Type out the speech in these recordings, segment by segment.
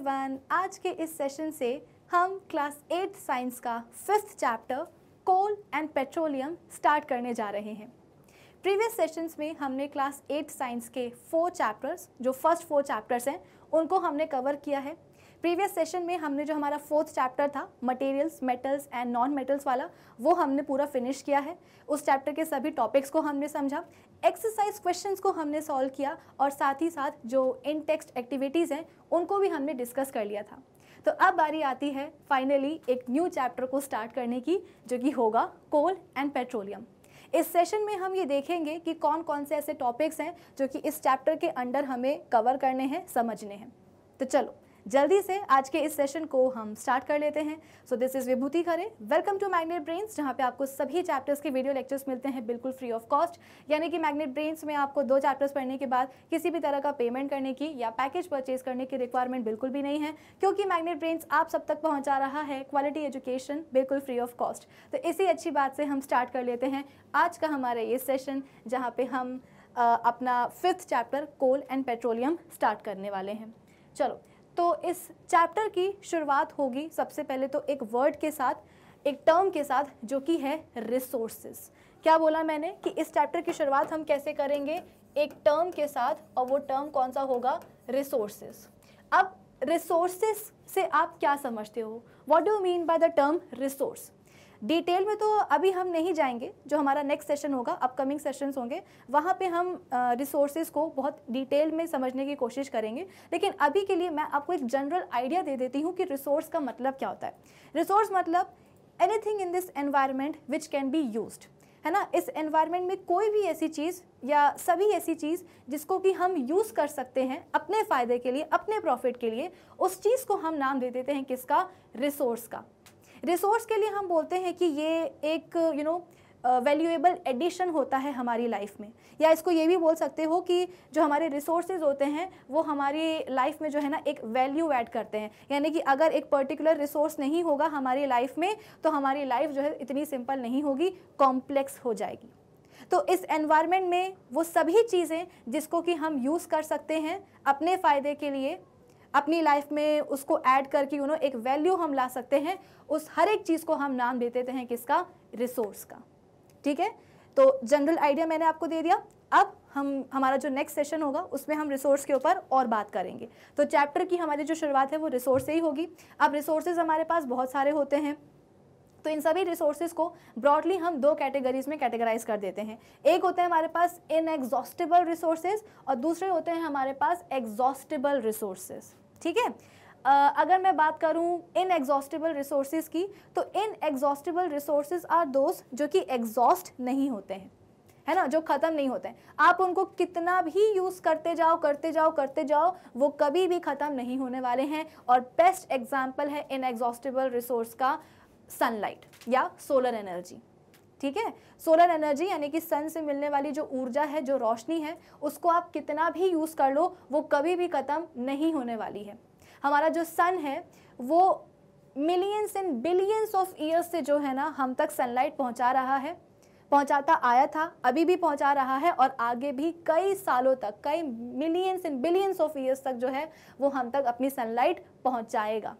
Everyone आज के इस सेशन से हम क्लास एट साइंस का fifth chapter coal and petroleum start करने जा रहे हैं प्रीवियस सेशंस में हमने क्लास एट साइंस के फोर चैप्टर्स जो फर्स्ट फोर चैप्टर्स हैं उनको हमने कवर किया है प्रीवियस सेशन में हमने जो हमारा फोर्थ चैप्टर था materials metals and non metals वाला वो हमने पूरा फिनिश किया है उस चैप्टर के सभी टॉपिक्स को हमने समझा एक्सरसाइज क्वेश्चंस को हमने सॉल्व किया और साथ ही साथ जो इन टेक्स्ट एक्टिविटीज़ हैं उनको भी हमने डिस्कस कर लिया था तो अब बारी आती है फाइनली एक न्यू चैप्टर को स्टार्ट करने की जो कि होगा कोल एंड पेट्रोलियम इस सेशन में हम ये देखेंगे कि कौन कौन से ऐसे टॉपिक्स हैं जो कि इस चैप्टर के अंडर हमें कवर करने हैं समझने हैं तो चलो जल्दी से आज के इस सेशन को हम स्टार्ट कर लेते हैं so this is Vibhuti Khare welcome to Magnet Brains जहाँ पे आपको सभी चैप्टर्स के वीडियो लेक्चर्स मिलते हैं बिल्कुल फ्री ऑफ कॉस्ट यानी कि मैग्नेट ब्रेन्स में आपको दो चैप्टर्स पढ़ने के बाद किसी भी तरह का पेमेंट करने की या पैकेज परचेज करने की रिक्वायरमेंट बिल्कुल भी नहीं है क्योंकि मैग्नेट ब्रेन्स आप सब तक पहुँचा रहा है क्वालिटी एजुकेशन बिल्कुल फ्री ऑफ कॉस्ट तो इसी अच्छी बात से हम स्टार्ट कर लेते हैं आज का हमारा ये सेशन जहाँ पर हम अपना fifth chapter coal and petroleum start करने वाले हैं चलो तो इस चैप्टर की शुरुआत होगी सबसे पहले तो एक वर्ड के साथ एक टर्म के साथ जो कि है रिसोर्सेस क्या बोला मैंने कि इस चैप्टर की शुरुआत हम कैसे करेंगे एक टर्म के साथ और वो टर्म कौन सा होगा रिसोर्सेस अब रिसोर्सेस से आप क्या समझते हो what do mean by the term resource detail में तो अभी हम नहीं जाएंगे जो हमारा नेक्स्ट सेशन होगा अपकमिंग सेशंस होंगे वहाँ पे हम रिसोर्सेज uh, को बहुत डिटेल में समझने की कोशिश करेंगे लेकिन अभी के लिए मैं आपको एक जनरल आइडिया दे देती हूँ कि रिसोर्स का मतलब क्या होता है रिसोर्स मतलब anything in this environment which can be use है ना इस एनवायरनमेंट में कोई भी ऐसी चीज़ या सभी ऐसी चीज़ जिसको कि हम यूज़ कर सकते हैं अपने फ़ायदे के लिए अपने प्रॉफिट के लिए उस चीज़ को हम नाम दे देते हैं किसका रिसोर्स का रिसोर्स के लिए हम बोलते हैं कि ये एक यू नो वैल्यूएबल एडिशन होता है हमारी लाइफ में या इसको ये भी बोल सकते हो कि जो हमारे रिसोर्सेज होते हैं वो हमारी लाइफ में जो है ना एक वैल्यू ऐड करते हैं यानी कि अगर एक पर्टिकुलर रिसोर्स नहीं होगा हमारी लाइफ में तो हमारी लाइफ जो है इतनी सिंपल नहीं होगी कॉम्प्लेक्स हो जाएगी तो इस एनवायरनमेंट में वो सभी चीज़ें जिसको कि हम यूज़ कर सकते हैं अपने फ़ायदे के लिए अपनी लाइफ में उसको ऐड करके यू नो एक वैल्यू हम ला सकते हैं उस हर एक चीज़ को हम नाम देते हैं किसका रिसोर्स का ठीक है तो जनरल आइडिया मैंने आपको दे दिया अब हम हमारा जो नेक्स्ट सेशन होगा उसमें हम रिसोर्स के ऊपर और बात करेंगे तो चैप्टर की हमारी जो शुरुआत है वो रिसोर्स से ही होगी अब रिसोर्सेज हमारे पास बहुत सारे होते हैं तो इन सभी रिसोर्सेज को ब्रॉडली हम दो कैटेगरीज में कैटेगराइज कर देते हैं एक होते हैं हमारे पास इनएग्जॉस्टेबल रिसोर्सेज और दूसरे होते हैं हमारे पास एग्जॉस्टेबल रिसोर्सेज ठीक है Uh, अगर मैं बात करूँ इन एग्जॉस्टेबल रिसोर्सेज की तो इन एग्जॉस्टेबल रिसोर्सेज आर दोस्त जो कि एग्जॉस्ट नहीं होते हैं है ना जो ख़त्म नहीं होते हैं आप उनको कितना भी यूज़ करते जाओ करते जाओ करते जाओ वो कभी भी ख़त्म नहीं होने वाले हैं और बेस्ट एग्जाम्पल है इन एग्जॉस्टेबल रिसोर्स का सनलाइट या सोलर एनर्जी ठीक है सोलर एनर्जी यानी कि सन से मिलने वाली जो ऊर्जा है जो रोशनी है उसको आप कितना भी यूज़ कर लो वो कभी भी ख़त्म नहीं होने वाली है हमारा जो सन है वो millions and billions of years से जो है ना हम तक सनलाइट पहुंचा रहा है पहुंचाता आया था अभी भी पहुंचा रहा है और आगे भी कई सालों तक कई millions and billions of years तक जो है वो हम तक अपनी सनलाइट पहुंचाएगा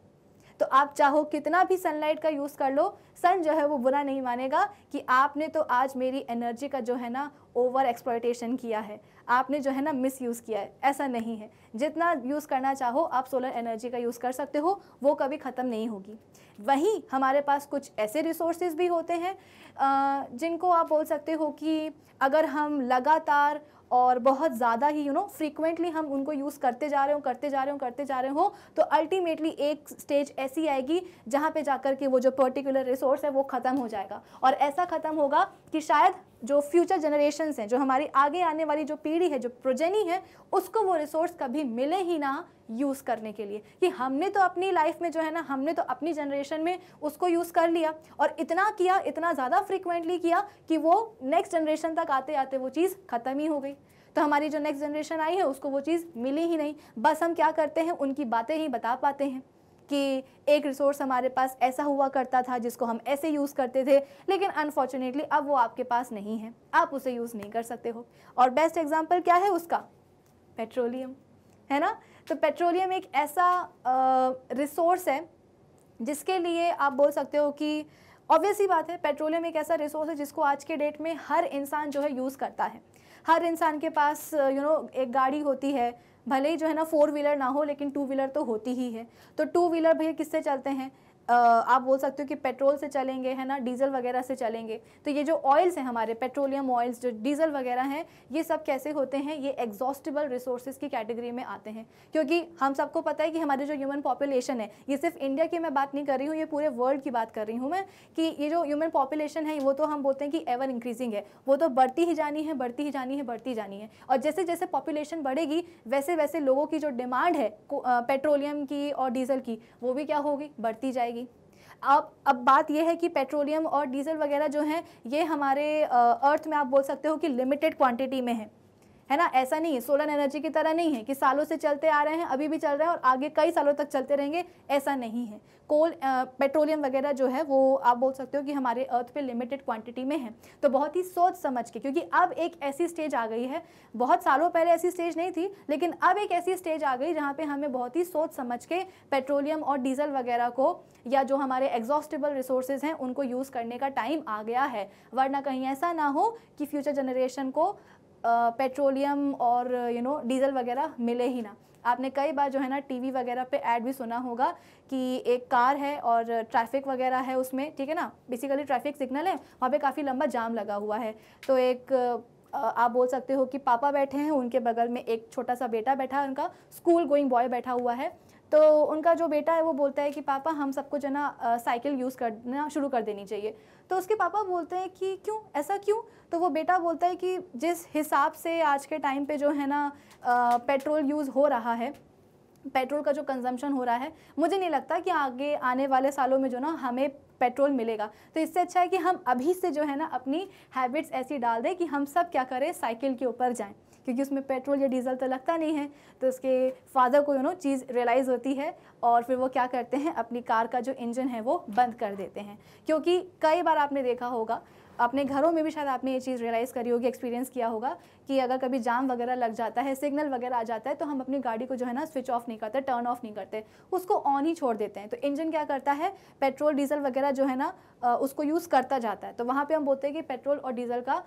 तो आप चाहो कितना भी सनलाइट का यूज़ कर लो सन जो है वो बुरा नहीं मानेगा कि आपने तो आज मेरी एनर्जी का जो है ना ओवर एक्सप्लॉयटेशन किया है आपने जो है ना मिस यूज़ किया है ऐसा नहीं है जितना यूज़ करना चाहो आप सोलर एनर्जी का यूज़ कर सकते हो वो कभी ख़त्म नहीं होगी वहीं हमारे पास कुछ ऐसे रिसोर्सेज भी होते हैं जिनको आप बोल सकते हो कि अगर हम लगातार और बहुत ज़्यादा ही यू नो फ्रीक्वेंटली हम उनको यूज़ करते जा रहे हो करते जा रहे हो करते जा रहे हो तो अल्टीमेटली एक स्टेज ऐसी आएगी जहाँ पे जाकर के वो जो पर्टिकुलर रिसोर्स है वो ख़त्म हो जाएगा और ऐसा ख़त्म होगा कि शायद जो फ्यूचर जनरेशन हैं जो हमारी आगे आने वाली जो पीढ़ी है जो प्रोजेनी है उसको वो रिसोर्स कभी मिले ही ना यूज़ करने के लिए कि हमने तो अपनी लाइफ में जो है ना हमने तो अपनी जनरेशन में उसको यूज़ कर लिया और इतना किया इतना ज़्यादा फ्रिक्वेंटली किया कि वो नेक्स्ट जनरेशन तक आते आते वो चीज़ ख़त्म ही हो गई तो हमारी जो नेक्स्ट जनरेशन आई है उसको वो चीज़ मिली ही नहीं बस हम क्या करते हैं उनकी बातें ही बता पाते हैं कि एक रिसोर्स हमारे पास ऐसा हुआ करता था जिसको हम ऐसे यूज़ करते थे लेकिन अनफॉर्चुनेटली अब वो आपके पास नहीं है आप उसे यूज़ नहीं कर सकते हो और बेस्ट एग्जाम्पल क्या है उसका पेट्रोलियम है ना तो पेट्रोलियम एक ऐसा रिसोर्स है जिसके लिए आप बोल सकते हो कि ऑब्वियस ही बात है पेट्रोलियम एक ऐसा रिसोर्स है जिसको आज के डेट में हर इंसान जो है यूज़ करता है हर इंसान के पास यू नो एक गाड़ी होती है भले ही जो है ना फोर व्हीलर ना हो लेकिन टू व्हीलर तो होती ही है तो टू व्हीलर भैया किससे चलते हैं आप बोल सकते हो कि पेट्रोल से चलेंगे है ना डीजल वगैरह से चलेंगे तो ये जो ऑयल्स हैं हमारे पेट्रोलियम ऑयल्स जो डीजल वगैरह हैं ये सब कैसे होते हैं ये एग्जॉस्टेबल रिसोर्सेज की कैटेगरी में आते हैं क्योंकि हम सबको पता है कि हमारी जो ह्यूमन पॉपुलेशन है ये सिर्फ इंडिया की मैं बात नहीं कर रही हूँ ये पूरे वर्ल्ड की बात कर रही हूँ मैं कि ये जो ह्यूमन पॉपुलेशन है वो तो हम बोलते हैं कि एवर इंक्रीजिंग है वो तो बढ़ती ही जानी है बढ़ती ही जानी है बढ़ती जानी है और जैसे जैसे पॉपुलेशन बढ़ेगी वैसे वैसे लोगों की जो डिमांड है पेट्रोलियम की और डीजल की वो भी क्या होगी बढ़ती जाएगी अब अब बात यह है कि पेट्रोलियम और डीजल वगैरह जो हैं ये हमारे अर्थ में आप बोल सकते हो कि लिमिटेड क्वांटिटी में है है ना ऐसा नहीं है सोलर एनर्जी की तरह नहीं है कि सालों से चलते आ रहे हैं अभी भी चल रहे हैं और आगे कई सालों तक चलते रहेंगे ऐसा नहीं है कोल पेट्रोलियम वगैरह जो है वो आप बोल सकते हो कि हमारे अर्थ पे लिमिटेड क्वांटिटी में है तो बहुत ही सोच समझ के क्योंकि अब एक ऐसी स्टेज आ गई है बहुत सालों पहले ऐसी स्टेज नहीं थी लेकिन अब एक ऐसी स्टेज आ गई जहाँ पे हमें बहुत ही सोच समझ के पेट्रोलियम और डीजल वगैरह को या जो हमारे एग्जॉस्टेबल रिसोर्सेज हैं उनको यूज़ करने का टाइम आ गया है वरना कहीं ऐसा ना हो कि फ्यूचर जनरेशन को पेट्रोलियम और यू नो डीजल वगैरह मिले ही ना आपने कई बार जो है ना टीवी वगैरह पे ऐड भी सुना होगा कि एक कार है और ट्रैफिक वगैरह है उसमें ठीक है ना बेसिकली ट्रैफिक सिग्नल है वहाँ पे काफ़ी लंबा जाम लगा हुआ है तो एक आप बोल सकते हो कि पापा बैठे हैं उनके बगल में एक छोटा सा बेटा बैठा है उनका स्कूल गोइंग बॉय बैठा हुआ है तो उनका जो बेटा है वो बोलता है कि पापा हम सबको जो ना साइकिल यूज़ करना शुरू कर देनी चाहिए तो उसके पापा बोलते हैं कि क्यों ऐसा क्यों तो वो बेटा बोलता है कि जिस हिसाब से आज के टाइम पे जो है ना पेट्रोल यूज़ हो रहा है पेट्रोल का जो कंजम्पशन हो रहा है मुझे नहीं लगता कि आगे आने वाले सालों में जो ना हमें पेट्रोल मिलेगा तो इससे अच्छा है कि हम अभी से जो है ना अपनी हैबिट्स ऐसी डाल दें कि हम सब क्या करें साइकिल के ऊपर जाएं क्योंकि उसमें पेट्रोल या डीजल तो लगता नहीं है तो उसके फादर को यू नो चीज़ रियलाइज़ होती है और फिर वो क्या करते हैं अपनी कार का जो इंजन है वो बंद कर देते हैं क्योंकि कई बार आपने देखा होगा अपने घरों में भी शायद आपने ये चीज़ रियलाइज़ करी होगी एक्सपीरियंस किया होगा कि अगर कभी जाम वगैरह लग जाता है सिग्नल वगैरह आ जाता है तो हम अपनी गाड़ी को जो है ना स्विच ऑफ नहीं करते टर्न ऑफ नहीं करते उसको ऑन ही छोड़ देते हैं तो इंजन क्या करता है पेट्रोल डीजल वगैरह जो है ना उसको यूज़ करता जाता है तो वहाँ पर हम बोलते हैं कि पेट्रोल और डीजल का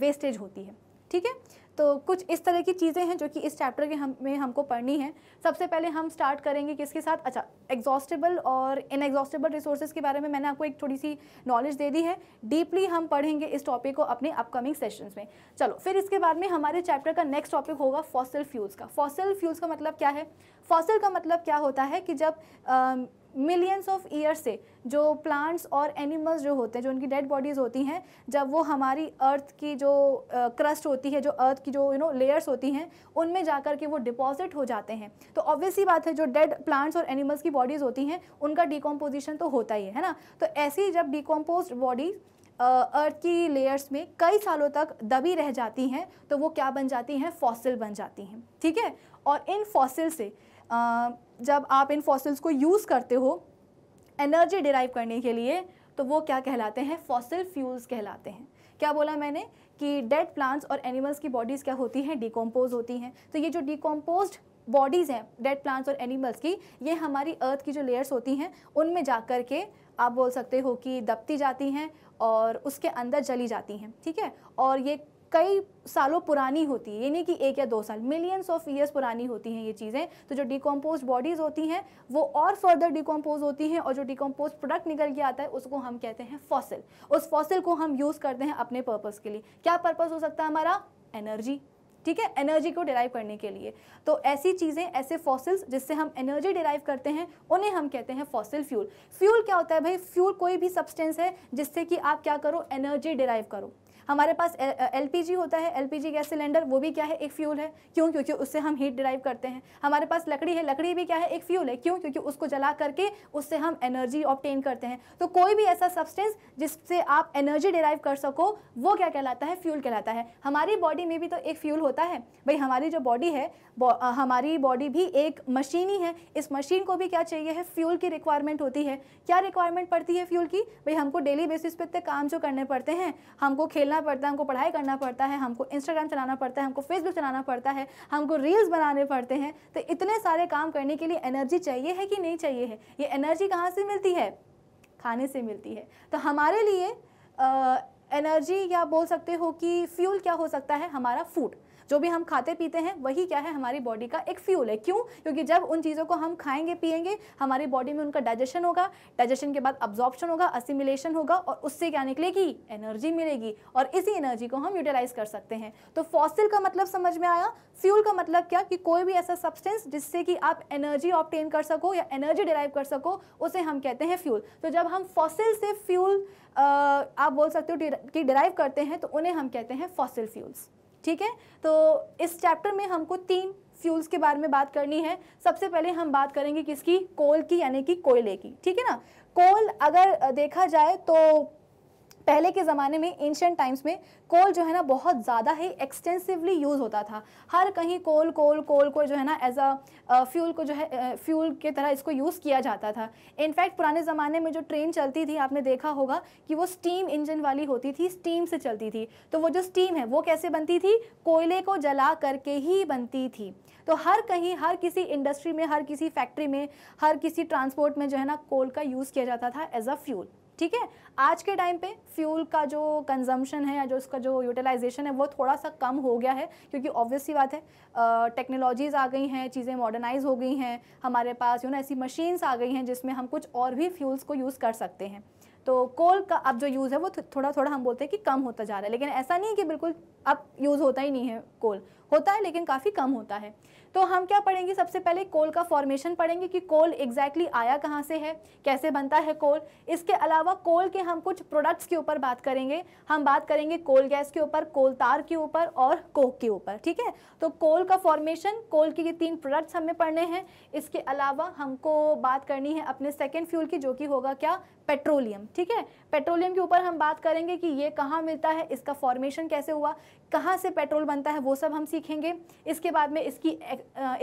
वेस्टेज होती है ठीक है तो कुछ इस तरह की चीज़ें हैं जो कि इस चैप्टर के हम में हमको पढ़नी है सबसे पहले हम स्टार्ट करेंगे किसके साथ अच्छा एग्जॉस्टेबल और इनएग्जॉस्टेबल रिसोर्सेज के बारे में मैंने आपको एक थोड़ी सी नॉलेज दे दी है डीपली हम पढ़ेंगे इस टॉपिक को अपने अपकमिंग सेशंस में चलो फिर इसके बाद में हमारे चैप्टर का नेक्स्ट टॉपिक होगा फॉसल फ्यूल्स का फॉसल फ्यूल्स का मतलब क्या है फॉसल का मतलब क्या होता है कि जब आ, मिलियंस ऑफ ईयर से जो प्लांट्स और एनिमल्स जो होते हैं जो उनकी डेड बॉडीज़ होती हैं जब वो हमारी अर्थ की जो क्रस्ट uh, होती है जो अर्थ की जो यू नो लेयर्स होती हैं उनमें जा कर के वो डिपॉजिट हो जाते हैं तो ऑब्वियसली बात है जो डेड प्लांट्स और एनिमल्स की बॉडीज़ होती हैं उनका डिकम्पोजिशन तो होता ही है, है ना तो ऐसी जब डिकम्पोज बॉडी अर्थ की लेयर्स में कई सालों तक दबी रह जाती हैं तो वो क्या बन जाती हैं फॉसिल बन जाती हैं ठीक है और इन फॉसिल से uh, जब आप इन फॉसिल्स को यूज़ करते हो एनर्जी डिराइव करने के लिए तो वो क्या कहलाते हैं फॉसिल फ्यूल्स कहलाते हैं क्या बोला मैंने कि डेड प्लांट्स और एनिमल्स की बॉडीज़ क्या होती हैं डिकम्पोज होती हैं तो ये जो डिकम्पोज बॉडीज़ हैं डेड प्लांट्स और एनिमल्स की ये हमारी अर्थ की जो लेयर्स होती हैं उनमें जा कर के आप बोल सकते हो कि दबती जाती हैं और उसके अंदर जली जाती हैं ठीक है और ये कई सालों पुरानी होती है यानी कि एक या दो साल मिलियंस ऑफ ईयर्स पुरानी होती हैं ये चीज़ें तो जो डिकम्पोज बॉडीज़ होती हैं वो और फर्दर डिकम्पोज होती हैं और जो डिकम्पोज प्रोडक्ट निकल के आता है उसको हम कहते हैं फॉसिल उस फॉसिल को हम यूज़ करते हैं अपने पर्पज़ के लिए क्या पर्पज़ हो सकता है हमारा एनर्जी ठीक है एनर्जी को डिराइव करने के लिए तो ऐसी चीज़ें ऐसे फॉसिल्स जिससे हम एनर्जी डिराइव करते हैं उन्हें हम कहते हैं फॉसिल फ्यूल फ्यूल क्या होता है भाई फ्यूल कोई भी सब्सटेंस है जिससे कि आप क्या करो एनर्जी डिराइव करो हमारे पास एलपीजी होता है एलपीजी गैस सिलेंडर वो भी क्या है एक फ्यूल है क्यों क्योंकि उससे हम हीट डिराइव करते हैं हमारे पास लकड़ी है लकड़ी भी क्या है एक फ्यूल है क्यों क्योंकि उसको जला करके उससे हम एनर्जी ऑप्टेन करते हैं तो कोई भी ऐसा सब्सटेंस जिससे आप एनर्जी डिराइव कर सको वो क्या कहलाता है फ्यूल कहलाता है हमारी बॉडी में भी तो एक फ्यूल होता है भाई हमारी जो बॉडी है हमारी बॉडी भी एक मशीन ही है इस मशीन को भी क्या चाहिए है फ्यूल की रिक्वायरमेंट होती है क्या रिक्वायरमेंट पड़ती है फ्यूल की भाई हमको डेली बेसिस पे इतने काम जो करने पड़ते हैं हमको खेलना करना पड़ता है हमको पढ़ाई करना पड़ता है हमको इंस्टाग्राम चलाना पड़ता है हमको फेसबुक चलाना पड़ता है हमको रील्स बनाने पड़ते हैं तो इतने सारे काम करने के लिए एनर्जी चाहिए है कि नहीं चाहिए है ये एनर्जी कहाँ से मिलती है खाने से मिलती है तो हमारे लिए एनर्जी या बोल सकते हो कि फ्यूल क्या हो सकता है हमारा फूड जो भी हम खाते पीते हैं वही क्या है हमारी बॉडी का एक फ्यूल है क्यों क्योंकि जब उन चीज़ों को हम खाएंगे पियेंगे हमारी बॉडी में उनका डाइजेशन होगा डाइजेशन के बाद अब्जॉर्प्शन होगा असिमिलेशन होगा और उससे क्या निकलेगी एनर्जी मिलेगी और इसी एनर्जी को हम यूटिलाइज कर सकते हैं तो फॉसिल का मतलब समझ में आया फ्यूल का मतलब क्या कि कोई भी ऐसा सब्सटेंस जिससे कि आप एनर्जी ऑप्टेन कर सको या एनर्जी डिराइव कर सको उसे हम कहते हैं फ्यूल तो जब हम फॉसिल से फ्यूल आप बोल सकते हो कि डिराइव करते हैं तो उन्हें हम कहते हैं फॉसिल फ्यूल्स ठीक है तो इस चैप्टर में हमको तीन फ्यूल्स के बारे में बात करनी है सबसे पहले हम बात करेंगे किसकी कोल की यानी कि कोयले की ठीक है ना कोल अगर देखा जाए तो पहले के ज़माने में एंशियंट टाइम्स में कोल जो है ना बहुत ज़्यादा ही एक्सटेंसिवली यूज़ होता था हर कहीं कोल कोल कोल को जो है ना एज अ फ्यूल को जो है फ्यूल uh, के तरह इसको यूज़ किया जाता था इनफैक्ट पुराने ज़माने में जो ट्रेन चलती थी आपने देखा होगा कि वो स्टीम इंजन वाली होती थी स्टीम से चलती थी तो वो जो स्टीम है वो कैसे बनती थी कोयले को जला करके ही बनती थी तो हर कहीं हर किसी इंडस्ट्री में हर किसी फैक्ट्री में हर किसी ट्रांसपोर्ट में जो है ना कोल का यूज़ किया जाता था एज अ फ्यूल ठीक है आज के टाइम पे फ्यूल का जो कंजम्पशन है या जो उसका जो यूटिलाइजेशन है वो थोड़ा सा कम हो गया है क्योंकि ऑब्वियस बात है टेक्नोलॉजीज़ आ गई हैं चीज़ें मॉडर्नाइज हो गई हैं हमारे पास यू ना ऐसी मशीन्स आ गई हैं जिसमें हम कुछ और भी फ्यूल्स को यूज़ कर सकते हैं तो कोल का अब जो यूज़ है वो थोड़ा थोड़ा हम बोलते हैं कि कम होता जा रहा है लेकिन ऐसा नहीं कि बिल्कुल अब यूज़ होता ही नहीं है कोल होता है लेकिन काफ़ी कम होता है तो हम क्या पढ़ेंगे सबसे पहले कोल का फॉर्मेशन पढ़ेंगे कि कोल एग्जैक्टली exactly आया कहाँ से है कैसे बनता है कोल इसके अलावा कोल के हम कुछ प्रोडक्ट्स के ऊपर बात करेंगे हम बात करेंगे कोल गैस के ऊपर कोल तार के ऊपर और कोक के ऊपर ठीक है तो कोल का फॉर्मेशन कोल के ये तीन प्रोडक्ट्स हमें पढ़ने हैं इसके अलावा हमको बात करनी है अपने सेकेंड फ्यूल की जो कि होगा क्या पेट्रोलियम ठीक है पेट्रोलियम के ऊपर हम बात करेंगे कि ये कहाँ मिलता है इसका फॉर्मेशन कैसे हुआ कहाँ से पेट्रोल बनता है वो सब हम सीखेंगे इसके बाद में इसकी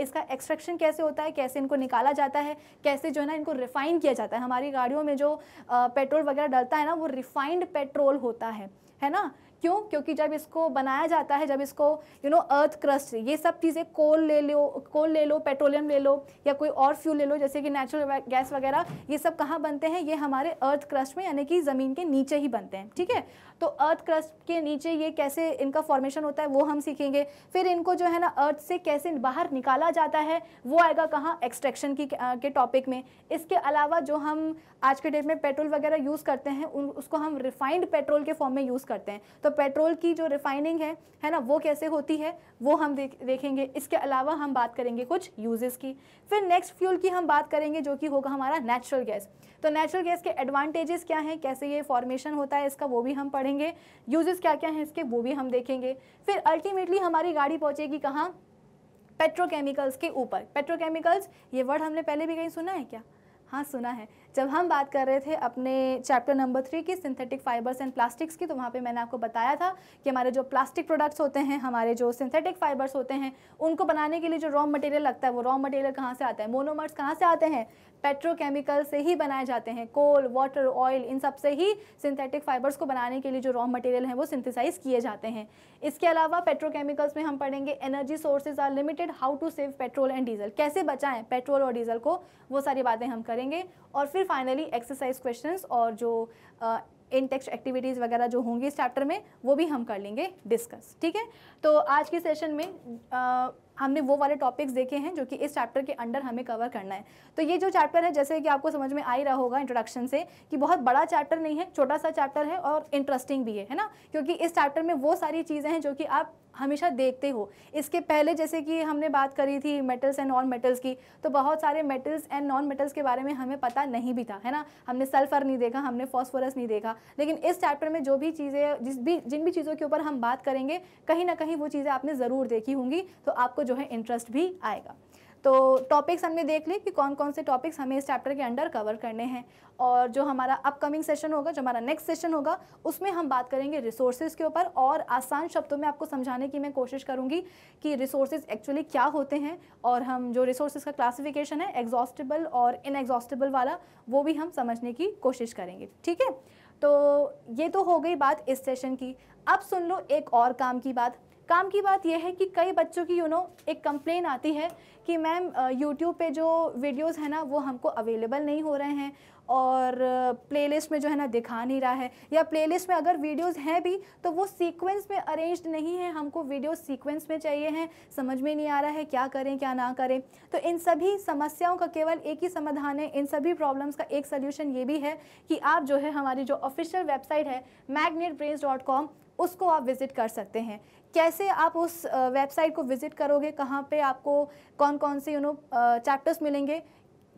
इसका एक्सट्रैक्शन कैसे होता है कैसे इनको निकाला जाता है कैसे जो है ना इनको रिफ़ाइन किया जाता है हमारी गाड़ियों में जो पेट्रोल वगैरह डलता है ना वो रिफ़ाइंड पेट्रोल होता है है ना क्यों क्योंकि जब इसको बनाया जाता है जब इसको यू नो अर्थ क्रस्ट ये सब चीज़ें कोल ले लो कोल ले लो पेट्रोलियम ले लो या कोई और फ्यूल ले लो जैसे कि नेचुरल गैस वगैरह ये सब कहाँ बनते हैं ये हमारे अर्थ क्रस्ट में यानी कि ज़मीन के नीचे ही बनते हैं ठीक है तो अर्थ क्रस्ट के नीचे ये कैसे इनका फॉर्मेशन होता है वो हम सीखेंगे फिर इनको जो है ना अर्थ से कैसे बाहर निकाला जाता है वो आएगा कहाँ एक्सट्रैक्शन की के टॉपिक में इसके अलावा जो हम आज के डेट में पेट्रोल वगैरह यूज़ करते हैं उन उसको हम रिफाइंड पेट्रोल के फॉर्म में यूज़ करते हैं तो पेट्रोल की जो रिफाइनिंग है है ना वो कैसे होती है वो हम देख देखेंगे इसके अलावा हम बात करेंगे कुछ यूजेस की फिर नेक्स्ट फ्यूल की हम बात करेंगे जो कि होगा हमारा नेचुरल गैस तो नेचुरल गैस के एडवांटेजेस क्या हैं कैसे ये फॉर्मेशन होता है इसका वो भी हम पढ़ेंगे यूजेस क्या क्या हैं इसके वो भी हम देखेंगे फिर अल्टीमेटली हमारी गाड़ी पहुँचेगी कहाँ पेट्रोकेमिकल्स के ऊपर पेट्रोकेमिकल्स ये वर्ड हमने पहले भी कहीं सुना है क्या हाँ सुना है जब हम बात कर रहे थे अपने चैप्टर नंबर थ्री की सिंथेटिक फाइबर्स एंड प्लास्टिक्स की तो वहाँ पे मैंने आपको बताया था कि हमारे जो प्लास्टिक प्रोडक्ट्स होते हैं हमारे जो सिंथेटिक फाइबर्स होते हैं उनको बनाने के लिए जो रॉ मटेरियल लगता है वो रॉ मटेरियल कहाँ से आता है मोनोमर्स कहाँ से आते हैं पेट्रोकेमिकल से ही बनाए जाते हैं कोल वाटर ऑयल इन सब से ही सिंथेटिक फाइबर्स को बनाने के लिए जो रॉ मटेरियल हैं वो सिंथेसाइज किए जाते हैं इसके अलावा पेट्रोकेमिकल्स में हम पढ़ेंगे energy sources are limited how to save petrol and diesel कैसे बचाएं पेट्रोल और डीजल को वो सारी बातें हम करेंगे और फिर फाइनली एक्सरसाइज क्वेश्चन और जो इन टेक्स्ट एक्टिविटीज़ वगैरह जो होंगी इस चैप्टर में वो भी हम कर लेंगे डिस्कस ठीक है तो आज के सेशन में आ, हमने वो वाले टॉपिक्स देखे हैं जो कि इस चैप्टर के अंडर हमें कवर करना है तो ये जो चैप्टर है जैसे कि आपको समझ में आ ही रहा होगा इंट्रोडक्शन से कि बहुत बड़ा चैप्टर नहीं है छोटा सा चैप्टर है और इंटरेस्टिंग भी है है ना क्योंकि इस चैप्टर में वो सारी चीज़ें हैं जो कि आप हमेशा देखते हो इसके पहले जैसे कि हमने बात करी थी मेटल्स एंड नॉन मेटल्स की तो बहुत सारे मेटल्स एंड नॉन मेटल्स के बारे में हमें पता नहीं भी था है ना हमने सल्फ़र नहीं देखा हमने फॉस्फोरस नहीं देखा लेकिन इस चैप्टर में जो भी चीज़ें जिस भी जिन भी चीज़ों के ऊपर हम बात करेंगे कहीं ना कहीं वो चीज़ें आपने ज़रूर देखी होंगी तो आपको जो है इंटरेस्ट भी आएगा तो टॉपिक्स हमने देख लिए कि कौन कौन से टॉपिक्स हमें इस चैप्टर के अंडर कवर करने हैं और जो हमारा अपकमिंग सेशन होगा जो हमारा नेक्स्ट सेशन होगा उसमें हम बात करेंगे रिसोर्सेज के ऊपर और आसान शब्दों में आपको समझाने की मैं कोशिश करूँगी कि रिसोर्सेज एक्चुअली क्या होते हैं और हम जो रिसोर्सेज का क्लासिफिकेशन है एग्जॉस्टेबल और इनएग्जॉस्टेबल वाला वो भी हम समझने की कोशिश करेंगे ठीक है तो ये तो हो गई बात इस सेशन की अब सुन लो एक और काम की बात काम की बात यह है कि कई बच्चों की यू you नो know, एक कंप्लेन आती है कि मैम यूट्यूब पे जो वीडियोस हैं ना वो हमको अवेलेबल नहीं हो रहे हैं और प्लेलिस्ट में जो है ना दिखा नहीं रहा है या प्लेलिस्ट में अगर वीडियोस हैं भी तो वो सीक्वेंस में अरेंज्ड नहीं है हमको वीडियो सीक्वेंस में चाहिए हैं समझ में नहीं आ रहा है क्या करें क्या ना करें तो इन सभी समस्याओं का केवल एक ही समाधान है इन सभी प्रॉब्लम्स का एक सोल्यूशन ये भी है कि आप जो है हमारी जो ऑफिशियल वेबसाइट है मैगनेट उसको आप विज़िट कर सकते हैं कैसे आप उस वेबसाइट को विजिट करोगे कहाँ पे आपको कौन कौन से यू नो चैप्टर्स मिलेंगे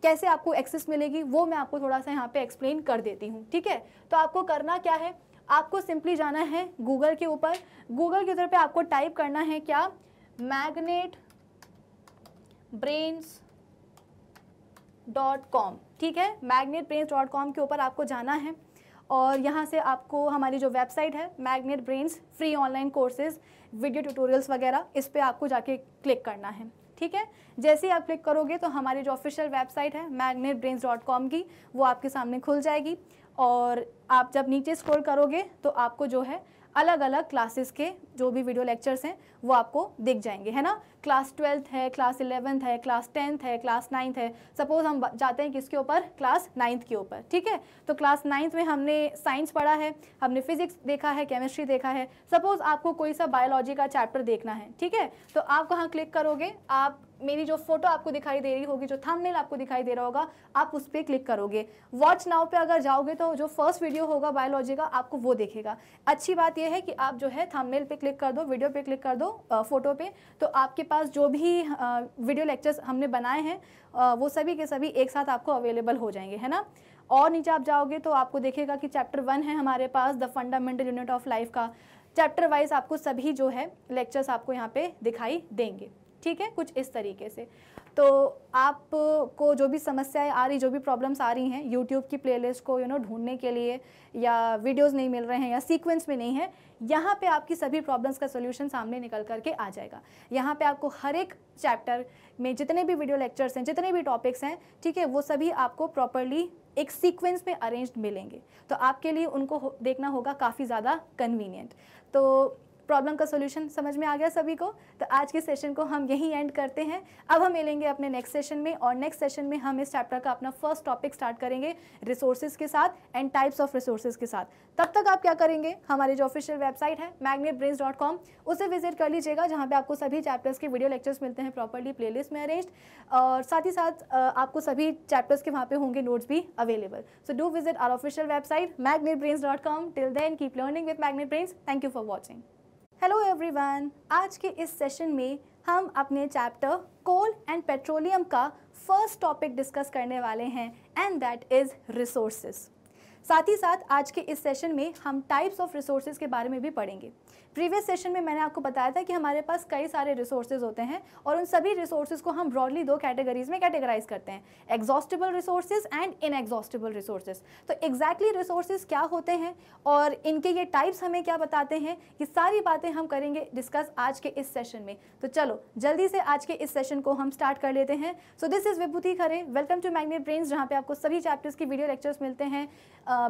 कैसे आपको एक्सेस मिलेगी वो मैं आपको थोड़ा सा यहाँ पे एक्सप्लेन कर देती हूँ ठीक है तो आपको करना क्या है आपको सिंपली जाना है गूगल के ऊपर गूगल के ऊपर पे आपको टाइप करना है क्या मैग्नेट ब्रेन्स डॉट कॉम ठीक है मैग्नेट ब्रेन्स डॉट कॉम के ऊपर आपको जाना है और यहाँ से आपको हमारी जो वेबसाइट है Magnet Brains free online courses video tutorials वगैरह इस पर आपको जाके क्लिक करना है ठीक है जैसे ही आप क्लिक करोगे तो हमारी जो ऑफिशियल वेबसाइट है मैगनेट ब्रेन्स डॉट कॉम की वो आपके सामने खुल जाएगी और आप जब नीचे स्क्रॉल करोगे तो आपको जो है अलग अलग क्लासेस के जो भी वीडियो लेक्चर्स हैं वो आपको दिख जाएंगे है ना क्लास ट्वेल्थ है क्लास इलेवेंथ है क्लास टेंथ है क्लास नाइन्थ है सपोज हम जाते हैं किसके ऊपर क्लास नाइन्थ के ऊपर ठीक है तो क्लास नाइन्थ में हमने साइंस पढ़ा है हमने फिजिक्स देखा है केमिस्ट्री देखा है सपोज आपको कोई सा बायोलॉजी का चैप्टर देखना है ठीक है तो आप कहाँ क्लिक करोगे आप मेरी जो फोटो आपको दिखाई दे रही होगी जो थंबनेल आपको दिखाई दे रहा होगा आप उस पर क्लिक करोगे वॉच नाउ पे अगर जाओगे तो जो फर्स्ट वीडियो होगा बायोलॉजी का आपको वो देखेगा अच्छी बात यह है कि आप जो है थंबनेल पे क्लिक कर दो वीडियो पे क्लिक कर दो फोटो पे तो आपके पास जो भी वीडियो लेक्चर्स हमने बनाए हैं वो सभी के सभी एक साथ आपको अवेलेबल हो जाएंगे है ना और नीचे आप जाओगे तो आपको देखेगा कि चैप्टर वन है हमारे पास the fundamental unit of life का चैप्टर वाइज आपको सभी जो है लेक्चर्स आपको यहाँ पे दिखाई देंगे ठीक है कुछ इस तरीके से तो आप को जो भी समस्याएं आ रही जो भी प्रॉब्लम्स आ रही हैं यूट्यूब की प्लेलिस्ट को यू नो ढूंढने के लिए या वीडियोस नहीं मिल रहे हैं या सीक्वेंस में नहीं है यहाँ पे आपकी सभी प्रॉब्लम्स का सोल्यूशन सामने निकल करके आ जाएगा यहाँ पे आपको हर एक चैप्टर में जितने भी वीडियो लेक्चर्स हैं जितने भी टॉपिक्स हैं ठीक है वो सभी आपको प्रॉपरली एक सीक्वेंस में अरेंज मिलेंगे तो आपके लिए उनको देखना होगा काफ़ी ज़्यादा कन्वीनियंट तो प्रॉब्लम का सोल्यूशन समझ में आ गया सभी को तो आज के सेशन को हम यहीं एंड करते हैं अब हम मिलेंगे अपने नेक्स्ट सेशन में और नेक्स्ट सेशन में हम इस चैप्टर का अपना फर्स्ट टॉपिक स्टार्ट करेंगे रिसोर्सेज के साथ एंड टाइप्स ऑफ रिसोर्सेज के साथ तब तक आप क्या करेंगे हमारी जो ऑफिशियल वेबसाइट है मैग्नेट उसे विजिट कर लीजिएगा जहाँ पर आपको सभी चैप्टर्स के वीडियो लेक्चर्स मिलते हैं प्रॉपरली प्लेलिस्ट में अरेंज और साथ ही साथ आपको सभी चैप्टर्स के वहाँ पर होंगे नोट्स भी available so do visit our official website Magnet till then keep learning with Magnet Brains thank you for watching hello everyone आज के इस सेशन में हम अपने चैप्टर कोल एंड पेट्रोलियम का फर्स्ट टॉपिक डिस्कस करने वाले हैं एंड दैट इज़ रिसोर्सेज साथ ही साथ आज के इस सेशन में हम टाइप्स ऑफ रिसोर्सेज के बारे में भी पढ़ेंगे प्रीवियस सेशन में मैंने आपको बताया था कि हमारे पास कई सारे रिसोर्सेज होते हैं और उन सभी रिसोर्सेज को हम ब्रॉडली दो कैटेगरीज में कैटेगराइज करते हैं exhaustible resources and inexhaustible resources तो एग्जैक्टली exactly रिसोर्सेज क्या होते हैं और इनके ये टाइप्स हमें क्या बताते हैं ये सारी बातें हम करेंगे डिस्कस आज के इस सेशन में तो चलो जल्दी से आज के इस सेशन को हम स्टार्ट कर लेते हैं so this is Vibhuti Khare welcome to Magnet Brains जहाँ पे आपको सभी चैप्टर्स की वीडियो लेक्चर्स मिलते हैं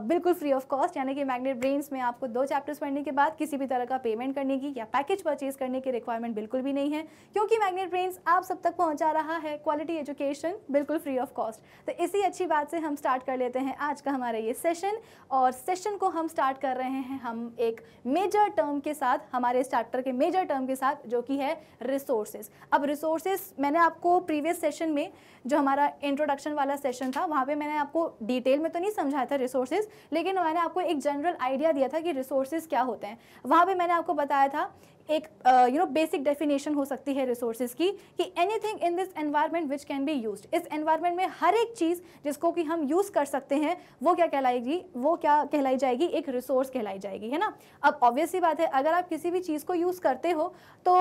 बिल्कुल फ्री ऑफ कॉस्ट यानी कि मैग्नेट ब्रेन्स में आपको दो चैप्टर्स पढ़ने के बाद किसी भी तरह का पे पेमेंट करने की या पैकेज परचेज करने की रिक्वायरमेंट बिल्कुल भी नहीं है क्योंकि मैग्नेट ब्रेन्स आप सब तक पहुंचा रहा है क्वालिटी एजुकेशन बिल्कुल फ्री ऑफ कॉस्ट तो इसी अच्छी बात से हम स्टार्ट कर लेते हैं आज का हमारा ये सेशन और सेशन को हम स्टार्ट कर रहे हैं हम एक मेजर टर्म के साथ हमारे इस चैप्टर के मेजर टर्म के साथ जो कि है रिसोर्सेज अब रिसोर्सेज मैंने आपको प्रीवियस सेशन में जो हमारा इंट्रोडक्शन वाला सेशन था वहाँ पे मैंने आपको डिटेल में तो नहीं समझाया था रिसोर्सेज लेकिन मैंने आपको एक जनरल आइडिया दिया था कि रिसोर्सेज क्या होते हैं वहाँ पे मैंने आपको बताया था एक यू नो बेसिक डेफिनेशन हो सकती है रिसोर्सेज की कि anything in this environment which can be used इस एनवायरनमेंट में हर एक चीज़ जिसको कि हम यूज़ कर सकते हैं वो क्या कहलाएगी वो क्या कहलाई जाएगी एक रिसोर्स कहलाई जाएगी है ना अब ऑब्वियस ही बात है अगर आप किसी भी चीज़ को यूज़ करते हो तो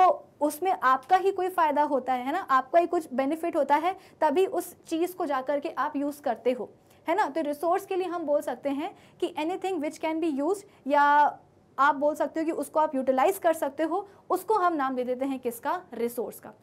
उसमें आपका ही कोई फ़ायदा होता है ना आपका ही कुछ बेनिफिट होता है तभी उस चीज़ को जा के आप यूज़ करते हो है ना तो रिसोर्स के लिए हम बोल सकते हैं कि anything which can be use या आप बोल सकते हो कि उसको आप यूटिलाइज कर सकते हो उसको हम नाम दे देते हैं किसका रिसोर्स का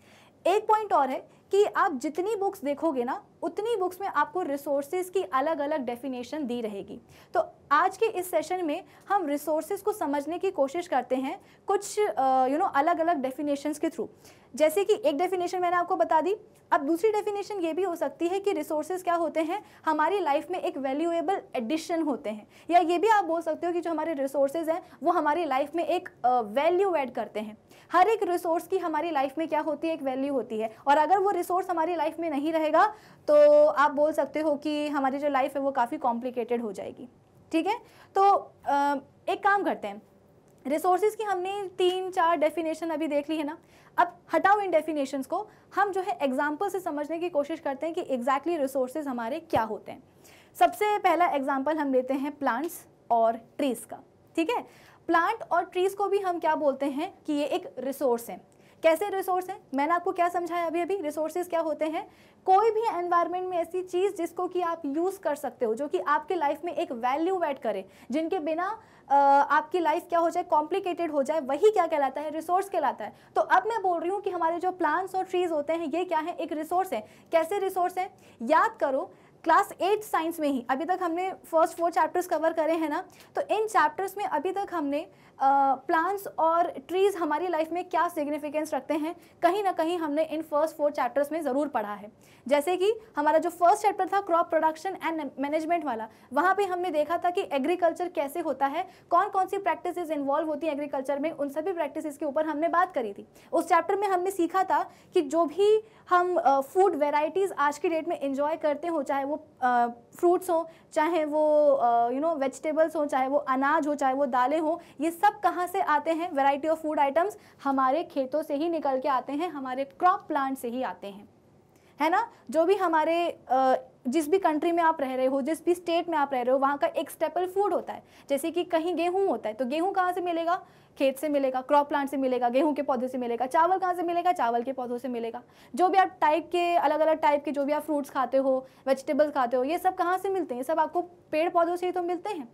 एक पॉइंट और है कि आप जितनी बुक्स देखोगे ना उतनी बुक्स में आपको रिसोर्सेज की अलग अलग डेफिनेशन दी रहेगी तो आज के इस सेशन में हम रिसोर्सेज को समझने की कोशिश करते हैं कुछ यू नो अलग अलग डेफिनेशंस के थ्रू जैसे कि एक डेफिनेशन मैंने आपको बता दी अब दूसरी डेफिनेशन ये भी हो सकती है कि रिसोर्सेज क्या होते हैं हमारी लाइफ में एक वैल्यूएबल एडिशन होते हैं या ये भी आप बोल सकते हो कि जो हमारे रिसोर्सेज हैं वो हमारी लाइफ में एक वैल्यू uh, ऐड करते हैं हर एक रिसोर्स की हमारी लाइफ में क्या होती है एक वैल्यू होती है और अगर वो रिसोर्स हमारी लाइफ में नहीं रहेगा तो आप बोल सकते हो कि हमारी जो लाइफ है वो काफ़ी कॉम्प्लिकेटेड हो जाएगी ठीक है तो एक काम करते हैं रिसोर्सेज की हमने तीन चार डेफिनेशन अभी देख ली है ना अब हटाओ इन डेफिनेशंस को हम जो है एग्जाम्पल से समझने की कोशिश करते हैं कि एग्जैक्टली exactly रिसोर्सेज हमारे क्या होते हैं सबसे पहला एग्जाम्पल हम लेते हैं प्लांट्स और ट्रीज़ का ठीक है प्लांट और ट्रीज़ को भी हम क्या बोलते हैं कि ये एक रिसोर्स है कैसे रिसोर्स हैं मैंने आपको क्या समझाया अभी अभी रिसोर्सेज क्या होते हैं कोई भी एनवायरनमेंट में ऐसी चीज़ जिसको कि आप यूज़ कर सकते हो जो कि आपके लाइफ में एक वैल्यू एड करें जिनके बिना आपकी लाइफ क्या हो जाए कॉम्प्लिकेटेड हो जाए वही क्या कहलाता है रिसोर्स कहलाता है तो अब मैं बोल रही हूँ कि हमारे जो प्लांट्स और ट्रीज होते हैं ये क्या है एक रिसोर्स है कैसे रिसोर्स है याद करो क्लास एट साइंस में ही अभी तक हमने फर्स्ट फोर चैप्टर्स कवर करे हैं ना तो इन चैप्टर्स में अभी तक हमने प्लांट्स और ट्रीज़ हमारी लाइफ में क्या सिग्निफिकेंस रखते हैं कहीं ना कहीं हमने इन फर्स्ट फोर चैप्टर्स में ज़रूर पढ़ा है जैसे कि हमारा जो फर्स्ट चैप्टर था क्रॉप प्रोडक्शन एंड मैनेजमेंट वाला वहाँ पे हमने देखा था कि एग्रीकल्चर कैसे होता है कौन कौन सी प्रैक्टिसज इन्वॉल्व होती हैं एग्रीकल्चर में उन सभी प्रैक्टिस के ऊपर हमने बात करी थी उस चैप्टर में हमने सीखा था कि जो भी हम फूड वेराइटीज़ आज की डेट में इन्जॉय करते हो चाहे वो फ्रूट्स हों चाहे वो यू नो वेजिटेबल्स हों चाहे वो अनाज हो चाहे वो दालें हों ये सब कहाँ से आते हैं वैरायटी ऑफ फूड आइटम्स हमारे खेतों से ही निकल के आते हैं हमारे क्रॉप प्लांट से ही आते हैं है ना जो भी हमारे uh, जिस भी कंट्री में आप रह रहे हो जिस भी स्टेट में आप रह रहे हो वहाँ का एक स्टेपल फूड होता है जैसे कि कहीं गेहूँ होता है तो गेहूँ कहाँ से मिलेगा खेत से मिलेगा क्रॉप प्लांट से मिलेगा गेहूँ के पौधों से मिलेगा चावल कहाँ से मिलेगा चावल के पौधों से मिलेगा जो भी आप टाइप के अलग अलग टाइप के जो भी आप फ्रूट्स खाते हो वेजिटेबल्स खाते हो ये सब कहाँ से मिलते हैं ये सब आपको पेड़ पौधों से ही तो मिलते हैं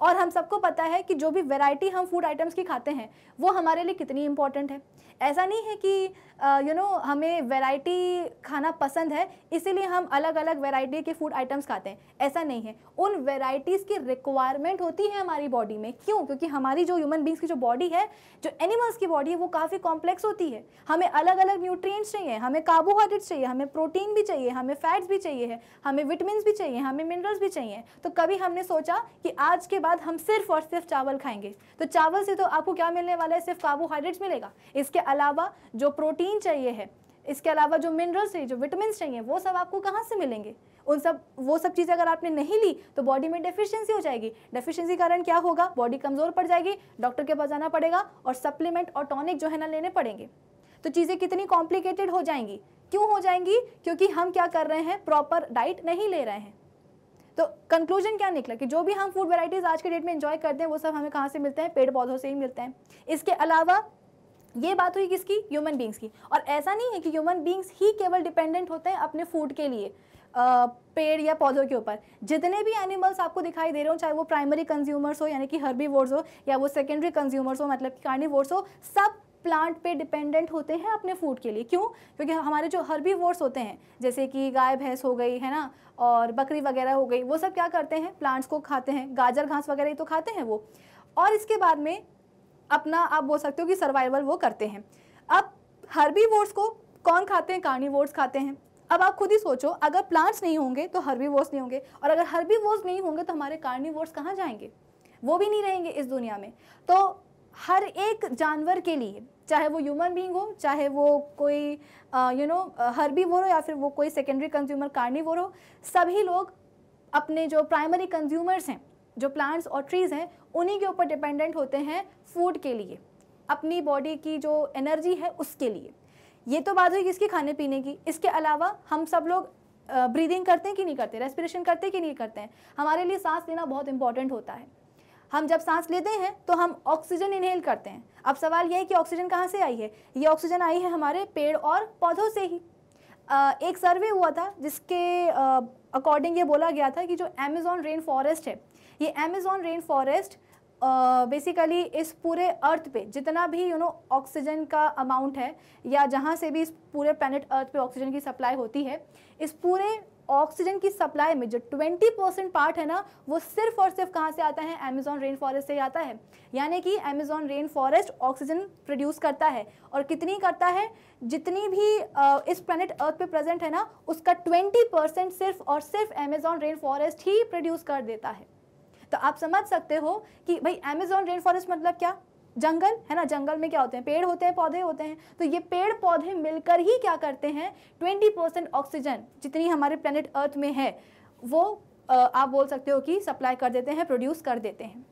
और हम सबको पता है कि जो भी वैरायटी हम फूड आइटम्स की खाते हैं वो हमारे लिए कितनी इंपॉर्टेंट है ऐसा नहीं है कि यू नो you know, हमें वेराइटी खाना पसंद है इसीलिए हम अलग अलग वैरायटी के फूड आइटम्स खाते हैं ऐसा नहीं है उन वैरायटीज़ की रिक्वायरमेंट होती है हमारी बॉडी में क्यों क्योंकि हमारी जो ह्यूमन बींग्स की जो बॉडी है जो एनिमल्स की बॉडी है वो काफ़ी कॉम्प्लेक्स होती है हमें अलग अलग न्यूट्रिएंट्स चाहिए हमें कार्बोहाइड्रेट्स चाहिए हमें प्रोटीन भी चाहिए हमें फैट्स भी चाहिए हमें विटमिन भी चाहिए हमें मिनरल्स भी चाहिए तो कभी हमने सोचा कि आज के बाद हम सिर्फ और सिर्फ चावल खाएंगे तो चावल से तो आपको क्या मिलने वाला है सिर्फ कार्बोहाइड्रेट्स मिलेगा इसके अलावा जो प्रोटीन चाहिए है इसके अलावा जो मिनरल्स चाहिए जो विटामिन चाहिए वो सब आपको कहाँ से मिलेंगे उन सब वो सब चीज़ें अगर आपने नहीं ली तो बॉडी में डेफिशिएंसी हो जाएगी डेफिशिएंसी कारण क्या होगा बॉडी कमज़ोर पड़ जाएगी डॉक्टर के पास जाना पड़ेगा और सप्लीमेंट और टॉनिक जो है ना लेने पड़ेंगे तो चीज़ें कितनी कॉम्प्लिकेटेड हो जाएंगी क्यों हो जाएंगी क्योंकि हम क्या कर रहे हैं प्रॉपर डाइट नहीं ले रहे हैं तो कंक्लूजन क्या निकला कि जो भी हम फूड वेराइटीज़ आज के डेट में इन्जॉय करते हैं वो सब हमें कहाँ से मिलते हैं पेड़ पौधों से ही मिलते हैं इसके अलावा ये बात हुई किसकी ह्यूमन बींग्स की और ऐसा नहीं है कि ह्यूमन बींग्स ही केवल डिपेंडेंट होते हैं अपने फूड के लिए पेड़ या पौधों के ऊपर जितने भी एनिमल्स आपको दिखाई दे रहे हो चाहे वो प्राइमरी कंज्यूमर्स हो यानी कि हर्बी हो या वो सेकेंडरी कंज्यूमर्स हो मतलब कि कार्नी हो सब प्लांट पे डिपेंडेंट होते हैं अपने फूड के लिए क्यों क्योंकि हमारे जो हर्बी होते हैं जैसे कि गाय भैंस हो गई है ना और बकरी वगैरह हो गई वो सब क्या करते हैं प्लांट्स को खाते हैं गाजर घास वगैरह ही तो खाते हैं वो और इसके बाद में अपना आप बोल सकते हो कि सर्वाइवल वो करते हैं अब हर्बी को कौन खाते हैं कार्निवोर्स खाते हैं अब आप खुद ही सोचो अगर प्लांट्स नहीं होंगे तो हर्बीवोर्स नहीं होंगे और अगर हर्बीवोर्स नहीं होंगे तो हमारे कार्निवोर्स कहाँ जाएंगे वो भी नहीं रहेंगे इस दुनिया में तो हर एक जानवर के लिए चाहे वो ह्यूमन बींग हो चाहे वो कोई यू नो हर्बीवोर बोलो या फिर वो कोई सेकेंडरी कंज्यूमर कार्निवोर बोलो सभी लोग अपने जो प्राइमरी कंज्यूमर्स हैं जो प्लांट्स और ट्रीज़ हैं उन्हीं के ऊपर डिपेंडेंट होते हैं फूड के लिए अपनी बॉडी की जो एनर्जी है उसके लिए ये तो बात हुई किसकी खाने पीने की इसके अलावा हम सब लोग ब्रीदिंग करते हैं कि नहीं करते रेस्पिरेशन करते कि नहीं करते हैं हमारे लिए सांस लेना बहुत इंपॉर्टेंट होता है हम जब सांस लेते हैं तो हम ऑक्सीजन इनहेल करते हैं अब सवाल यह है कि ऑक्सीजन कहाँ से आई है ये ऑक्सीजन आई है हमारे पेड़ और पौधों से ही एक सर्वे हुआ था जिसके अकॉर्डिंग ये बोला गया था कि जो अमेज़ॉन रेन फॉरेस्ट है ये अमेज़ॉन रेन फॉरेस्ट बेसिकली इस पूरे अर्थ पे जितना भी यू नो ऑक्सीजन का अमाउंट है या जहाँ से भी इस पूरे प्लानट अर्थ पे ऑक्सीजन की सप्लाई होती है इस पूरे ऑक्सीजन की सप्लाई में जो 20 परसेंट पार्ट है ना वो सिर्फ और सिर्फ कहाँ से आता है अमेजॉन रेन फॉरेस्ट से आता है यानी कि Amazon rain forest oxygen produce करता है और कितनी करता है जितनी भी आ, इस प्लानट अर्थ पे प्रेजेंट है ना उसका 20 परसेंट सिर्फ और सिर्फ अमेजॉन रेन फॉरेस्ट ही प्रोड्यूस कर देता है तो आप समझ सकते हो कि भाई अमेजॉन रेन फॉरेस्ट मतलब क्या जंगल है ना जंगल में क्या होते हैं पेड़ होते हैं पौधे होते हैं तो ये पेड़ पौधे मिलकर ही क्या करते हैं ट्वेंटी परसेंट ऑक्सीजन जितनी हमारे प्लानट अर्थ में है वो आप बोल सकते हो कि सप्लाई कर देते हैं प्रोड्यूस कर देते हैं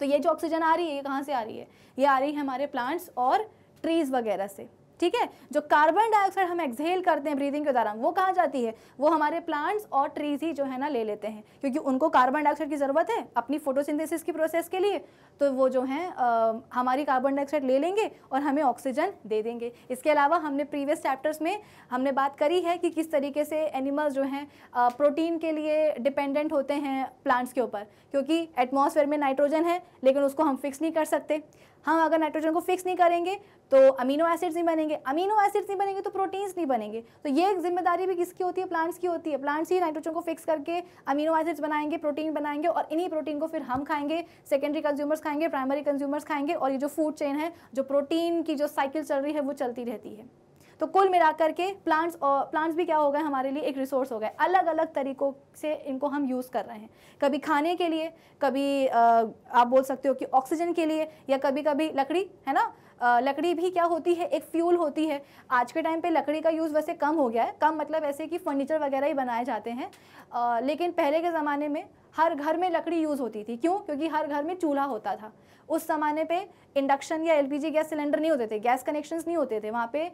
तो ये जो ऑक्सीजन आ रही है ये कहाँ से आ रही है ये आ रही है हमारे प्लांट्स और ट्रीज़ वगैरह से ठीक है जो कार्बन डाइऑक्साइड हम एक्सहेल करते हैं ब्रीदिंग के दौरान वो कहाँ जाती है वो हमारे प्लांट्स और ट्रीज ही जो है ना ले लेते हैं क्योंकि उनको कार्बन डाइऑक्साइड की ज़रूरत है अपनी फोटोसिंथेसिस की प्रोसेस के लिए तो वो जो है आ, हमारी कार्बन डाइऑक्साइड ले लेंगे और हमें ऑक्सीजन दे देंगे इसके अलावा हमने प्रीवियस चैप्टर्स में हमने बात करी है कि किस तरीके से एनिमल्स जो हैं प्रोटीन के लिए डिपेंडेंट होते हैं प्लांट्स के ऊपर क्योंकि एटमॉस्फेयर में नाइट्रोजन है लेकिन उसको हम फिक्स नहीं कर सकते हम हाँ, अगर नाइट्रोजन को फिक्स नहीं करेंगे तो अमीनो एसिड्स नहीं बनेंगे अमीनो एसिड्स नहीं बनेंगे तो प्रोटीन्स नहीं बनेंगे तो ये जिम्मेदारी भी किसकी होती है प्लांट्स की होती है प्लांट्स ही नाइट्रोजन को फिक्स करके अमीनो एसिड्स बनाएंगे प्रोटीन बनाएंगे और इन्हीं प्रोटीन को फिर हम खाएंगे सेकेंडरी कंज्यूमर्स खाएंगे प्राइमरी कंज्यूमर्स खाएंगे और ये जो फूड चेन है जो प्रोटीन की जो साइकिल चल रही है वो चलती रहती है तो कुल मिलाकर के प्लांट्स और प्लांट्स भी क्या हो गए हमारे लिए एक रिसोर्स हो गए अलग अलग तरीक़ों से इनको हम यूज़ कर रहे हैं कभी खाने के लिए कभी आप बोल सकते हो कि ऑक्सीजन के लिए या कभी कभी लकड़ी है ना लकड़ी भी क्या होती है एक फ्यूल होती है आज के टाइम पे लकड़ी का यूज़ वैसे कम हो गया है कम मतलब ऐसे कि फर्नीचर वगैरह ही बनाए जाते हैं लेकिन पहले के ज़माने में हर घर में लकड़ी यूज़ होती थी क्यों क्योंकि हर घर में चूल्हा होता था उस ज़माने पे इंडक्शन या एलपीजी गैस सिलेंडर नहीं होते थे गैस कनेक्शंस नहीं होते थे वहाँ पे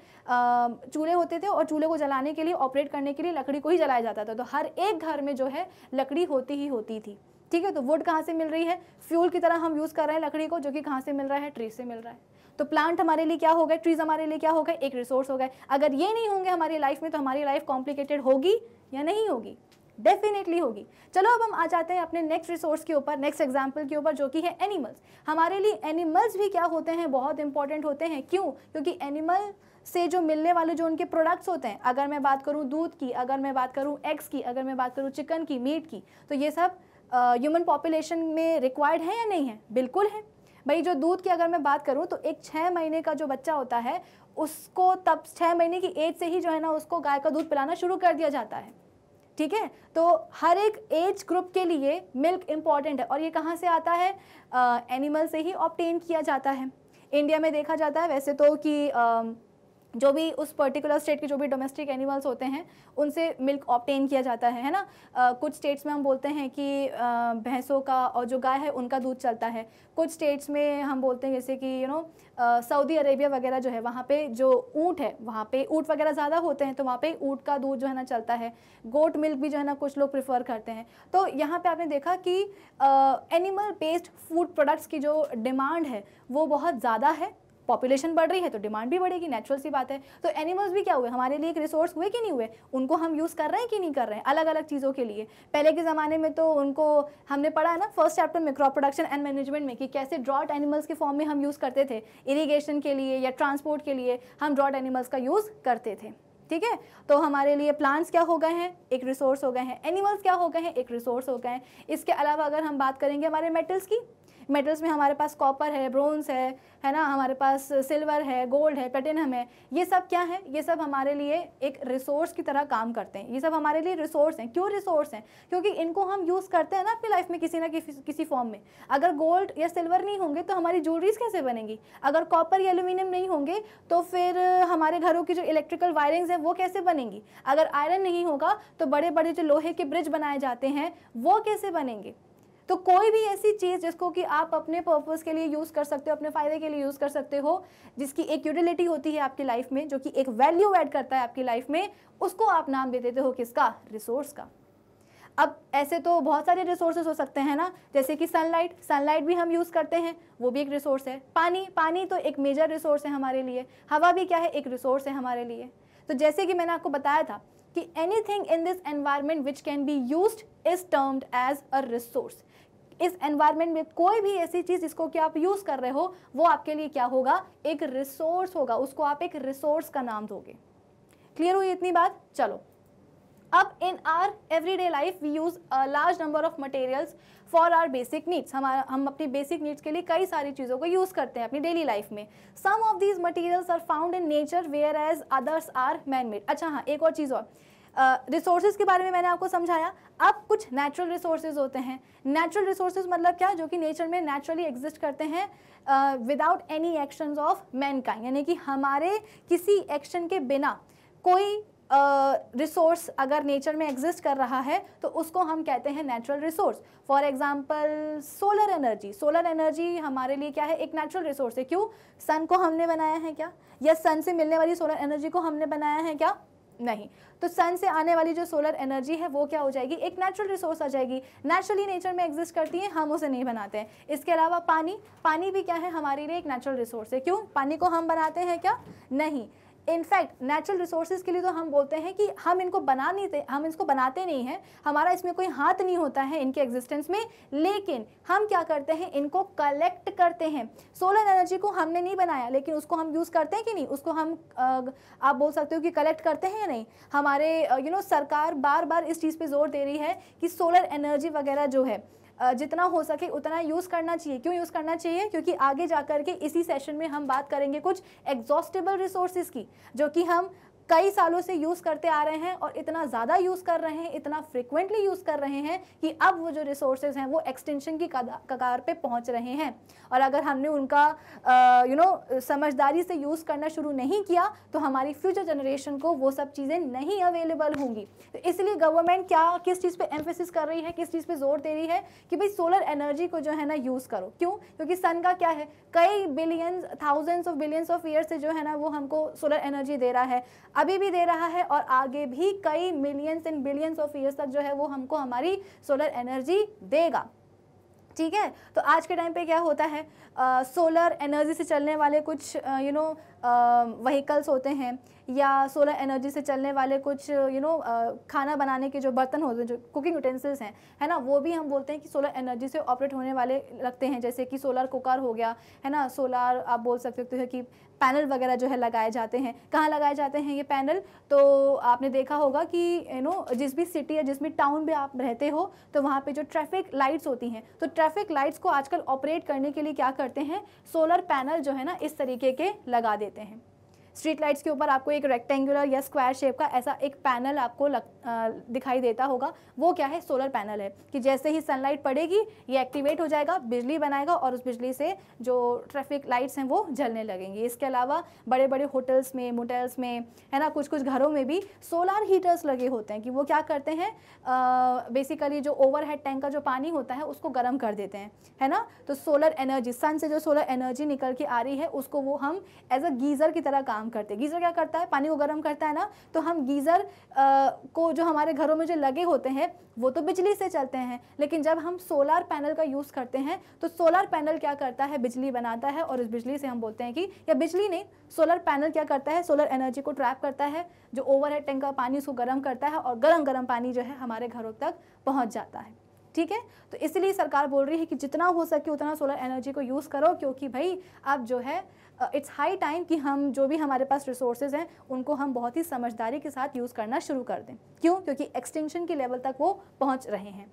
चूल्हे होते थे और चूल्हे को जलाने के लिए ऑपरेट करने के लिए लकड़ी को ही जलाया जाता था तो हर एक घर में जो है लकड़ी होती ही होती थी ठीक है तो वुड कहाँ से मिल रही है फ्यूल की तरह हम यूज़ कर रहे हैं लकड़ी को जो कि कहाँ से मिल रहा है ट्री से मिल रहा है तो प्लांट हमारे लिए क्या हो गए ट्रीज हमारे लिए क्या हो गए एक रिसोर्स हो गए अगर ये नहीं होंगे हमारी लाइफ में तो हमारी लाइफ कॉम्प्लिकेटेड होगी या नहीं होगी डेफिनेटली होगी चलो अब हम आ जाते हैं अपने नेक्स्ट रिसोर्स के ऊपर नेक्स्ट एग्जाम्पल के ऊपर जो कि है एनिमल्स हमारे लिए एनिमल्स भी क्या होते हैं बहुत इंपॉर्टेंट होते हैं क्यों क्योंकि एनिमल से जो मिलने वाले जो उनके प्रोडक्ट्स होते हैं अगर मैं बात करूँ दूध की अगर मैं बात करूँ एग्स की अगर मैं बात करूँ चिकन की मीट की तो ये सब ह्यूमन पॉपुलेशन में रिक्वायर्ड है या नहीं है बिल्कुल है भाई जो दूध की अगर मैं बात करूँ तो एक छः महीने का जो बच्चा होता है उसको तब छः महीने की एज से ही जो है ना उसको गाय का दूध पिलाना शुरू कर दिया जाता है ठीक है तो हर एक एज ग्रुप के लिए मिल्क इम्पॉर्टेंट है और ये कहाँ से आता है एनिमल से ही ऑप्टेन किया जाता है इंडिया में देखा जाता है वैसे तो कि जो भी उस पर्टिकुलर स्टेट के जो भी डोमेस्टिक एनिमल्स होते हैं उनसे मिल्क ऑप्टेन किया जाता है है ना आ, कुछ स्टेट्स में हम बोलते हैं कि भैंसों का और जो गाय है उनका दूध चलता है कुछ स्टेट्स में हम बोलते हैं जैसे कि यू नो सऊदी अरेबिया वगैरह जो है वहाँ पे जो ऊँट है वहाँ पे ऊँट वगैरह ज़्यादा होते हैं तो वहाँ पर ऊँट का दूध जो है ना चलता है गोट मिल्क भी जो है ना कुछ लोग प्रिफर करते हैं तो यहाँ पर आपने देखा कि एनिमल बेस्ड फूड प्रोडक्ट्स की जो डिमांड है वो बहुत ज़्यादा है पॉपुलेशन बढ़ रही है तो डिमांड भी बढ़ेगी नेचुरल सी बात है तो एनिमल्स भी क्या हुए हमारे लिए एक रिसोर्स हुए कि नहीं हुए उनको हम यूज़ कर रहे हैं कि नहीं कर रहे हैं अलग अलग चीज़ों के लिए पहले के ज़माने में तो उनको हमने पढ़ा है ना फर्स्ट चैप्टर में क्रॉप प्रोडक्शन एंड मैनेजमेंट में कि कैसे ड्रॉट एनिमल्स के फॉर्म में हम यूज़ करते थे इरीगेशन के लिए या ट्रांसपोर्ट के लिए हम ड्रॉट एनिमल्स का यूज़ करते थे ठीक है तो हमारे लिए प्लांट्स क्या हो गए हैं एक रिसोर्स हो गए हैं एनिमल्स क्या हो गए हैं एक रिसोर्स हो गए हैं इसके अलावा अगर हम बात करेंगे हमारे मेटल्स की मेटल्स में हमारे पास कॉपर है ब्रोंस है है ना हमारे पास सिल्वर है गोल्ड है प्लेटिनम है ये सब क्या है ये सब हमारे लिए एक रिसोर्स की तरह काम करते हैं ये सब हमारे लिए रिसोर्स हैं क्यों रिसोर्स हैं क्योंकि इनको हम यूज़ करते हैं ना अपनी लाइफ में किसी ना किसी किसी फॉर्म में अगर गोल्ड या सिल्वर नहीं होंगे तो हमारी ज्वेलरीज कैसे बनेंगी अगर कॉपर या एल्यूमिनियम नहीं होंगे तो फिर हमारे घरों की जो इलेक्ट्रिकल वायरिंग्स हैं वो कैसे बनेंगी अगर आयरन नहीं होगा तो बड़े बड़े जो लोहे के ब्रिज बनाए जाते हैं वो कैसे बनेंगे तो कोई भी ऐसी चीज़ जिसको कि आप अपने पर्पस के लिए यूज़ कर सकते हो अपने फ़ायदे के लिए यूज़ कर सकते हो जिसकी एक यूटिलिटी होती है आपकी लाइफ में जो कि एक वैल्यू एड करता है आपकी लाइफ में उसको आप नाम दे देते हो किसका रिसोर्स का अब ऐसे तो बहुत सारे रिसोर्सेज हो सकते हैं ना जैसे कि सनलाइट सनलाइट भी हम यूज़ करते हैं वो भी एक रिसोर्स है पानी पानी तो एक मेजर रिसोर्स है हमारे लिए हवा भी क्या है एक रिसोर्स है हमारे लिए तो जैसे कि मैंने आपको बताया था कि any thing in this environment which can be use is termed as a resource इस एनवायरमेंट में कोई भी ऐसी चीज़ जिसको कि आप यूज़ कर रहे हो वो आपके लिए क्या होगा एक रिसोर्स होगा उसको आप एक रिसोर्स का नाम दोगे क्लियर हुई इतनी बात चलो अब in our everyday life we use a large number of materials for our basic needs हमारा हम अपनी बेसिक नीड्स के लिए कई सारी चीज़ों को यूज़ करते हैं अपनी डेली लाइफ में some of these materials are found in nature whereas others are man made अच्छा हाँ एक और चीज़ और रिसोर्सेज के बारे में मैंने आपको समझाया अब कुछ नेचुरल रिसोर्सेज होते हैं नेचुरल रिसोर्सेज मतलब क्या जो कि नेचर में नेचुरली एग्जिस्ट करते हैं without any action of mankind यानी कि हमारे किसी एक्शन के बिना कोई रिसोर्स uh, अगर नेचर में एग्जिस्ट कर रहा है तो उसको हम कहते हैं natural resource for example solar energy solar energy हमारे लिए क्या है एक नेचुरल रिसोर्स है क्यों सन को हमने बनाया है क्या या सन से मिलने वाली सोलर एनर्जी को हमने बनाया है क्या नहीं तो सन से आने वाली जो सोलर एनर्जी है वो क्या हो जाएगी एक नेचुरल रिसोर्स आ जाएगी नेचुरली नेचर में एग्जिस्ट करती है हम उसे नहीं बनाते हैं इसके अलावा पानी पानी भी क्या है हमारे लिए एक नेचुरल रिसोर्स है क्यों पानी को हम बनाते हैं क्या नहीं इनफैक्ट नेचुरल रिसोर्सेज के लिए तो हम बोलते हैं कि हम इनको बना नहीं हम इसको बनाते नहीं हैं हमारा इसमें कोई हाथ नहीं होता है इनके एग्जिस्टेंस में लेकिन हम क्या करते हैं इनको कलेक्ट करते हैं सोलर एनर्जी को हमने नहीं बनाया लेकिन उसको हम यूज़ करते हैं कि नहीं उसको हम आप बोल सकते हो कि कलेक्ट करते हैं या नहीं हमारे यू नो सरकार बार बार इस चीज़ पर जोर दे रही है कि सोलर एनर्जी वगैरह जो है जितना हो सके उतना यूज़ करना चाहिए क्यों यूज़ करना चाहिए क्योंकि आगे जा करके के इसी सेशन में हम बात करेंगे कुछ एग्जॉस्टेबल रिसोर्सेज की जो कि हम कई सालों से यूज़ करते आ रहे हैं और इतना ज़्यादा यूज़ कर रहे हैं इतना फ्रिक्वेंटली यूज़ कर रहे हैं कि अब वो जो रिसोर्सेज हैं वो एक्सटेंशन की कगार पे पहुंच रहे हैं और अगर हमने उनका यू नो you know, समझदारी से यूज़ करना शुरू नहीं किया तो हमारी फ्यूचर जनरेशन को वो सब चीज़ें नहीं अवेलेबल होंगी तो इसलिए गवर्नमेंट क्या किस चीज़ पर एम्फेसिस कर रही है किस चीज़ पर जोर दे रही है कि भाई सोलर एनर्जी को जो है ना यूज़ करो क्यों क्योंकि सन का क्या है कई billions thousands of billions of year से जो है ना वो हमको सोलर एनर्जी दे रहा है अभी भी दे रहा है और आगे भी कई millions and billions of years तक जो है वो हमको हमारी सोलर एनर्जी देगा ठीक है तो आज के टाइम पे क्या होता है सोलर एनर्जी से चलने वाले कुछ यू नो व्हीकल्स होते हैं या सोलर एनर्जी से चलने वाले कुछ यू नो खाना बनाने के जो बर्तन होते हैं जो कुकिंग यूटेंसिल्स हैं है ना वो भी हम बोलते हैं कि सोलर एनर्जी से ऑपरेट होने वाले लगते हैं जैसे कि सोलर कुकर हो गया है ना सोलर आप बोल सकते हो कि पैनल वगैरह जो है लगाए जाते हैं कहाँ लगाए जाते हैं ये पैनल तो आपने देखा होगा कि यू नो जिस भी सिटी या जिस भी टाउन में आप रहते हो तो वहाँ पे जो ट्रैफिक लाइट्स होती हैं तो ट्रैफिक लाइट्स को आजकल ऑपरेट करने के लिए क्या करते हैं सोलर पैनल जो है ना इस तरीके के लगा देते हैं स्ट्रीट लाइट्स के ऊपर आपको एक रेक्टेंगुलर या स्क्वायर शेप का ऐसा एक पैनल आपको लग, आ, दिखाई देता होगा वो क्या है सोलर पैनल है कि जैसे ही सनलाइट पड़ेगी ये एक्टिवेट हो जाएगा बिजली बनाएगा और उस बिजली से जो ट्रैफिक लाइट्स हैं वो जलने लगेंगी इसके अलावा बड़े बड़े होटल्स में मोटेल्स में है ना कुछ कुछ घरों में भी सोलर हीटर्स लगे होते हैं कि वो क्या करते हैं बेसिकली जो ओवर टैंक का जो पानी होता है उसको गर्म कर देते हैं है ना तो सोलर एनर्जी सन से जो सोलर एनर्जी निकल के आ रही है उसको वो हम एज अ गीज़र की तरह काम काम करते हैं गीज़र क्या करता है पानी को गर्म करता है ना तो हम गीज़र को जो हमारे घरों में जो लगे होते हैं वो तो बिजली से चलते हैं लेकिन जब हम सोलार पैनल का यूज़ करते हैं तो सोलार पैनल क्या करता है बिजली बनाता है और उस बिजली से हम बोलते हैं कि या बिजली नहीं सोलर पैनल क्या करता है सोलर एनर्जी को ट्रैप करता है जो ओवर हेड टैंक का पानी उसको गर्म करता है और गर्म गर्म पानी जो है हमारे घरों तक पहुँच जाता है ठीक है तो इसलिए सरकार बोल रही है कि जितना हो सके उतना सोलर एनर्जी को यूज़ करो क्योंकि भाई आप जो है इट्स हाई टाइम कि हम जो भी हमारे पास रिसोर्सेज हैं उनको हम बहुत ही समझदारी के साथ यूज़ करना शुरू कर दें क्यों क्योंकि एक्सटेंशन के लेवल तक वो पहुँच रहे हैं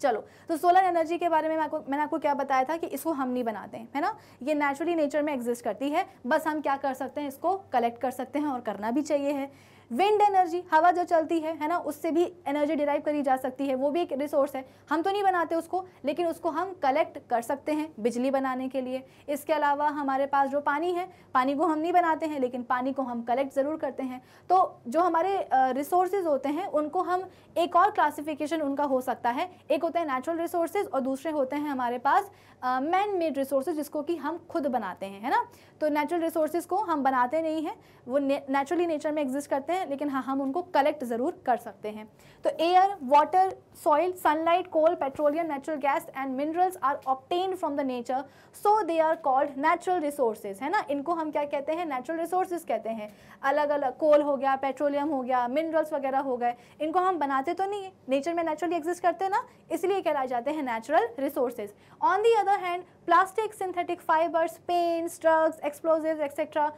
चलो तो सोलर एनर्जी के बारे में मैं आपको मैंने आपको क्या बताया था कि इसको हम नहीं बनाते हैं है ना ये नेचुरली नेचर में एग्जिस्ट करती है बस हम क्या कर सकते हैं इसको कलेक्ट कर सकते हैं और करना भी चाहिए है विंड एनर्जी हवा जो चलती है है ना उससे भी एनर्जी डिराइव करी जा सकती है वो भी एक रिसोर्स है हम तो नहीं बनाते उसको लेकिन उसको हम कलेक्ट कर सकते हैं बिजली बनाने के लिए इसके अलावा हमारे पास जो पानी है पानी को हम नहीं बनाते हैं लेकिन पानी को हम कलेक्ट ज़रूर करते हैं तो जो हमारे रिसोर्सेज होते हैं उनको हम एक और क्लासिफिकेशन उनका हो सकता है एक होता है नेचुरल रिसोर्सेज और दूसरे होते हैं हमारे पास मैन मेड रिसोर्सेज जिसको कि हम खुद बनाते हैं है ना तो नेचुरल रिसोर्सेज को हम बनाते नहीं हैं वो नेचुरली नेचर में एग्जिस्ट करते हैं लेकिन हाँ हम उनको कलेक्ट ज़रूर कर सकते हैं तो air water soil sunlight coal petroleum natural gas and minerals are obtain from the nature so they are called natural resources है ना इनको हम क्या कहते हैं नेचुरल रिसोर्सेज कहते हैं अलग अलग कोल हो गया पेट्रोलियम हो गया मिनरल्स वगैरह हो गए इनको हम बनाते तो नहीं नेचर में नेचुरली एग्जिस्ट करते ना इसलिए कहलाए जाते हैं natural resources on the other other hand plastic synthetic fibres paints drugs explosive etcetera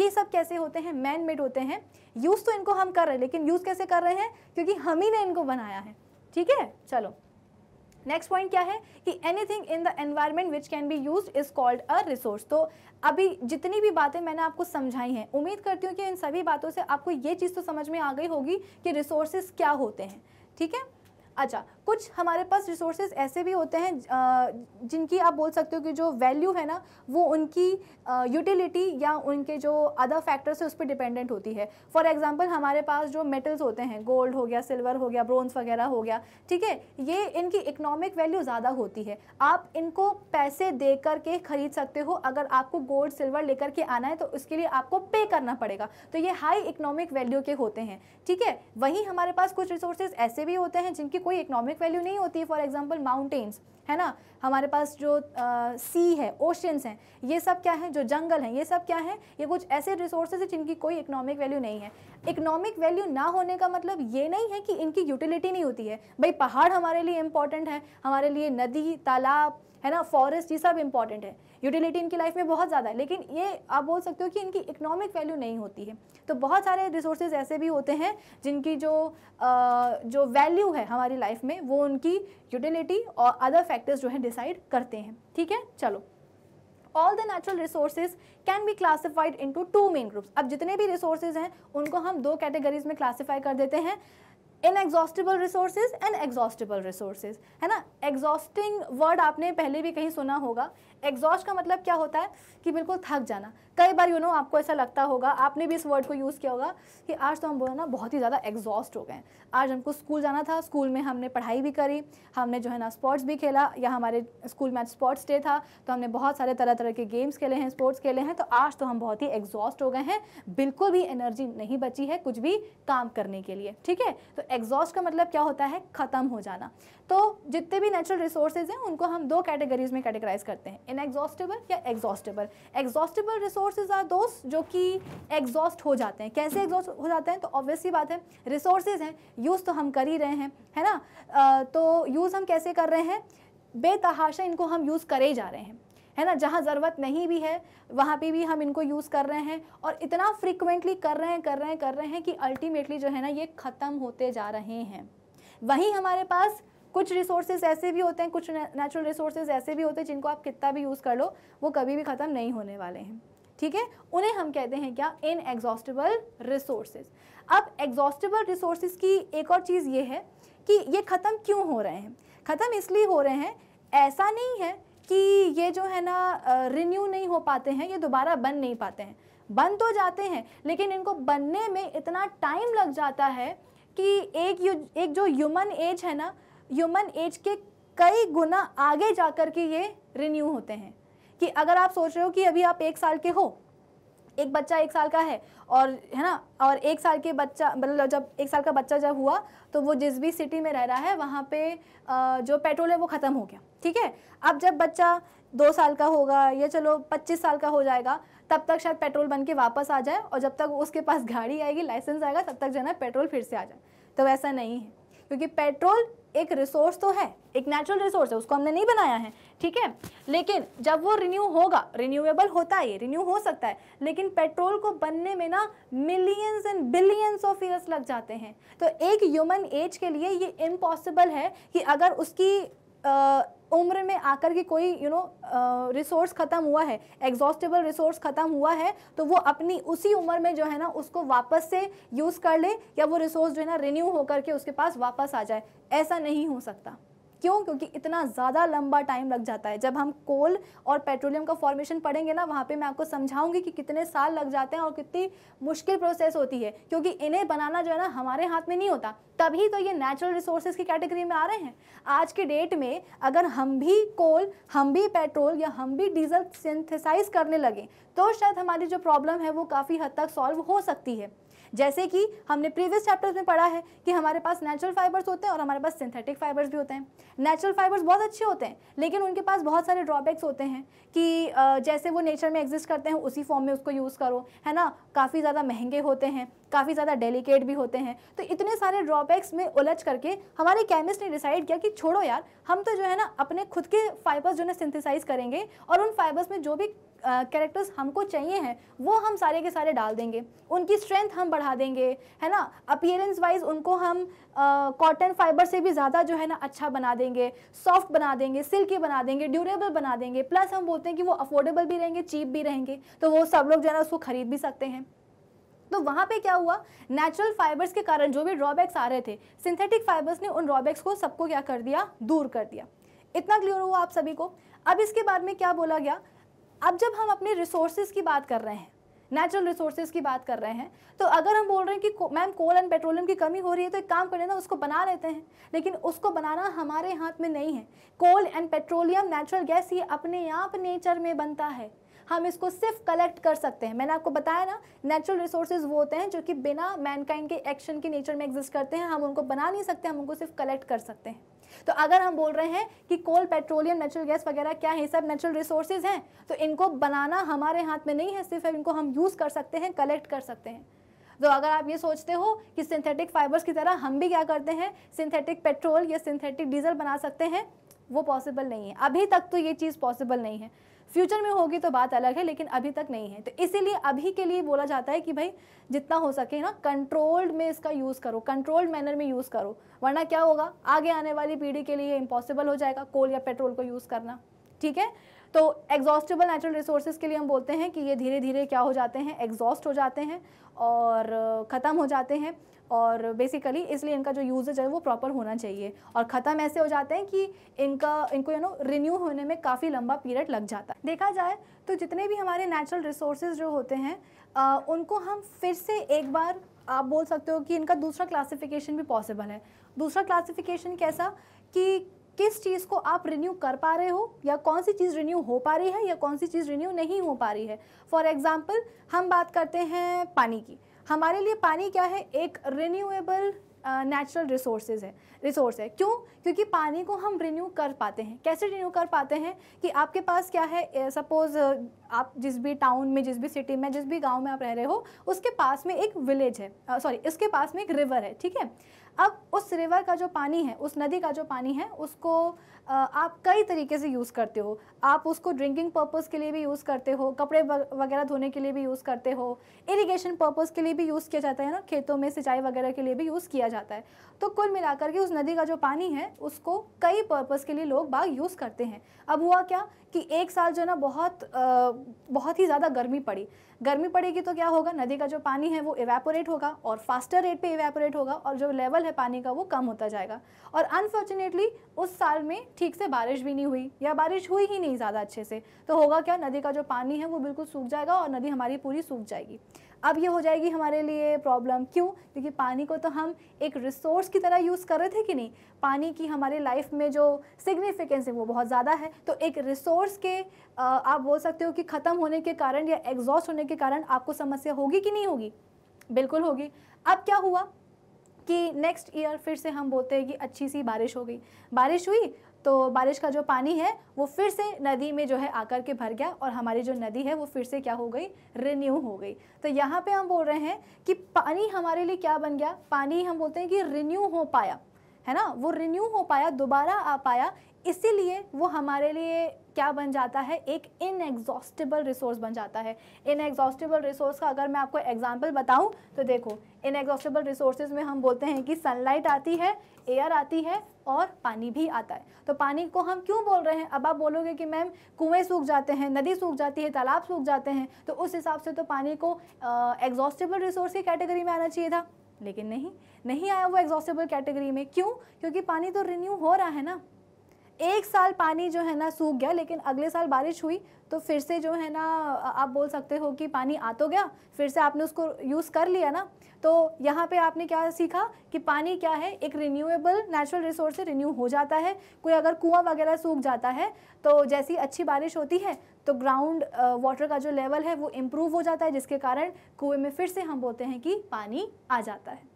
ये सब कैसे होते हैं मैन मेड होते हैं यूज़ तो इनको हम कर रहे हैं लेकिन यूज़ कैसे कर रहे हैं क्योंकि हम ही ने इनको बनाया है ठीक है चलो नेक्स्ट पॉइंट क्या है कि anything in the environment which can be use is called a resource तो अभी जितनी भी बातें मैंने आपको समझाई हैं उम्मीद करती हूँ कि इन सभी बातों से आपको ये चीज़ तो समझ में आ गई होगी कि रिसोर्सेज क्या होते हैं ठीक है अच्छा कुछ हमारे पास रिसोर्सेज ऐसे भी होते हैं जिनकी आप बोल सकते हो कि जो वैल्यू है ना वो उनकी यूटिलिटी या उनके जो अदर फैक्टर्स है उस पर डिपेंडेंट होती है फॉर एग्जाम्पल हमारे पास जो मेटल्स होते हैं गोल्ड हो गया सिल्वर हो गया ब्रोंज वगैरह हो गया ठीक है ये इनकी इकोनॉमिक वैल्यू ज़्यादा होती है आप इनको पैसे दे कर के ख़रीद सकते हो अगर आपको गोल्ड सिल्वर लेकर के आना है तो उसके लिए आपको पे करना पड़ेगा तो ये हाई इकोनॉमिक वैल्यू के होते हैं ठीक है वहीं हमारे पास कुछ रिसोर्सेज ऐसे भी होते हैं जिनकी कोई इकोनॉमिक वैल्यू नहीं होती फॉर एग्जाम्पल माउंटेन्स है ना हमारे पास जो आ, सी है ओशंस हैं ये सब क्या है जो जंगल हैं ये सब क्या है ये कुछ ऐसे रिसोर्सेज हैं जिनकी कोई इकोनॉमिक वैल्यू नहीं है इकोनॉमिक वैल्यू ना होने का मतलब ये नहीं है कि इनकी यूटिलिटी नहीं होती है भाई पहाड़ हमारे लिए इंपॉर्टेंट है हमारे लिए नदी तालाब है ना फॉरेस्ट ये सब इंपॉर्टेंट है यूटिलिटी इनकी लाइफ में बहुत ज़्यादा है लेकिन ये आप बोल सकते हो कि इनकी इकोनॉमिक वैल्यू नहीं होती है तो बहुत सारे रिसोर्सेज ऐसे भी होते हैं जिनकी जो आ, जो वैल्यू है हमारी लाइफ में वो उनकी यूटिलिटी और अदर फैक्टर्स जो है डिसाइड करते हैं ठीक है चलो all the natural resources can be classified in two main groups अब जितने भी रिसोर्सेज हैं उनको हम दो कैटेगरीज में क्लासीफाई कर देते हैं inexhaustible resources and exhaustible resources है ना एग्जॉस्टिंग वर्ड आपने पहले भी कहीं सुना होगा एग्जॉस्ट का मतलब क्या होता है कि बिल्कुल थक जाना कई बार यू you नो know, आपको ऐसा लगता होगा आपने भी इस वर्ड को यूज़ किया होगा कि आज तो हम बोलो ना बहुत ही ज़्यादा एग्जॉस्ट हो गए हैं आज हमको स्कूल जाना था स्कूल में हमने पढ़ाई भी करी हमने जो है ना स्पोर्ट्स भी खेला या हमारे स्कूल में आज स्पोर्ट्स डे था तो हमने बहुत सारे तरह तरह के गेम्स खेले हैं स्पोर्ट्स खेले हैं तो आज तो हम बहुत ही एग्जॉस्ट हो गए हैं बिल्कुल भी एनर्जी नहीं बची है कुछ भी काम करने के लिए ठीक है तो एग्जॉस्ट का मतलब क्या होता है ख़त्म हो जाना तो जितने भी नेचुरल रिसोर्सेज हैं उनको हम दो कैटेगरीज में कैटेगराइज करते हैं इनएग्जॉस्टेबल या एग्जॉस्टेबल एग्जॉस्टेबल रिसोर्सेज आर दोस्त जो कि एग्जॉस्ट हो जाते हैं कैसे एग्जॉस्ट हो जाते हैं तो ऑब्वियसली बात है रिसोर्सेज हैं यूज़ तो हम कर ही रहे हैं है ना आ, तो यूज़ हम कैसे कर रहे हैं बेतहाशा इनको हम यूज़ कर ही जा रहे हैं है ना जहाँ ज़रूरत नहीं भी है वहाँ पे भी हम इनको यूज़ कर रहे हैं और इतना फ्रिक्वेंटली कर रहे हैं कर रहे हैं कर रहे हैं कि अल्टीमेटली जो है ना ये ख़त्म होते जा रहे हैं वहीं हमारे पास कुछ रिसोर्सेज ऐसे भी होते हैं कुछ नेचुरल रिसोर्सेज ऐसे भी होते हैं जिनको आप कितना भी यूज़ कर लो वो कभी भी ख़त्म नहीं होने वाले हैं ठीक है उन्हें हम कहते हैं क्या इन एग्जॉस्टेबल रिसोर्सेज अब एग्जॉस्टेबल रिसोर्सेज की एक और चीज़ ये है कि ये ख़त्म क्यों हो रहे हैं ख़त्म इसलिए हो रहे हैं ऐसा नहीं है कि ये जो है ना रिन्यू नहीं हो पाते हैं ये दोबारा बन नहीं पाते हैं बन तो जाते हैं लेकिन इनको बनने में इतना टाइम लग जाता है कि एक एक जो ह्यूमन एज है ना ह्यूमन एज के कई गुना आगे जाकर के ये रिन्यू होते हैं कि अगर आप सोच रहे हो कि अभी आप एक साल के हो एक बच्चा एक साल का है और है ना और एक साल के बच्चा मतलब जब एक साल का बच्चा जब हुआ तो वो जिस भी सिटी में रह रहा है वहाँ पे जो पेट्रोल है वो ख़त्म हो गया ठीक है अब जब बच्चा दो साल का होगा या चलो पच्चीस साल का हो जाएगा तब तक शायद पेट्रोल बन के वापस आ जाए और जब तक उसके पास गाड़ी आएगी लाइसेंस आएगा तब तक जो है ना पेट्रोल फिर से आ जाए तो वैसा नहीं है क्योंकि पेट्रोल एक रिसोर्स तो है एक नेचुरल रिसोर्स है उसको हमने नहीं बनाया है ठीक है लेकिन जब वो रिन्यू होगा रिन्यूएबल होता है ये रिन्यू हो सकता है लेकिन पेट्रोल को बनने में ना millions and billions of years लग जाते हैं तो एक ह्यूमन एज के लिए ये इम्पॉसिबल है कि अगर उसकी उम्र में आकर के कोई यू नो रिसोर्स ख़त्म हुआ है एग्जॉस्टेबल रिसोर्स ख़त्म हुआ है तो वो अपनी उसी उम्र में जो है ना उसको वापस से यूज़ कर ले या वो रिसोर्स जो है ना रिन्यू होकर के उसके पास वापस आ जाए ऐसा नहीं हो सकता क्यों क्योंकि इतना ज़्यादा लंबा टाइम लग जाता है जब हम कोल और पेट्रोलियम का फॉर्मेशन पढ़ेंगे ना वहाँ पर मैं आपको समझाऊंगी कि कितने साल लग जाते हैं और कितनी मुश्किल प्रोसेस होती है क्योंकि इन्हें बनाना जो है ना हमारे हाथ में नहीं होता तभी तो ये नेचुरल रिसोर्सेज की कैटेगरी में आ रहे हैं आज के डेट में अगर हम भी कोल हम भी पेट्रोल या हम भी डीजल सिंथेसाइज करने लगे तो शायद हमारी जो प्रॉब्लम है वो काफ़ी हद तक सॉल्व हो सकती है जैसे कि हमने प्रीवियस चैप्टर्स में पढ़ा है कि हमारे पास नेचुरल फाइबर्स होते हैं और हमारे पास सिंथेटिक फाइबर्स भी होते हैं नेचुरल फाइबर्स बहुत अच्छे होते हैं लेकिन उनके पास बहुत सारे ड्रॉबैक्स होते हैं कि जैसे वो नेचर में एग्जिस्ट करते हैं उसी फॉर्म में उसको यूज़ करो है ना काफ़ी ज़्यादा महंगे होते हैं काफ़ी ज़्यादा डेलिकेट भी होते हैं तो इतने सारे ड्रॉबैक्स में उलझ करके हमारे केमिस्ट ने डिसाइड किया कि छोड़ो यार हम तो जो है ना अपने खुद के फाइबर्स जो है सिंथेसाइज करेंगे और उन फाइबर्स में जो भी कैरेक्टर्स uh, हमको चाहिए हैं वो हम सारे के सारे डाल देंगे उनकी स्ट्रेंथ हम बढ़ा देंगे है ना अपियरेंस वाइज उनको हम कॉटन uh, फाइबर से भी ज़्यादा जो है ना अच्छा बना देंगे सॉफ्ट बना देंगे सिल्की बना देंगे ड्यूरेबल बना देंगे प्लस हम बोलते हैं कि वो अफोर्डेबल भी रहेंगे चीप भी रहेंगे तो वो सब लोग जो है ना उसको खरीद भी सकते हैं तो वहाँ पे क्या हुआ नेचुरल फाइबर्स के कारण जो भी ड्रॉबैक्स आ रहे थे सिंथेटिक फाइबर्स ने उन ड्रॉबैक्स को सबको क्या कर दिया दूर कर दिया इतना क्लियर हुआ आप सभी को अब इसके बाद में क्या बोला गया अब जब हम अपने रिसोर्सेज की बात कर रहे हैं नेचुरल रिसोर्सेज की बात कर रहे हैं तो अगर हम बोल रहे हैं कि मैम कोल एंड पेट्रोलियम की कमी हो रही है तो एक काम करें ना उसको बना लेते हैं लेकिन उसको बनाना हमारे हाथ में नहीं है coal and petroleum natural gas ये अपने आप नेचर में बनता है हम इसको सिर्फ कलेक्ट कर सकते हैं मैंने आपको बताया ना नेचुरल रिसोर्सेज वो होते हैं जो कि बिना मैनकाइंड के एक्शन के नेचर में एग्जिस्ट करते हैं हम उनको बना नहीं सकते हम उनको सिर्फ कलेक्ट कर सकते हैं तो अगर हम बोल रहे हैं कि कोल पेट्रोलियम नेचुरल गैस वगैरह क्या है सब नेचुरल रिसोर्सेज हैं तो इनको बनाना हमारे हाथ में नहीं है सिर्फ इनको हम यूज़ कर सकते हैं कलेक्ट कर सकते हैं तो अगर आप ये सोचते हो कि सिंथेटिक फाइबर्स की तरह हम भी क्या करते हैं सिंथेटिक पेट्रोल या सिंथेटिक डीजल बना सकते हैं वो पॉसिबल नहीं है अभी तक तो ये चीज़ पॉसिबल नहीं है फ्यूचर में होगी तो बात अलग है लेकिन अभी तक नहीं है तो इसीलिए अभी के लिए बोला जाता है कि भाई जितना हो सके ना कंट्रोल्ड में इसका यूज़ करो कंट्रोल्ड मैनर में यूज़ करो वरना क्या होगा आगे आने वाली पीढ़ी के लिए इम्पॉसिबल हो जाएगा कोल या पेट्रोल को यूज़ करना ठीक है तो एग्जॉस्टेबल नेचुरल रिसोर्सेज के लिए हम बोलते हैं कि ये धीरे धीरे क्या हो जाते हैं एग्जॉस्ट हो जाते हैं और ख़त्म हो जाते हैं और बेसिकली इसलिए इनका जो यूजेज है वो प्रॉपर होना चाहिए और ख़त्म ऐसे हो जाते हैं कि इनका इनको यू नो रिन्यू होने में काफ़ी लंबा पीरियड लग जाता है देखा जाए तो जितने भी हमारे नेचुरल रिसोर्सेज जो होते हैं आ, उनको हम फिर से एक बार आप बोल सकते हो कि इनका दूसरा क्लासिफिकेशन भी पॉसिबल है दूसरा क्लासिफिकेशन कैसा कि किस चीज़ को आप रिन्यू कर पा रहे हो या कौन सी चीज़ रिन्यू हो पा रही है या कौन सी चीज़ रिन्यू नहीं हो पा रही है फॉर एग्ज़ाम्पल हम बात करते हैं पानी की हमारे लिए पानी क्या है एक रिन्यूएबल नेचुरल रिसोर्सेज है रिसोर्स है क्यों क्योंकि पानी को हम रिन्यू कर पाते हैं कैसे रिन्यू कर पाते हैं कि आपके पास क्या है सपोज़ आप जिस भी टाउन में जिस भी सिटी में जिस भी गांव में आप रह रहे हो उसके पास में एक विलेज है सॉरी uh, उसके पास में एक रिवर है ठीक है अब उस रिवर का जो पानी है उस नदी का जो पानी है उसको आप कई तरीके से यूज़ करते हो आप उसको ड्रिंकिंग पर्पज़ के लिए भी यूज़ करते हो कपड़े वगैरह धोने के लिए भी यूज़ करते हो इरिगेशन पर्पज़ के लिए भी यूज़ किया जाता है ना खेतों में सिंचाई वगैरह के लिए भी यूज़ किया जाता है तो कुल मिलाकर के उस नदी का जो पानी है उसको कई पर्पज़ के लिए लोग बाग यूज़ करते हैं अब हुआ क्या कि एक साल जो है ना बहुत आ, बहुत ही ज़्यादा गर्मी पड़ी गर्मी पड़ेगी तो क्या होगा नदी का जो पानी है वो इवेपोरेट होगा और फास्टर रेट पे इवेपोरेट होगा और जो लेवल है पानी का वो कम होता जाएगा और अनफॉर्चुनेटली उस साल में ठीक से बारिश भी नहीं हुई या बारिश हुई ही नहीं ज़्यादा अच्छे से तो होगा क्या नदी का जो पानी है वो बिल्कुल सूख जाएगा और नदी हमारी पूरी सूख जाएगी अब ये हो जाएगी हमारे लिए प्रॉब्लम क्यों क्योंकि पानी को तो हम एक रिसोर्स की तरह यूज़ कर रहे थे कि नहीं पानी की हमारे लाइफ में जो सिग्निफिकेंस है वो बहुत ज़्यादा है तो एक रिसोर्स के आप बोल सकते हो कि ख़त्म होने के कारण या एग्जॉस्ट होने के कारण आपको समस्या होगी कि नहीं होगी बिल्कुल होगी अब क्या हुआ कि नेक्स्ट ईयर फिर से हम बोलते हैं कि अच्छी सी बारिश हो गई बारिश हुई तो बारिश का जो पानी है वो फिर से नदी में जो है आकर के भर गया और हमारी जो नदी है वो फिर से क्या हो गई रिन्यू हो गई तो यहाँ पे हम बोल रहे हैं कि पानी हमारे लिए क्या बन गया पानी हम बोलते हैं कि रिन्यू हो पाया है ना वो रिन्यू हो पाया दोबारा आ पाया इसीलिए वो हमारे लिए क्या बन जाता है एक इनएग्जॉस्टेबल रिसोर्स बन जाता है इनएग्जॉस्टिबल रिसोर्स का अगर मैं आपको एग्जांपल बताऊं तो देखो इनएग्जॉस्टिबल रिसोर्सेज में हम बोलते हैं कि सनलाइट आती है एयर आती है और पानी भी आता है तो पानी को हम क्यों बोल रहे हैं अब आप बोलोगे कि मैम कुएं सूख जाते हैं नदी सूख जाती है तालाब सूख जाते हैं तो उस हिसाब से तो पानी को एग्जॉस्टेबल रिसोर्स की कैटेगरी में आना चाहिए था लेकिन नहीं नहीं आया वो एग्जॉस्टेबल कैटेगरी में क्यों क्योंकि पानी तो रिन्यू हो रहा है ना एक साल पानी जो है ना सूख गया लेकिन अगले साल बारिश हुई तो फिर से जो है ना आप बोल सकते हो कि पानी आ तो गया फिर से आपने उसको यूज़ कर लिया ना तो यहाँ पे आपने क्या सीखा कि पानी क्या है एक रिन्यूएबल नेचुरल रिसोर्स से रिन्यू हो जाता है कोई अगर कुआं वगैरह सूख जाता है तो जैसी अच्छी बारिश होती है तो ग्राउंड वाटर का जो लेवल है वो इम्प्रूव हो जाता है जिसके कारण कुएँ में फिर से हम बोलते हैं कि पानी आ जाता है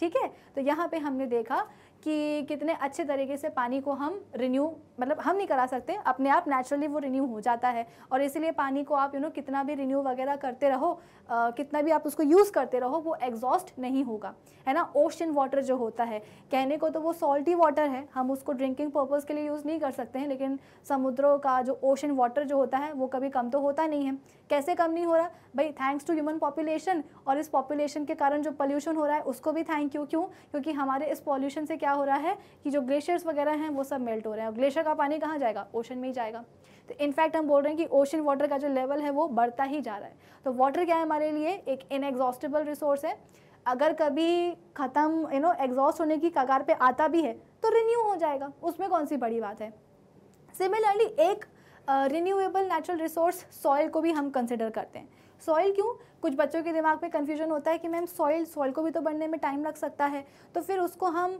ठीक है तो यहाँ पर हमने देखा कि कितने अच्छे तरीके से पानी को हम रिन्यू मतलब हम नहीं करा सकते अपने आप नेचुरली वो रिन्यू हो जाता है और इसीलिए पानी को आप यू नो कितना भी रिन्यू वगैरह करते रहो आ, कितना भी आप उसको यूज़ करते रहो वो एग्जॉस्ट नहीं होगा है ना ओशन वाटर जो होता है कहने को तो वो सॉल्टी वाटर है हम उसको ड्रिंकिंग पर्पज़ के लिए यूज़ नहीं कर सकते हैं लेकिन समुद्रों का जो ओशन वाटर जो होता है वो कभी कम तो होता नहीं है कैसे कम नहीं हो रहा भाई थैंक्स टू ह्यूमन पॉपुलेशन और इस पॉपुलेशन के कारण जो पॉल्यूशन हो रहा है उसको भी थैंक यू क्यों क्योंकि हमारे इस पॉल्यूशन से क्या हो रहा है कि जो ग्लेशियर्स वगैरह हैं वो सब मेल्ट हो रहे हैं और ग्लेशियर का पानी कहाँ जाएगा ओशन में ही जाएगा तो इनफैक्ट हम बोल रहे हैं कि ओशन वाटर का जो लेवल है वो बढ़ता ही जा रहा है तो वाटर क्या है हमारे लिए एक इनएग्जॉस्टेबल रिसोर्स है अगर कभी ख़त्म यू नो एग्जॉस्ट होने की कगार पे आता भी है तो रिन्यू हो जाएगा उसमें कौन सी बड़ी बात है सिमिलरली एक रिन्यूएबल नेचुरल रिसोर्स सॉइल को भी हम कंसिडर करते हैं सॉइल क्यों कुछ बच्चों के दिमाग में कन्फ्यूजन होता है कि मैम सॉइल सॉइल को भी तो बढ़ने में टाइम लग सकता है तो फिर उसको हम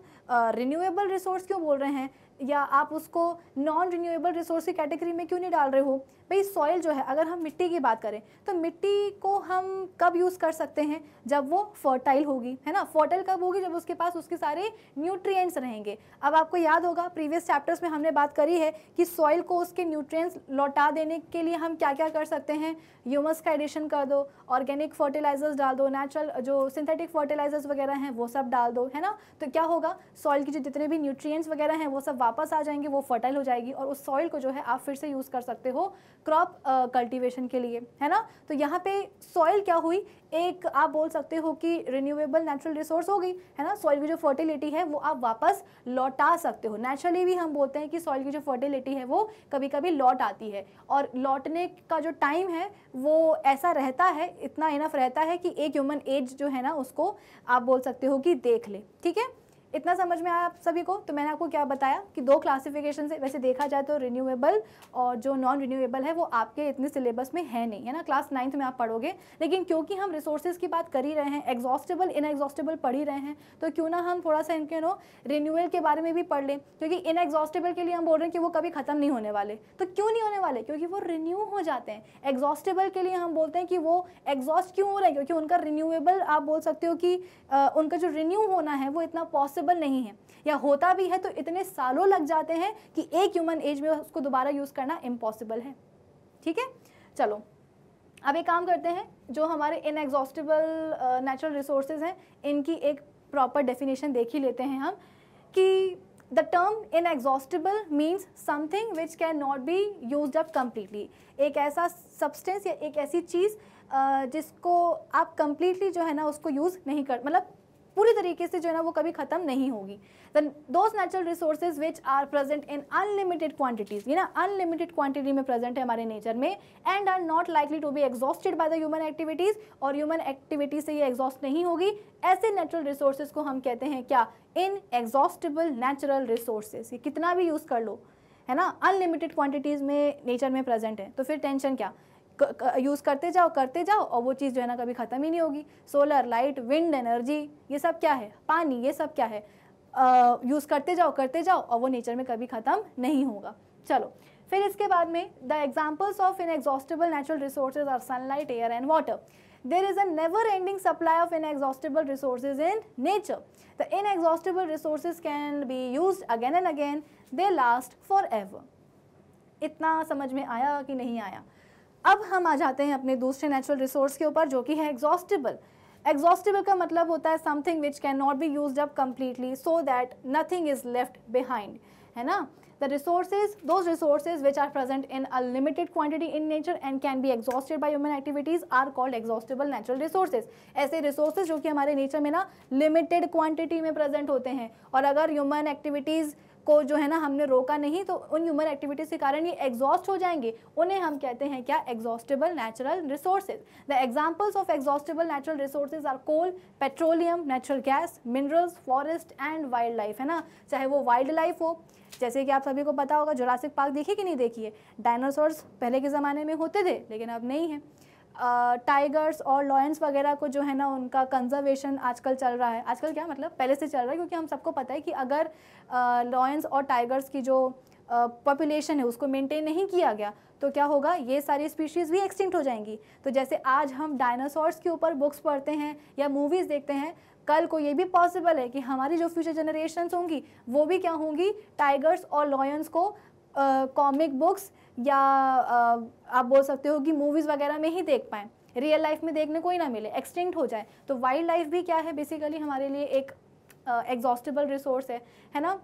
रिन्यूएबल uh, रिसोर्स क्यों बोल रहे हैं या आप उसको नॉन रिन्यूएबल रिसोर्स की कैटेगरी में क्यों नहीं डाल रहे हो भाई सॉइल जो है अगर हम मिट्टी की बात करें तो मिट्टी को हम कब यूज़ कर सकते हैं जब वो फर्टाइल होगी है ना फर्टाइल कब होगी जब उसके पास उसके सारे न्यूट्रिएंट्स रहेंगे अब आपको याद होगा प्रीवियस चैप्टर्स में हमने बात करी है कि सॉइल को उसके न्यूट्रिएंट्स लौटा देने के लिए हम क्या क्या कर सकते हैं ह्यूमस का एडिशन कर दो ऑर्गेनिक फर्टिलाइजर्स डाल दो नेचुरल जो सिंथेटिक फर्टिलाइजर्स वगैरह हैं वो सब डाल दो है ना तो क्या होगा सॉइल की जो जितने भी न्यूट्रिएंट्स वगैरह हैं वो सब वापस वापस आ जाएंगे वो फर्टाइल हो जाएगी और उस सॉइल को जो है आप फिर से यूज़ कर सकते हो क्रॉप कल्टिवेशन के लिए है ना तो यहाँ पे सॉइल क्या हुई एक आप बोल सकते हो कि रिन्यूएबल नेचुरल रिसोर्स हो गई है ना सॉइल की जो फर्टिलिटी है वो आप वापस लौटा सकते हो नेचुरली भी हम बोलते हैं कि सॉइल की जो फर्टिलिटी है वो कभी कभी लौट आती है और लौटने का जो टाइम है वो ऐसा रहता है इतना इनफ रहता है कि एक ह्यूमन एज जो है ना उसको आप बोल सकते हो कि देख ले ठीक है इतना समझ में आया आप सभी को तो मैंने आपको क्या बताया कि दो क्लासिफिकेशन से वैसे देखा जाए तो रिन्यूएबल और जो नॉन रिन्यूएबल है वो आपके इतने सिलेबस में है नहीं है ना क्लास नाइन्थ में आप पढ़ोगे लेकिन क्योंकि हम रिसोर्सेज की बात कर ही रहे हैं एग्जॉस्टेबल इनएग्जॉस्टेबल पढ़ ही रहे हैं तो क्यों ना हम थोड़ा सा इनके नो रिन्यूएल के बारे में भी पढ़ लें क्योंकि इनएग्जॉस्टेबल के लिए हम बोल रहे हैं कि वो कभी ख़त्म नहीं होने वाले तो क्यों नहीं होने वाले क्योंकि वो रिन्यू हो जाते हैं एग्जॉस्टेबल के लिए हम बोलते हैं कि वो एग्जॉस्ट क्यों हो रहे हैं क्योंकि उनका रिन्यूएबल आप बोल सकते हो कि उनका जो रिन्यू होना है वो इतना पॉसिबल पॉसिबल नहीं है या होता भी है तो इतने सालों लग जाते हैं कि एक ह्यूमन एज में उसको दोबारा यूज़ करना इम्पॉसिबल है ठीक है चलो अब एक काम करते हैं जो हमारे इनएग्जॉस्टिबल नेचुरल रिसोर्सेज हैं इनकी एक प्रॉपर डेफिनेशन देख ही लेते हैं हम कि the term inexhaustible means something which can not be use up completely एक ऐसा सब्सटेंस या एक ऐसी चीज़ जिसको आप कम्प्लीटली जो है ना उसको यूज़ नहीं कर मतलब पूरी तरीके से जो है ना वो कभी खत्म नहीं होगी then those natural resources which are present in unlimited quantities ये ना अनलिमिटेड क्वांटिटी में प्रेजेंट है हमारे नेचर में and are not likely to be exhausted by the human activities और ह्यूमन एक्टिविटी से ये एग्जॉस्ट नहीं होगी ऐसे नेचुरल रिसोर्सेज को हम कहते हैं क्या इन एग्जॉस्टेबल नेचुरल रिसोर्सेज ये कितना भी यूज़ कर लो है ना अनलिमिटेड क्वांटिटीज़ में नेचर में प्रेजेंट है तो फिर टेंशन क्या यूज़ करते जाओ करते जाओ और वो चीज़ जो है ना कभी ख़त्म ही नहीं होगी सोलर लाइट विंड एनर्जी ये सब क्या है पानी ये सब क्या है यूज़ करते जाओ करते जाओ और वो नेचर में कभी ख़त्म नहीं होगा चलो फिर इसके बाद में the examples of inexhaustible natural resources are sunlight air and water there never ending supply of in supply resource in nature the in the resource can be use again and again they last forever इतना समझ में आया कि नहीं आया अब हम आ जाते हैं अपने दूसरे नेचुरल रिसोर्स के ऊपर जो कि है एग्जॉस्टिबल एग्जॉस्टिबल का मतलब होता है something which can not be use up completely so that nothing is left behind है ना the resource those resource which are present in a limited quantity in nature and can be exhausted by human activities are called exhaustible natural resources ऐसे resources जो कि हमारे nature में ना limited quantity में present होते हैं और अगर ह्यूमन एक्टिविटीज़ को जो है ना हमने रोका नहीं तो उन ह्यूमन एक्टिविटीज़ के कारण ये एग्जॉस्ट हो जाएंगे उन्हें हम कहते हैं क्या exhaustible natural resources the examples of exhaustible natural resources are coal petroleum natural gas minerals forest and wildlife है ना चाहे वो वाइल्ड लाइफ हो जैसे कि आप सभी को पता होगा जोरासिक पार्क देखिए कि नहीं देखिए डायनासोर्स पहले के ज़माने में होते थे लेकिन अब नहीं है टाइगर्स और लॉयंस वगैरह को जो है ना उनका कंजर्वेशन आजकल चल रहा है आजकल क्या मतलब पहले से चल रहा है क्योंकि हम सबको पता है कि अगर लॉयंस और टाइगर्स की जो पॉपुलेशन है उसको मेंटेन नहीं किया गया तो क्या होगा ये सारी स्पीशीज़ भी एक्सटिंक्ट हो जाएंगी तो जैसे आज हम डायनासोर्स के ऊपर बुक्स पढ़ते हैं या मूवीज़ देखते हैं कल को ये भी पॉसिबल है कि हमारी जो फ्यूचर जनरेशन होंगी वो भी क्या होंगी टाइगर्स और लॉयंस को कॉमिक बुक्स या आप बोल सकते हो कि मूवीज़ वगैरह में ही देख पाएँ रियल लाइफ में देखने को ही ना मिले एक्सटिंक्ट हो जाए तो वाइल्ड लाइफ भी क्या है बेसिकली हमारे लिए एक एग्जॉस्टेबल uh, रिसोर्स है है ना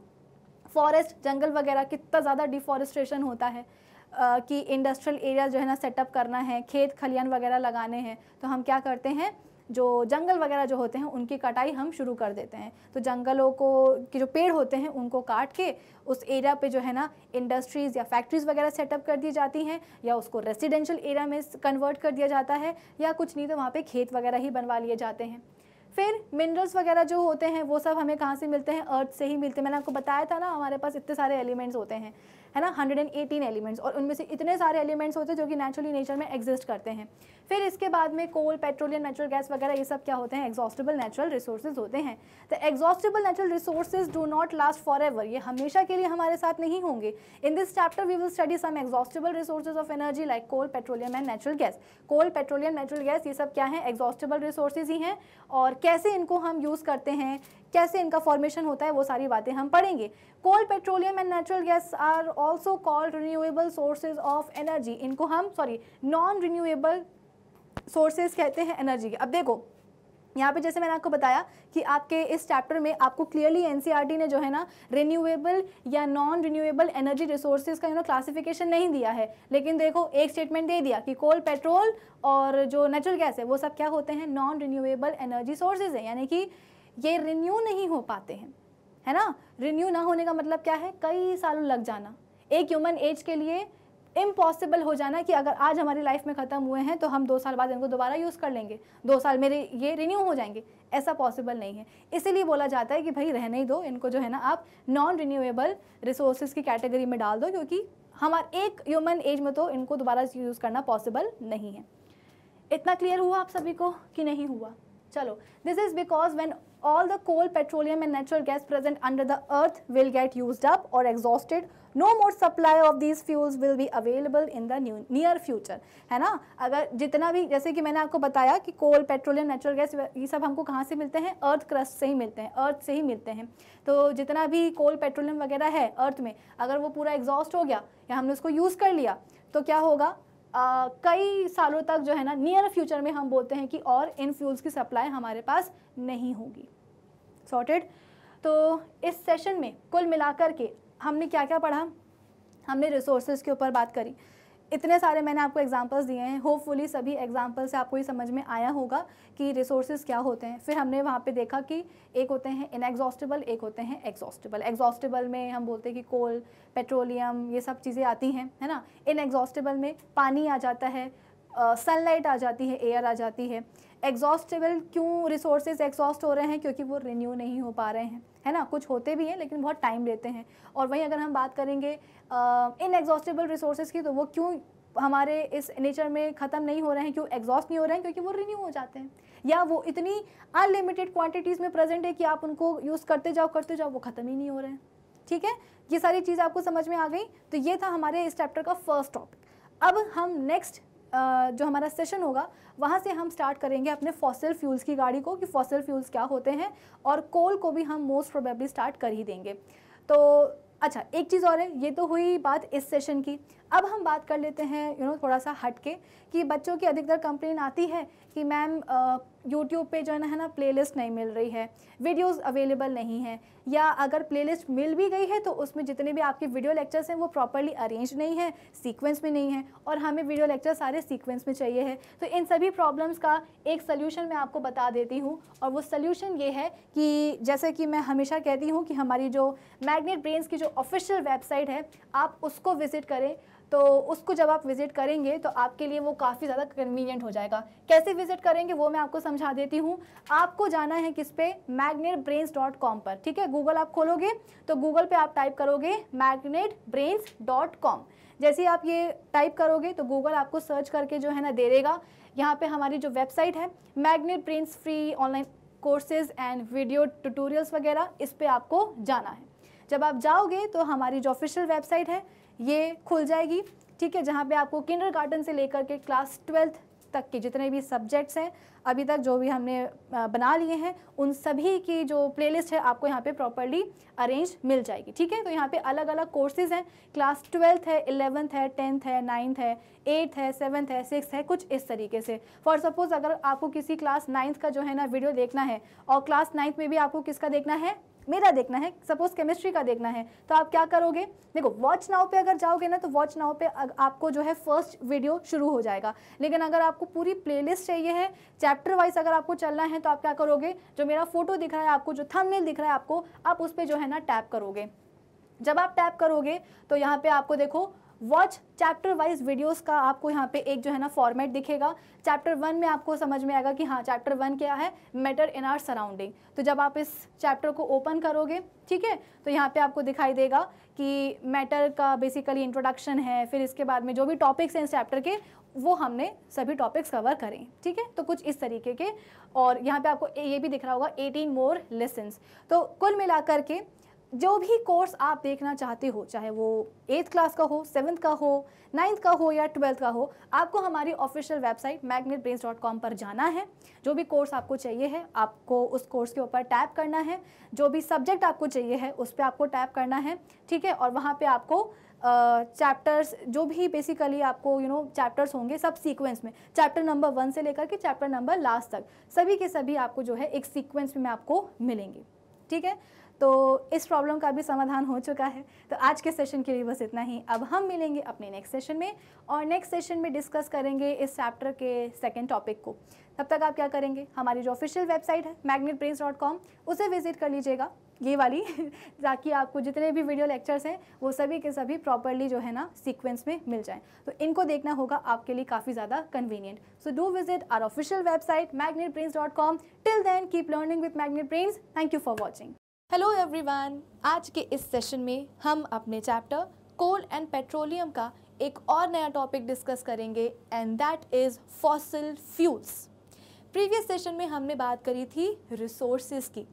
फॉरेस्ट जंगल वगैरह कितना ज़्यादा डिफॉरेस्ट्रेशन होता है uh, कि इंडस्ट्रियल एरिया जो है ना सेटअप करना है खेत खलियान वगैरह लगाने हैं तो हम क्या करते हैं जो जंगल वगैरह जो होते हैं उनकी कटाई हम शुरू कर देते हैं तो जंगलों को के जो पेड़ होते हैं उनको काट के उस एरिया पे जो है ना इंडस्ट्रीज़ या फैक्ट्रीज़ वगैरह सेटअप कर दी जाती हैं या उसको रेसिडेंशियल एरिया में कन्वर्ट कर दिया जाता है या कुछ नहीं तो वहाँ पर खेत वगैरह ही बनवा लिए जाते हैं फिर मिनरल्स वगैरह जो होते हैं वो सब हमें कहाँ से मिलते हैं अर्थ से ही मिलते हैं मैंने आपको बताया था ना हमारे पास इतने सारे एलिमेंट्स होते हैं है ना 118 एलिमेंट्स और उनमें से इतने सारे एलिमेंट्स होते हैं जो कि नेचुरली नेचर में एग्जिस्ट करते हैं फिर इसके बाद में कोल पेट्रोलियम नेचुरल गैस वगैरह ये सब क्या होते हैं एग्जॉस्टेबल नेचुरल रिसोर्सेज होते हैं the exhaustible natural resources do not last forever ये हमेशा के लिए हमारे साथ नहीं होंगे in this chapter we will study some exhaustible resources of energy like coal petroleum and natural gas coal petroleum natural gas ये सब क्या है एग्जॉस्टेबल रिसोर्सेज ही हैं और कैसे इनको हम यूज़ करते हैं कैसे इनका फॉर्मेशन होता है वो सारी बातें हम पढ़ेंगे coal petroleum and natural gas are also called renewable sources of energy इनको हम सॉरी नॉन रिन्यूएबल सोर्सेज कहते हैं एनर्जी के अब देखो यहाँ पे जैसे मैंने आपको बताया कि आपके इस चैप्टर में आपको क्लियरली एनसीईआरटी e ने जो है ना रिन्यूएबल या नॉन रिन्यूएबल एनर्जी रिसोर्सेज का यू नो क्लासिफिकेशन नहीं दिया है लेकिन देखो एक स्टेटमेंट दे दिया कि कोल पेट्रोल और जो नेचुरल गैस है वो सब क्या होते हैं नॉन रिन्यूएबल एनर्जी सोर्सेज है यानी कि ये रिन्यू नहीं हो पाते हैं है ना रिन्यू ना होने का मतलब क्या है कई सालों लग जाना एक ह्यूमन एज के लिए इम्पॉसिबल हो जाना कि अगर आज हमारी लाइफ में ख़त्म हुए हैं तो हम दो साल बाद इनको दोबारा यूज़ कर लेंगे दो साल मेरे ये रिन्यू हो जाएंगे ऐसा पॉसिबल नहीं है इसीलिए बोला जाता है कि भाई रहने ही दो इनको जो है ना आप नॉन रिन्यूएबल रिसोर्सेज की कैटेगरी में डाल दो क्योंकि हमारे एक ह्यूमन एज में तो इनको दोबारा यूज़ करना पॉसिबल नहीं है इतना क्लियर हुआ आप सभी को कि नहीं हुआ चलो this is because when all the coal, petroleum and natural gas present under the earth will get used up or exhausted. No more supply of these fuels will be available in the new, near future. है ना अगर जितना भी जैसे कि मैंने आपको बताया कि कोल पेट्रोलियम नेचुरल गैस ये सब हमको कहाँ से मिलते हैं अर्थ क्रस्ट से ही मिलते हैं अर्थ से ही मिलते हैं तो जितना भी कोल पेट्रोलियम वगैरह है अर्थ में अगर वो पूरा एग्जॉस्ट हो गया या हमने उसको यूज़ कर लिया तो क्या होगा कई सालों तक जो है ना नियर फ्यूचर में हम बोलते हैं कि और इन फ्यूल्स की सप्लाई हमारे पास नहीं होगी सॉर्टेड तो इस सेशन में कुल मिलाकर के हमने क्या क्या पढ़ा हमने रिसोर्सेज के ऊपर बात करी इतने सारे मैंने आपको एग्जांपल्स दिए हैं होपफुली सभी एग्जांपल से आपको ये समझ में आया होगा कि रिसोर्सेज क्या होते हैं फिर हमने वहाँ पे देखा कि एक होते हैं इनएग्जॉस्टेबल एक होते हैं एग्जॉस्टेबल एग्जॉस्टेबल में हम बोलते हैं कि कोल पेट्रोलियम ये सब चीज़ें आती हैं है ना इनएग्जॉस्टेबल में पानी आ जाता है सनलाइट uh, आ जाती है एयर आ जाती है एग्जॉस्टेबल क्यों रिसोर्सेज एग्जॉस्ट हो रहे हैं क्योंकि वो रिन्यू नहीं हो पा रहे हैं है ना कुछ होते भी हैं लेकिन बहुत टाइम लेते हैं और वहीं अगर हम बात करेंगे इन एग्जॉस्टेबल रिसोर्सेज की तो वो क्यों हमारे इस नेचर में ख़त्म नहीं हो रहे हैं क्यों एग्जॉस्ट नहीं हो रहे हैं क्योंकि वो रिन्यू हो जाते हैं या वो इतनी अनलिमिटेड क्वांटिटीज़ में प्रेजेंट है कि आप उनको यूज़ करते जाओ करते जाओ वो ख़त्म ही नहीं हो रहे हैं ठीक है ये सारी चीज़ आपको समझ में आ गई तो ये था हमारे इस चैप्टर का फर्स्ट टॉपिक अब हम नेक्स्ट जो हमारा सेशन होगा वहाँ से हम स्टार्ट करेंगे अपने फॉसिल फ्यूल्स की गाड़ी को कि फॉसिल फ्यूल्स क्या होते हैं और कोल को भी हम मोस्ट प्रोबेबली स्टार्ट कर ही देंगे तो अच्छा एक चीज़ और है ये तो हुई बात इस सेशन की अब हम बात कर लेते हैं यू you नो know, थोड़ा सा हट के कि बच्चों की अधिकतर कंप्लेन आती है कि मैम यूट्यूब पे जो है ना है ना प्लेलिस्ट नहीं मिल रही है वीडियोस अवेलेबल नहीं है या अगर प्लेलिस्ट मिल भी गई है तो उसमें जितने भी आपके वीडियो लेक्चर्स हैं वो प्रॉपरली अरेंज नहीं है सीक्वेंस में नहीं है और हमें वीडियो लेक्चर सारे सीक्वेंस में चाहिए है तो इन सभी प्रॉब्लम्स का एक सोल्यूशन मैं आपको बता देती हूँ और वो सोल्यूशन ये है कि जैसे कि मैं हमेशा कहती हूँ कि हमारी जो मैगनेट ब्रेन्स की जो ऑफिशियल वेबसाइट है आप उसको विज़िट करें तो उसको जब आप विज़िट करेंगे तो आपके लिए वो काफ़ी ज़्यादा कन्वीनियंट हो जाएगा कैसे विज़िट करेंगे वो मैं आपको समझा देती हूँ आपको जाना है किस पे मैगनेट ब्रेन्स डॉट कॉम पर ठीक है गूगल आप खोलोगे तो गूगल पे आप टाइप करोगे मैगनेट ब्रेन्स डॉट कॉम जैसे आप ये टाइप करोगे तो गूगल आपको सर्च करके जो है ना दे देगा यहाँ पे हमारी जो वेबसाइट है Magnet Brains free online courses and video tutorials वगैरह इस पर आपको जाना है जब आप जाओगे तो हमारी जो ऑफिशियल वेबसाइट है ये खुल जाएगी ठीक है जहाँ पे आपको किंडर गार्डन से लेकर के क्लास ट्वेल्थ तक के जितने भी सब्जेक्ट्स हैं अभी तक जो भी हमने बना लिए हैं उन सभी की जो प्लेलिस्ट है आपको यहाँ पे प्रॉपरली अरेंज मिल जाएगी ठीक है तो यहाँ पे अलग अलग कोर्सेज़ हैं क्लास ट्वेल्थ है इलेवंथ है टेंथ है नाइन्थ है एट्थ है सेवन्थ है सिक्स है कुछ इस तरीके से फॉर सपोज़ अगर आपको किसी क्लास नाइन्थ का जो है ना वीडियो देखना है और क्लास नाइन्थ में भी आपको किसका देखना है मेरा देखना है सपोज केमिस्ट्री का देखना है तो आप क्या करोगे देखो वॉच नाउ पे अगर जाओगे ना तो वॉच नाउ पे आपको जो है फर्स्ट वीडियो शुरू हो जाएगा लेकिन अगर आपको पूरी प्लेलिस्ट चाहिए है चैप्टर वाइज अगर आपको चलना है तो आप क्या करोगे जो मेरा फोटो दिख रहा है आपको जो थंबनेल दिख रहा है आपको आप उस पर जो है ना टैप करोगे जब आप टैप करोगे तो यहाँ पे आपको देखो वॉच चैप्टर वाइज वीडियोस का आपको यहाँ पे एक जो है ना फॉर्मेट दिखेगा चैप्टर वन में आपको समझ में आएगा कि हाँ चैप्टर वन क्या है मैटर इन आर सराउंडिंग तो जब आप इस चैप्टर को ओपन करोगे ठीक है तो यहाँ पे आपको दिखाई देगा कि मैटर का बेसिकली इंट्रोडक्शन है फिर इसके बाद में जो भी टॉपिक्स हैं इस चैप्टर के वो हमने सभी टॉपिक्स कवर करें ठीक है तो कुछ इस तरीके के और यहाँ पे आपको ये भी दिख रहा होगा 18 मोर लेसन्स तो कुल मिलाकर के जो भी कोर्स आप देखना चाहते हो चाहे वो एट्थ क्लास का हो सेवन्थ का हो नाइन्थ का हो या ट्वेल्थ का हो आपको हमारी official website Magnet dot com पर जाना है जो भी कोर्स आपको चाहिए है आपको उस कोर्स के ऊपर टैप करना है जो भी सब्जेक्ट आपको चाहिए है उस पर आपको टैप करना है ठीक है और वहाँ पर आपको चैप्टर्स uh, जो भी बेसिकली आपको यू नो चैप्टर्स होंगे सब सीक्वेंस में चैप्टर नंबर वन से लेकर के चैप्टर नंबर लास्ट तक सभी के सभी आपको जो है एक सीक्वेंस में आपको मिलेंगे ठीक है तो इस प्रॉब्लम का भी समाधान हो चुका है तो आज के सेशन के लिए बस इतना ही अब हम मिलेंगे अपने नेक्स्ट सेशन में और नेक्स्ट सेशन में डिस्कस करेंगे इस चैप्टर के सेकेंड टॉपिक को तब तक आप क्या करेंगे हमारी जो ऑफिशियल वेबसाइट है मैग्नेट उसे विजिट कर लीजिएगा ये वाली ताकि आपको जितने भी वीडियो लेक्चर्स हैं वो सभी के सभी प्रॉपरली जो है ना सीक्वेंस में मिल जाएं तो इनको देखना होगा आपके लिए काफ़ी ज़्यादा convenient so do visit our official website Magnet till then keep learning with Magnet thank you for watching hello everyone आज के इस सेशन में हम अपने चैप्टर कोल एंड पेट्रोलियम का एक और नया टॉपिक डिस्कस करेंगे and that is fossil fuels previous session में हमने बात करी थी रिसोर्सेज की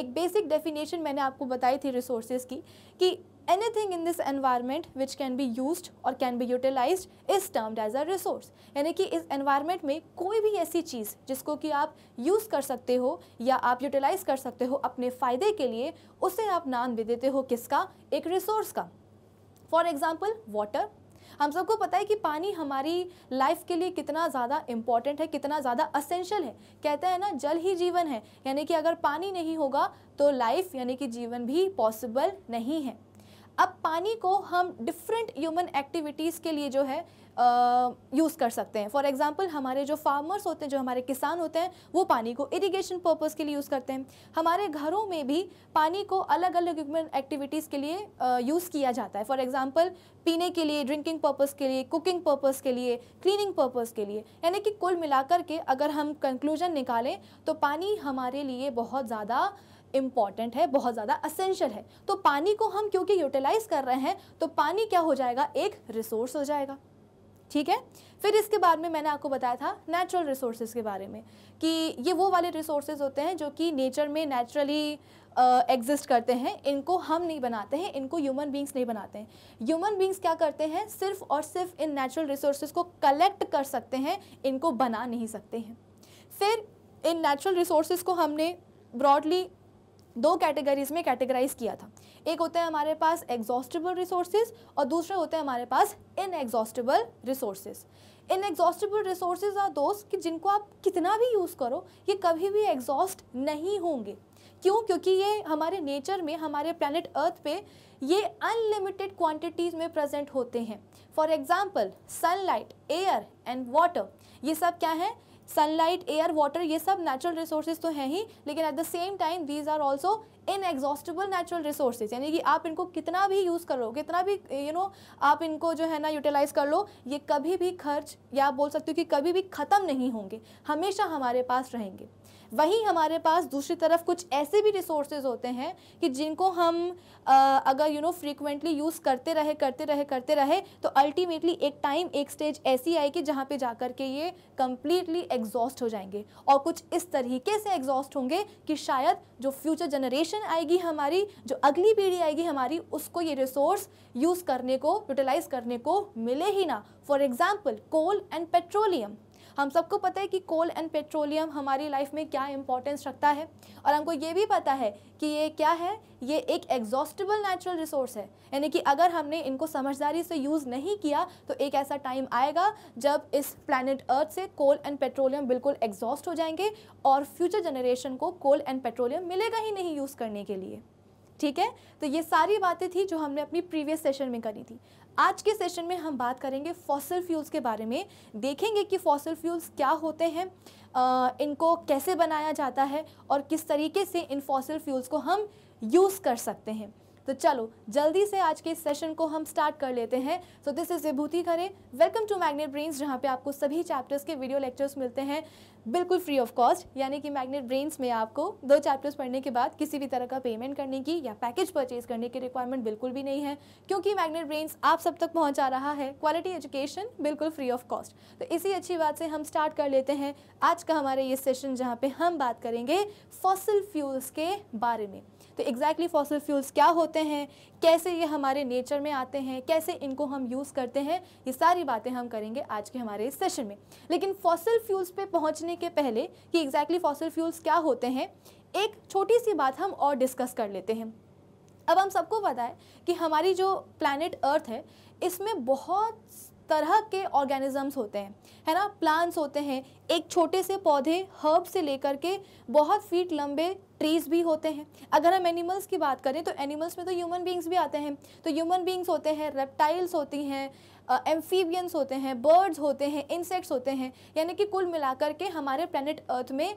एक बेसिक डेफिनेशन मैंने आपको बताई थी रिसोर्सेज की कि anything in this environment which can be use और can be utilise is termed as a resource यानी कि इस एनवायरमेंट में कोई भी ऐसी चीज़ जिसको कि आप यूज़ कर सकते हो या आप यूटिलाइज कर सकते हो अपने फ़ायदे के लिए उसे आप नाम दे देते हो किसका एक रिसोर्स का फॉर एग्ज़ाम्पल वाटर हम सबको पता है कि पानी हमारी लाइफ के लिए कितना ज़्यादा इम्पॉर्टेंट है कितना ज़्यादा असेंशियल है कहते हैं ना जल ही जीवन है यानी कि अगर पानी नहीं होगा तो लाइफ यानी कि जीवन भी पॉसिबल नहीं है अब पानी को हम डिफरेंट ह्यूमन एक्टिविटीज़ के लिए जो है यूज़ कर सकते हैं फॉर एग्ज़ाम्पल हमारे जो फार्मर्स होते हैं जो हमारे किसान होते हैं वो पानी को इरीगेशन पर्पज़ के लिए यूज़ करते हैं हमारे घरों में भी पानी को अलग अलग ह्यूमन एक्टिविटीज़ के लिए यूज़ किया जाता है फॉर एग्ज़ाम्पल पीने के लिए ड्रिंकिंग पर्पज़ के लिए कुकिंग पर्पज़ के लिए क्लिनिंग पर्पज़ के लिए यानी कि कुल मिलाकर के अगर हम कंक्लूजन निकालें तो पानी हमारे लिए बहुत ज़्यादा इम्पॉर्टेंट है बहुत ज़्यादा असेंशियल है तो पानी को हम क्योंकि यूटिलाइज कर रहे हैं तो पानी क्या हो जाएगा एक रिसोर्स हो जाएगा ठीक है फिर इसके बाद में मैंने आपको बताया था नेचुरल रिसोर्सेज के बारे में कि ये वो वाले रिसोर्सेज होते हैं जो कि नेचर में नेचुरली एग्जिस्ट करते हैं इनको हम नहीं बनाते हैं इनको ह्यूमन बींग्स नहीं बनाते हैं ह्यूमन बींग्स क्या करते हैं सिर्फ और सिर्फ इन नेचुरल रिसोर्सेज को कलेक्ट कर सकते हैं इनको बना नहीं सकते हैं फिर इन नेचुरल रिसोर्सेज को हमने ब्रॉडली दो कैटेगरीज में कैटेगराइज किया था एक होते हैं हमारे पास एग्जॉस्टेबल रिसोर्सेज और दूसरे होते हैं हमारे पास inexhaustible resources inexhaustible resources are दोस्त कि जिनको आप कितना भी यूज़ करो ये कभी भी एग्जॉस्ट नहीं होंगे क्यों क्योंकि ये हमारे नेचर में हमारे प्लानट अर्थ पे ये अनलिमिटेड क्वांटिटीज़ में प्रेजेंट होते हैं for example sunlight air and water ये सब क्या है सनलाइट एयर वाटर ये सब नेचुरल रिसोर्सेज तो हैं ही लेकिन at the same time these are also inexhaustible natural resources यानी कि आप इनको कितना भी यूज़ करो कितना भी यू you नो know, आप इनको जो है ना यूटिलाइज़ कर लो ये कभी भी खर्च या आप बोल सकते हो कि कभी भी ख़त्म नहीं होंगे हमेशा हमारे पास रहेंगे वहीं हमारे पास दूसरी तरफ कुछ ऐसे भी रिसोर्सेज होते हैं कि जिनको हम आ, अगर यू नो फ्रीक्वेंटली यूज़ करते रहे करते रहे करते रहे तो अल्टीमेटली एक टाइम एक स्टेज ऐसी आएगी जहाँ पे जाकर के ये कम्प्लीटली एग्जॉस्ट हो जाएंगे और कुछ इस तरीके से एग्जॉस्ट होंगे कि शायद जो फ्यूचर जनरेशन आएगी हमारी जो अगली पीढ़ी आएगी हमारी उसको ये रिसोर्स यूज़ करने को यूटिलाइज करने को मिले ही ना for example coal and petroleum हम सबको पता है कि कोल एंड पेट्रोलियम हमारी लाइफ में क्या इंपॉर्टेंस रखता है और हमको ये भी पता है कि ये क्या है ये एक एग्जॉस्टेबल नेचुरल रिसोर्स है यानी कि अगर हमने इनको समझदारी से यूज़ नहीं किया तो एक ऐसा टाइम आएगा जब इस प्लानट अर्थ से कोल एंड पेट्रोलियम बिल्कुल एग्जॉस्ट हो जाएंगे और फ्यूचर जनरेशन को कोल एंड पेट्रोलियम मिलेगा ही नहीं यूज़ करने के लिए ठीक है तो ये सारी बातें थी जो हमने अपनी प्रीवियस सेशन में करी थी आज के सेशन में हम बात करेंगे फॉसिल फ्यूल्स के बारे में देखेंगे कि फॉसिल फ्यूल्स क्या होते हैं इनको कैसे बनाया जाता है और किस तरीके से इन फॉसिल फ्यूल्स को हम यूज़ कर सकते हैं तो चलो जल्दी से आज के सेशन को हम स्टार्ट कर लेते हैं so this is Vibhuti Khare welcome to Magnet Brains जहाँ पे आपको सभी चैप्टर्स के वीडियो लेक्चर्स मिलते हैं बिल्कुल फ्री ऑफ कॉस्ट यानी कि मैग्नेट ब्रेन्स में आपको दो चैप्टर्स पढ़ने के बाद किसी भी तरह का पेमेंट करने की या पैकेज परचेज करने की रिक्वायरमेंट बिल्कुल भी नहीं है क्योंकि मैग्नेट ब्रेन्स आप सब तक पहुँचा रहा है क्वालिटी एजुकेशन बिल्कुल फ्री ऑफ कॉस्ट तो इसी अच्छी बात से हम स्टार्ट कर लेते हैं आज का हमारे ये सेशन जहाँ पे हम बात करेंगे फॉसिल फ्यूल्स के बारे में तो एग्जैक्टली फॉसिल फ्यूल्स क्या होते हैं कैसे ये हमारे नेचर में आते हैं कैसे इनको हम यूज़ करते हैं ये सारी बातें हम करेंगे आज के हमारे इस सेशन में लेकिन फॉसिल फ्यूल्स पे पहुंचने के पहले कि एग्जैक्टली फॉसिल फ्यूल्स क्या होते हैं एक छोटी सी बात हम और डिस्कस कर लेते हैं अब हम सबको पता है कि हमारी जो प्लानट अर्थ है इसमें बहुत तरह के ऑर्गेनिजम्स होते हैं है ना प्लांट्स होते हैं एक छोटे से पौधे हर्ब से लेकर के बहुत फीट लंबे ट्रीज भी होते हैं अगर हम एनिमल्स की बात करें तो एनिमल्स में तो ह्यूमन बींग्स भी आते हैं तो ह्यूमन बींग्स होते हैं रेप्टाइल्स होती हैं एम्फीबियंस होते हैं बर्ड्स होते हैं इंसेक्ट्स होते हैं यानी कि कुल मिलाकर के हमारे प्लानट अर्थ में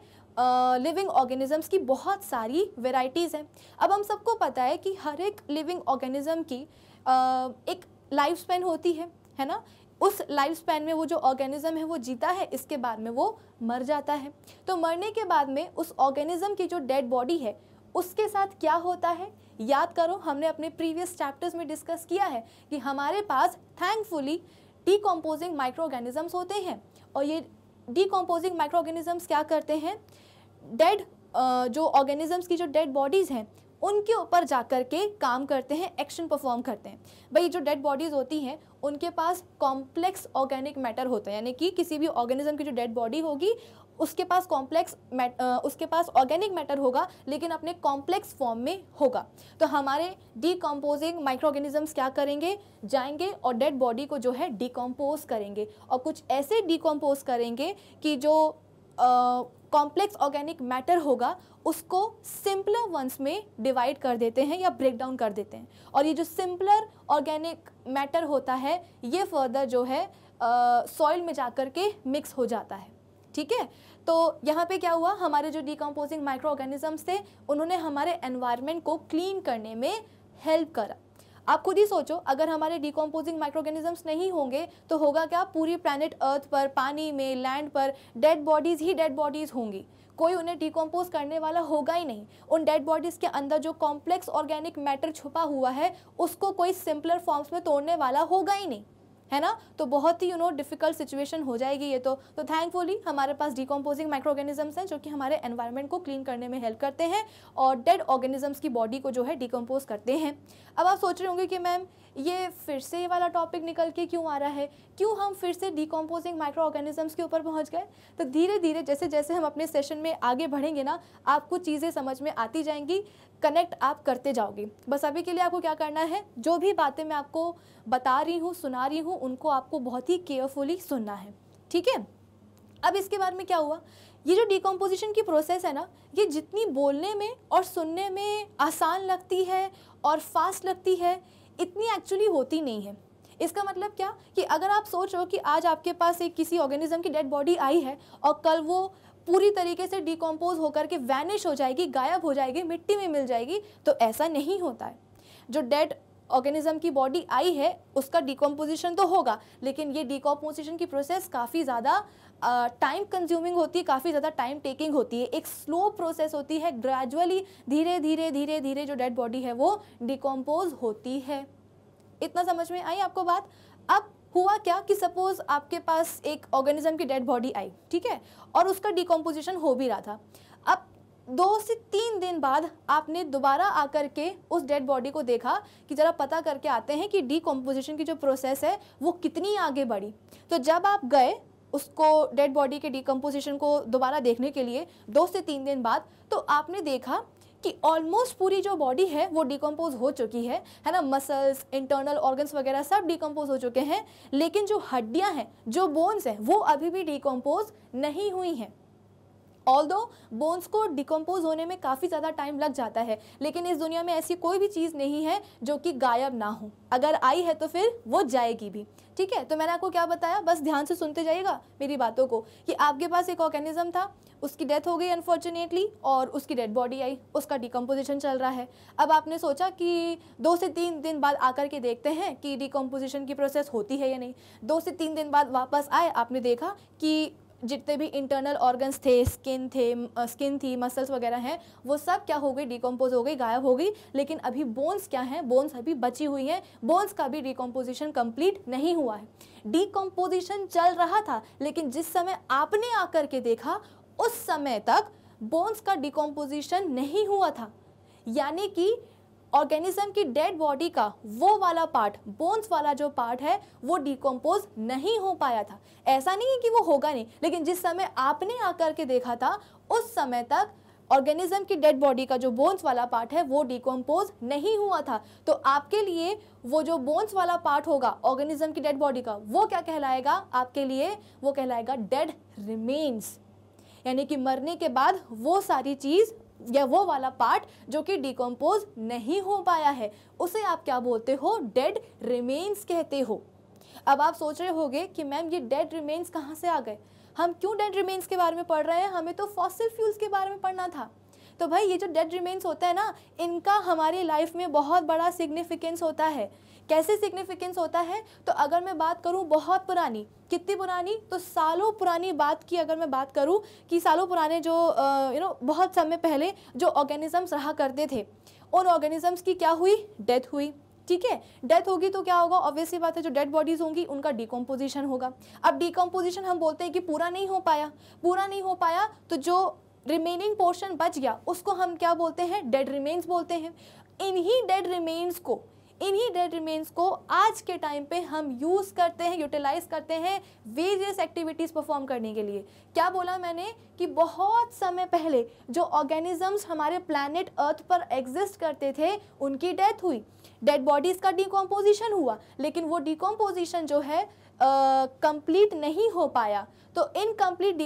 लिविंग uh, ऑर्गेनिजम्स की बहुत सारी वेराइटीज़ हैं अब हम सबको पता है कि हर एक लिविंग ऑर्गेनिज़म की uh, एक लाइफ स्पेन होती है है ना उस लाइफ स्पैन में वो जो ऑर्गेनिज्म है वो जीता है इसके बाद में वो मर जाता है तो मरने के बाद में उस ऑर्गेनिज्म की जो डेड बॉडी है उसके साथ क्या होता है याद करो हमने अपने प्रीवियस चैप्टर्स में डिस्कस किया है कि हमारे पास थैंकफुली डीकम्पोजिंग माइक्रो ऑर्गेनिजम्स होते हैं और ये डीकम्पोजिंग माइक्रो ऑर्गेनिजम्स क्या करते हैं डेड जो ऑर्गेनिजम्स की जो डेड बॉडीज़ हैं उनके ऊपर जा कर के काम करते हैं एक्शन परफॉर्म करते हैं भाई जो डेड बॉडीज़ होती हैं उनके पास कॉम्प्लेक्स ऑर्गेनिक मैटर होता है यानी कि किसी भी ऑर्गेनिज्म की जो डेड बॉडी होगी उसके पास कॉम्प्लेक्स उसके पास ऑर्गेनिक मैटर होगा लेकिन अपने कॉम्प्लेक्स फॉर्म में होगा तो हमारे डीकम्पोजिंग माइक्रो ऑर्गेनिजम्स क्या करेंगे जाएंगे और डेड बॉडी को जो है डिकम्पोज करेंगे और कुछ ऐसे डिकम्पोज करेंगे कि जो कॉम्प्लेक्स ऑर्गेनिक मैटर होगा उसको सिंपलर वंस में डिवाइड कर देते हैं या ब्रेक डाउन कर देते हैं और ये जो सिंपलर ऑर्गेनिक मैटर होता है ये फर्दर जो है सॉइल में कर के मिक्स हो जाता है ठीक है तो यहाँ पे क्या हुआ हमारे जो डिकम्पोजिंग माइक्रो ऑर्गेनिजम्स थे उन्होंने हमारे एनवायरनमेंट को क्लीन करने में हेल्प करा आप खुद ही सोचो अगर हमारे डिकम्पोजिंग माइक्रोगेनिजम्स नहीं होंगे तो होगा क्या पूरी प्लानट अर्थ पर पानी में लैंड पर डेड बॉडीज़ ही डेड बॉडीज़ होंगी कोई उन्हें डिकम्पोज करने वाला होगा ही नहीं उन डेड बॉडीज़ के अंदर जो कॉम्प्लेक्स ऑर्गेनिक मैटर छुपा हुआ है उसको कोई सिंपलर फॉर्म्स में तोड़ने वाला होगा ही नहीं है ना तो बहुत ही यू नो डिफिकल्ट सिचुएशन हो जाएगी ये तो तो थैंकफुली हमारे पास डिकम्पोजिंग माइक्रो ऑर्गेनिजम्स हैं जो कि हमारे एनवायरनमेंट को क्लीन करने में हेल्प करते हैं और डेड ऑर्गेनिजम्स की बॉडी को जो है डिकम्पोज करते हैं अब आप सोच रहे होंगे कि मैम ये फिर से ये वाला टॉपिक निकल के क्यों आ रहा है क्यों हम फिर से डिकम्पोजिंग माइक्रो ऑर्गेनिजम्स के ऊपर पहुंच गए तो धीरे धीरे जैसे जैसे हम अपने सेशन में आगे बढ़ेंगे ना आपको चीज़ें समझ में आती जाएंगी कनेक्ट आप करते जाओगे बस अभी के लिए आपको क्या करना है जो भी बातें मैं आपको बता रही हूँ सुना रही हूँ उनको आपको बहुत ही केयरफुली सुनना है ठीक है अब इसके बाद में क्या हुआ ये जो डिकम्पोजिशन की प्रोसेस है ना ये जितनी बोलने में और सुनने में आसान लगती है और फास्ट लगती है इतनी एक्चुअली होती नहीं है इसका मतलब क्या कि अगर आप सोच रहे हो कि आज आपके पास एक किसी ऑर्गेनिज्म की डेड बॉडी आई है और कल वो पूरी तरीके से डिकम्पोज होकर के वैनिश हो जाएगी गायब हो जाएगी मिट्टी में मिल जाएगी तो ऐसा नहीं होता है जो डेड ऑर्गेनिज्म की बॉडी आई है उसका डिकम्पोजिशन तो होगा लेकिन ये डिकम्पोजिशन की प्रोसेस काफ़ी ज़्यादा टाइम कंज्यूमिंग होती है काफ़ी ज़्यादा टाइम टेकिंग होती है एक स्लो प्रोसेस होती है ग्रेजुअली धीरे धीरे धीरे धीरे जो डेड बॉडी है वो डिकम्पोज होती है इतना समझ में आई आपको बात अब हुआ क्या कि सपोज आपके पास एक ऑर्गेनिज्म की डेड बॉडी आई ठीक है और उसका डिकम्पोजिशन हो भी रहा था अब दो से तीन दिन बाद आपने दोबारा आकर के उस डेड बॉडी को देखा कि ज़रा पता करके आते हैं कि डीकम्पोजिशन की जो प्रोसेस है वो कितनी आगे बढ़ी तो जब आप गए उसको डेड बॉडी के डिकम्पोजिशन को दोबारा देखने के लिए दो से तीन दिन बाद तो आपने देखा कि ऑलमोस्ट पूरी जो बॉडी है वो डिकम्पोज हो चुकी है है ना मसल्स इंटरनल ऑर्गन्स वगैरह सब डिकम्पोज हो चुके हैं लेकिन जो हड्डियां हैं जो बोन्स हैं वो अभी भी डिकम्पोज नहीं हुई हैं ऑल दो बोन्स को डिकम्पोज होने में काफ़ी ज़्यादा टाइम लग जाता है लेकिन इस दुनिया में ऐसी कोई भी चीज़ नहीं है जो कि गायब ना हो अगर आई है तो फिर वो जाएगी भी ठीक है तो मैंने आपको क्या बताया बस ध्यान से सुनते जाइएगा मेरी बातों को कि आपके पास एक ऑर्गेनिज्म था उसकी डेथ हो गई अनफॉर्चुनेटली और उसकी डेड बॉडी आई उसका डिकम्पोजिशन चल रहा है अब आपने सोचा कि दो से तीन दिन बाद आकर के देखते हैं कि डिकम्पोजिशन की प्रोसेस होती है या नहीं दो से तीन दिन बाद वापस आए आपने देखा कि जितने भी इंटरनल ऑर्गन्स थे स्किन थे स्किन थी मसल्स वगैरह हैं वो सब क्या हो गई डिकम्पोज हो गई गायब हो गई लेकिन अभी बोन्स क्या हैं बोन्स अभी बची हुई हैं बोन्स का भी डिकम्पोजिशन कंप्लीट नहीं हुआ है डिकम्पोजिशन चल रहा था लेकिन जिस समय आपने आकर के देखा उस समय तक बोन्स का डिकम्पोजिशन नहीं हुआ था यानी कि ऑर्गेनिज्म की डेड बॉडी का वो वाला पार्ट बोन्स वाला जो पार्ट है वो डिकम्पोज नहीं हो पाया था ऐसा नहीं है कि वो होगा नहीं लेकिन जिस समय आपने आकर के देखा था उस समय तक ऑर्गेनिज्म की डेड बॉडी का जो बोन्स वाला पार्ट है वो डिकम्पोज नहीं हुआ था तो आपके लिए वो जो बोन्स वाला पार्ट होगा ऑर्गेनिज्म की डेड बॉडी का वो क्या कहलाएगा आपके लिए वो कहलाएगा डेड रिमेन्स यानी कि मरने के बाद वो सारी चीज़ या वो वाला पार्ट जो कि डिकम्पोज नहीं हो पाया है उसे आप क्या बोलते हो डेड रिमेन्स कहते हो अब आप सोच रहे होंगे कि मैम ये डेड रिमेन्स कहाँ से आ गए हम क्यों डेड रिमेन्स के बारे में पढ़ रहे हैं हमें तो फॉसिल फ्यूल्स के बारे में पढ़ना था तो भाई ये जो डेड रिमेन्स होता है ना इनका हमारी लाइफ में बहुत बड़ा सिग्निफिकेंस होता है कैसे सिग्निफिकेंस होता है तो अगर मैं बात करूँ बहुत पुरानी कितनी पुरानी तो सालों पुरानी बात की अगर मैं बात करूँ कि सालों पुराने जो यू नो बहुत समय पहले जो ऑर्गेनिजम्स रहा करते थे उन ऑर्गेनिजम्स की क्या हुई डेथ हुई ठीक है डेथ होगी तो क्या होगा ऑब्वियसली बात है जो डेड बॉडीज होंगी उनका डिकम्पोजिशन होगा अब डिकम्पोजिशन हम बोलते हैं कि पूरा नहीं हो पाया पूरा नहीं हो पाया तो जो रिमेनिंग पोर्शन बच गया उसको हम क्या बोलते हैं डेड रिमेन्स बोलते हैं इन्हीं डेड रिमेन्स को इन्हीं डेड रिमेन्स को आज के टाइम पे हम यूज़ करते हैं यूटिलाइज करते हैं वेरियस एक्टिविटीज़ परफॉर्म करने के लिए क्या बोला मैंने कि बहुत समय पहले जो ऑर्गेनिजम्स हमारे प्लानट अर्थ पर एग्जिस्ट करते थे उनकी डेथ हुई डेड बॉडीज़ का डिकम्पोजिशन हुआ लेकिन वो डिकम्पोजिशन जो है कंप्लीट नहीं हो पाया तो इनकम्प्लीट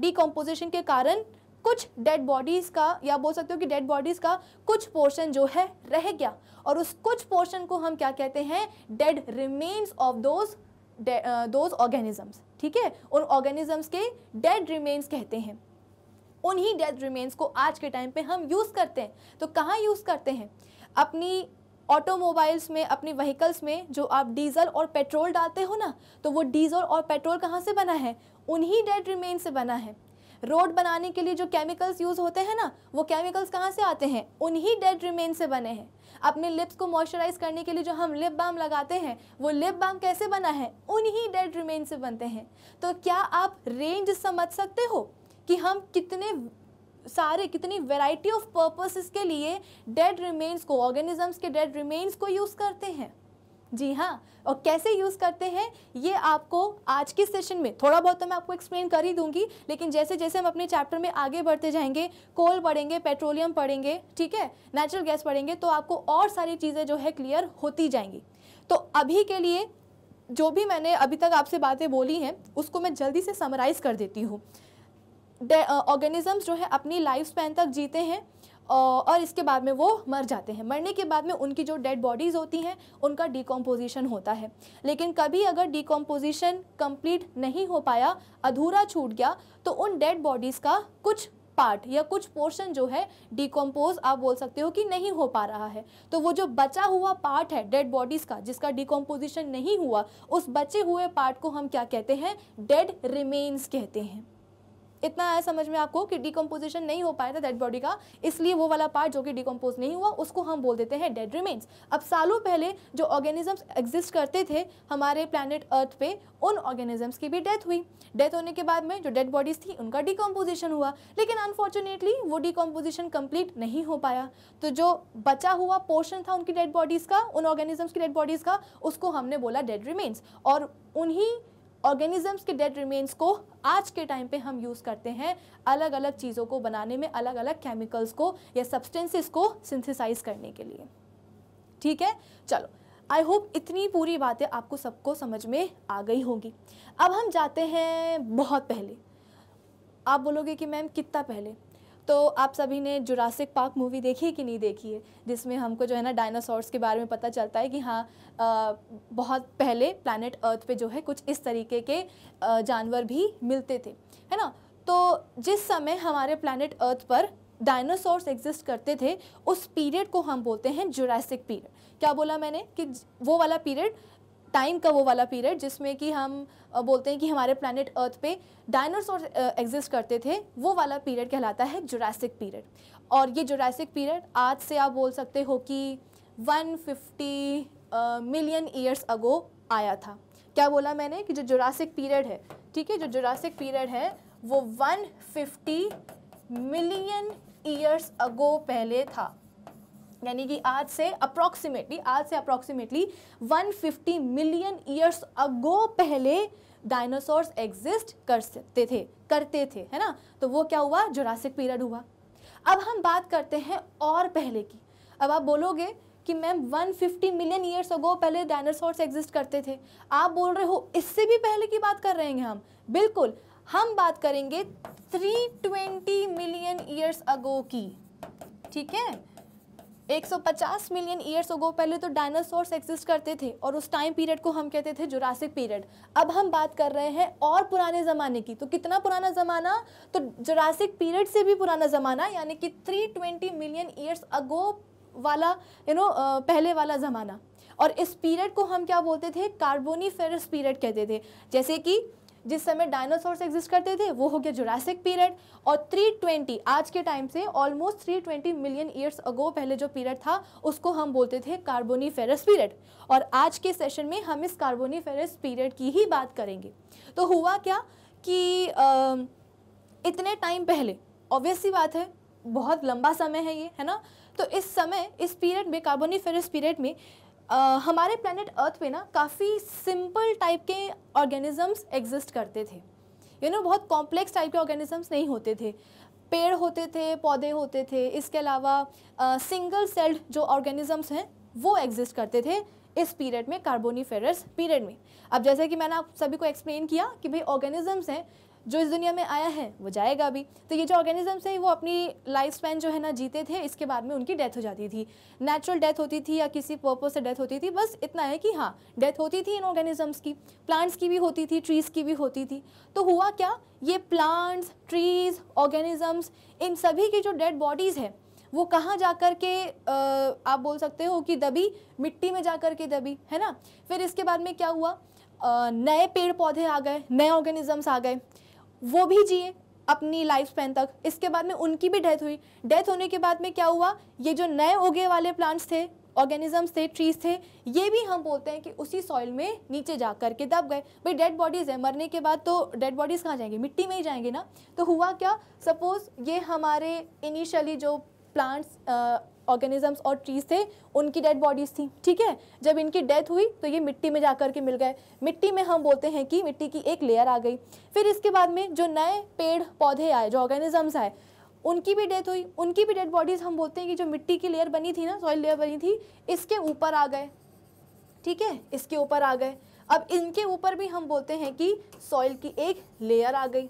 डिकम्पोजिशन के कारण कुछ डेड बॉडीज़ का या बोल सकते हो कि डेड बॉडीज़ का कुछ पोर्शन जो है रह गया और उस कुछ पोर्शन को हम क्या कहते हैं dead remains of those those organisms ठीक है उन ऑर्गेनिजम्स के डेड रिमेन्स कहते हैं उन्हीं डेड रिमेन्स को आज के टाइम पे हम यूज़ करते हैं तो कहाँ यूज़ करते हैं अपनी ऑटोमोबाइल्स में अपने व्हीकल्स में जो आप डीजल और पेट्रोल डालते हो ना तो वो डीजल और पेट्रोल कहाँ से बना है उन्हीं डेड रिमेन से बना है रोड बनाने के लिए जो केमिकल्स यूज़ होते हैं ना वो केमिकल्स कहाँ से आते हैं उन्हीं डेड रिमेन से बने हैं अपने लिप्स को मॉइस्चराइज करने के लिए जो हम लिप बाम लगाते हैं वो लिप बाम कैसे बना है उन्हीं डेड रिमेन से बनते हैं तो क्या आप रेंज समझ सकते हो कि हम कितने सारे कितनी वैरायटी ऑफ पर्पसेस के लिए डेड रिमेन्स को ऑर्गेनिजम्स के डेड रिमेन्स को यूज़ करते हैं जी हाँ और कैसे यूज़ करते हैं ये आपको आज के सेशन में थोड़ा बहुत तो मैं आपको एक्सप्लेन कर ही दूंगी लेकिन जैसे जैसे हम अपने चैप्टर में आगे बढ़ते जाएंगे कोल पढ़ेंगे पेट्रोलियम पढ़ेंगे ठीक है नेचुरल गैस पढ़ेंगे तो आपको और सारी चीज़ें जो है क्लियर होती जाएंगी तो अभी के लिए जो भी मैंने अभी तक आपसे बातें बोली हैं उसको मैं जल्दी से समराइज़ कर देती हूँ ऑर्गेनिज़म्स जो है अपनी लाइफ स्पैन तक जीते हैं और इसके बाद में वो मर जाते हैं मरने के बाद में उनकी जो डेड बॉडीज़ होती हैं उनका डिकम्पोजिशन होता है लेकिन कभी अगर डिकम्पोजिशन कंप्लीट नहीं हो पाया अधूरा छूट गया तो उन डेड बॉडीज़ का कुछ पार्ट या कुछ पोर्शन जो है डिकम्पोज आप बोल सकते हो कि नहीं हो पा रहा है तो वो जो बचा हुआ पार्ट है डेड बॉडीज़ का जिसका डिकम्पोजिशन नहीं हुआ उस बचे हुए पार्ट को हम क्या कहते हैं डेड रिमेन्स कहते हैं इतना आया समझ में आपको कि डिकम्पोजिशन नहीं हो पाया था डेड बॉडी का इसलिए वो वाला पार्ट जो कि डिकम्पोज नहीं हुआ उसको हम बोल देते हैं डेड रिमेन्स अब सालों पहले जो ऑर्गेनिजम्स एग्जिस्ट करते थे हमारे प्लानट अर्थ पे उन ऑर्गेनिजम्स की भी डेथ हुई डेथ होने के बाद में जो डेड बॉडीज थी उनका डिकम्पोजिशन हुआ लेकिन अनफॉर्चुनेटली वो डिकम्पोजिशन कंप्लीट नहीं हो पाया तो जो बचा हुआ पोर्शन था उनकी डेड बॉडीज़ का उन ऑर्गेनिजम्स की डेड बॉडीज़ का उसको हमने बोला डेड रिमेन्स और उन्हीं ऑर्गेनिजम्स के डेड रिमेन्स को आज के टाइम पे हम यूज़ करते हैं अलग अलग चीज़ों को बनाने में अलग अलग केमिकल्स को या सब्सटेंसेस को सिंथेसाइज करने के लिए ठीक है चलो आई होप इतनी पूरी बातें आपको सबको समझ में आ गई होगी अब हम जाते हैं बहुत पहले आप बोलोगे कि मैम कितना पहले तो आप सभी ने जुरासिक पार्क मूवी देखी है कि नहीं देखी है जिसमें हमको जो है ना डायनासोर्स के बारे में पता चलता है कि हाँ आ, बहुत पहले प्लानट अर्थ पे जो है कुछ इस तरीके के जानवर भी मिलते थे है ना तो जिस समय हमारे प्लानट अर्थ पर डायनासोर्स एग्जिस्ट करते थे उस पीरियड को हम बोलते हैं जुरासिक पीरियड क्या बोला मैंने कि वो वाला पीरियड टाइम का वो वाला पीरियड जिसमें कि हम बोलते हैं कि हमारे प्लानट अर्थ पे डायनासोर एग्जिस्ट करते थे वो वाला पीरियड कहलाता है जुरासिक पीरियड और ये जुरासिक पीरियड आज से आप बोल सकते हो कि 150 मिलियन ईयर्स अगो आया था क्या बोला मैंने कि जो जुरासिक पीरियड है ठीक है जो जुरासिक पीरियड है वो 150 मिलियन ईयर्स अगो पहले था यानी कि आज से अप्रॉक्सीमेटली आज से अप्रॉक्सीमेटली 150 मिलियन ईयर्स अगो पहले डायनासोर्स एग्जिस्ट कर सकते थे करते थे है ना तो वो क्या हुआ जोरासिक पीरियड हुआ अब हम बात करते हैं और पहले की अब आप बोलोगे कि मैम 150 मिलियन ईयर्स अगो पहले डायनासोर्स एग्जिस्ट करते थे आप बोल रहे हो इससे भी पहले की बात कर रहे हैं हम बिल्कुल हम बात करेंगे 320 मिलियन ईयर्स अगो की ठीक है 150 मिलियन ईयर्स अगो पहले तो डायनासोर्स एग्जिस्ट करते थे और उस टाइम पीरियड को हम कहते थे जुरासिक पीरियड अब हम बात कर रहे हैं और पुराने ज़माने की तो कितना पुराना ज़माना तो जुरासिक पीरियड से भी पुराना ज़माना यानी कि 320 मिलियन ईयर्स अगो वाला यू नो पहले वाला ज़माना और इस पीरियड को हम क्या बोलते थे कार्बोनी पीरियड कहते थे जैसे कि जिस समय डायनासोर्स एग्जिस्ट करते थे वो हो गया जोरासिक पीरियड और 320 आज के टाइम से ऑलमोस्ट 320 मिलियन ईयर्स अगो पहले जो पीरियड था उसको हम बोलते थे फेरस पीरियड और आज के सेशन में हम इस फेरस पीरियड की ही बात करेंगे तो हुआ क्या कि आ, इतने टाइम पहले ऑब्वियस सी बात है बहुत लंबा समय है ये है ना तो इस समय इस पीरियड में फेरस पीरियड में आ, हमारे प्लानट अर्थ पे ना काफ़ी सिंपल टाइप के ऑर्गेनिजम्स एग्जिस्ट करते थे यू you नो know, बहुत कॉम्प्लेक्स टाइप के ऑर्गेनिजम्स नहीं होते थे पेड़ होते थे पौधे होते थे इसके अलावा सिंगल सेल्ड जो ऑर्गेनिजम्स हैं वो एग्जिस्ट करते थे इस पीरियड में कार्बोनीफेरस पीरियड में अब जैसे कि मैंने आप सभी को एक्सप्लेन किया कि भाई ऑर्गेनिजम्स हैं जो इस दुनिया में आया है वो जाएगा भी तो ये जो ऑर्गेनिजम्स हैं वो अपनी लाइफ स्पैन जो है ना जीते थे इसके बाद में उनकी डेथ हो जाती थी नेचुरल डेथ होती थी या किसी पर्पज से डेथ होती थी बस इतना है कि हाँ डेथ होती थी इन ऑर्गेनिजम्स की प्लांट्स की भी होती थी ट्रीज़ की भी होती थी तो हुआ क्या ये प्लांट्स ट्रीज़ ऑर्गेनिजम्स इन सभी की जो डेड बॉडीज़ हैं वो कहाँ जा कर के आप बोल सकते हो कि दबी मिट्टी में जा कर के दबी है ना फिर इसके बाद में क्या हुआ नए पेड़ पौधे आ गए नए ऑर्गेनिजम्स आ गए वो भी जिए अपनी लाइफ स्पैन तक इसके बाद में उनकी भी डेथ हुई डेथ होने के बाद में क्या हुआ ये जो नए उगे वाले प्लांट्स थे ऑर्गेनिजम्स थे ट्रीज थे ये भी हम बोलते हैं कि उसी सॉइल में नीचे जा कर के दब गए भाई डेड बॉडीज़ हैं मरने के बाद तो डेड बॉडीज़ कहाँ जाएंगे मिट्टी में ही जाएंगे ना तो हुआ क्या सपोज़ ये हमारे इनिशियली जो प्लांट्स ऑर्गेनिजम्स और ट्रीज थे उनकी डेड बॉडीज थी ठीक है जब इनकी डेथ हुई तो ये मिट्टी में जाकर के मिल गए मिट्टी में हम बोलते हैं कि मिट्टी की एक लेयर आ गई फिर इसके बाद में जो नए पेड़ पौधे आए जो ऑर्गेनिजम्स आए उनकी भी डेथ हुई उनकी भी डेड बॉडीज़ हम बोलते हैं कि जो मिट्टी की लेयर बनी थी ना सॉइल लेयर बनी थी इसके ऊपर आ गए ठीक है इसके ऊपर आ गए अब इनके ऊपर भी हम बोलते हैं कि सॉइल की एक लेयर आ गई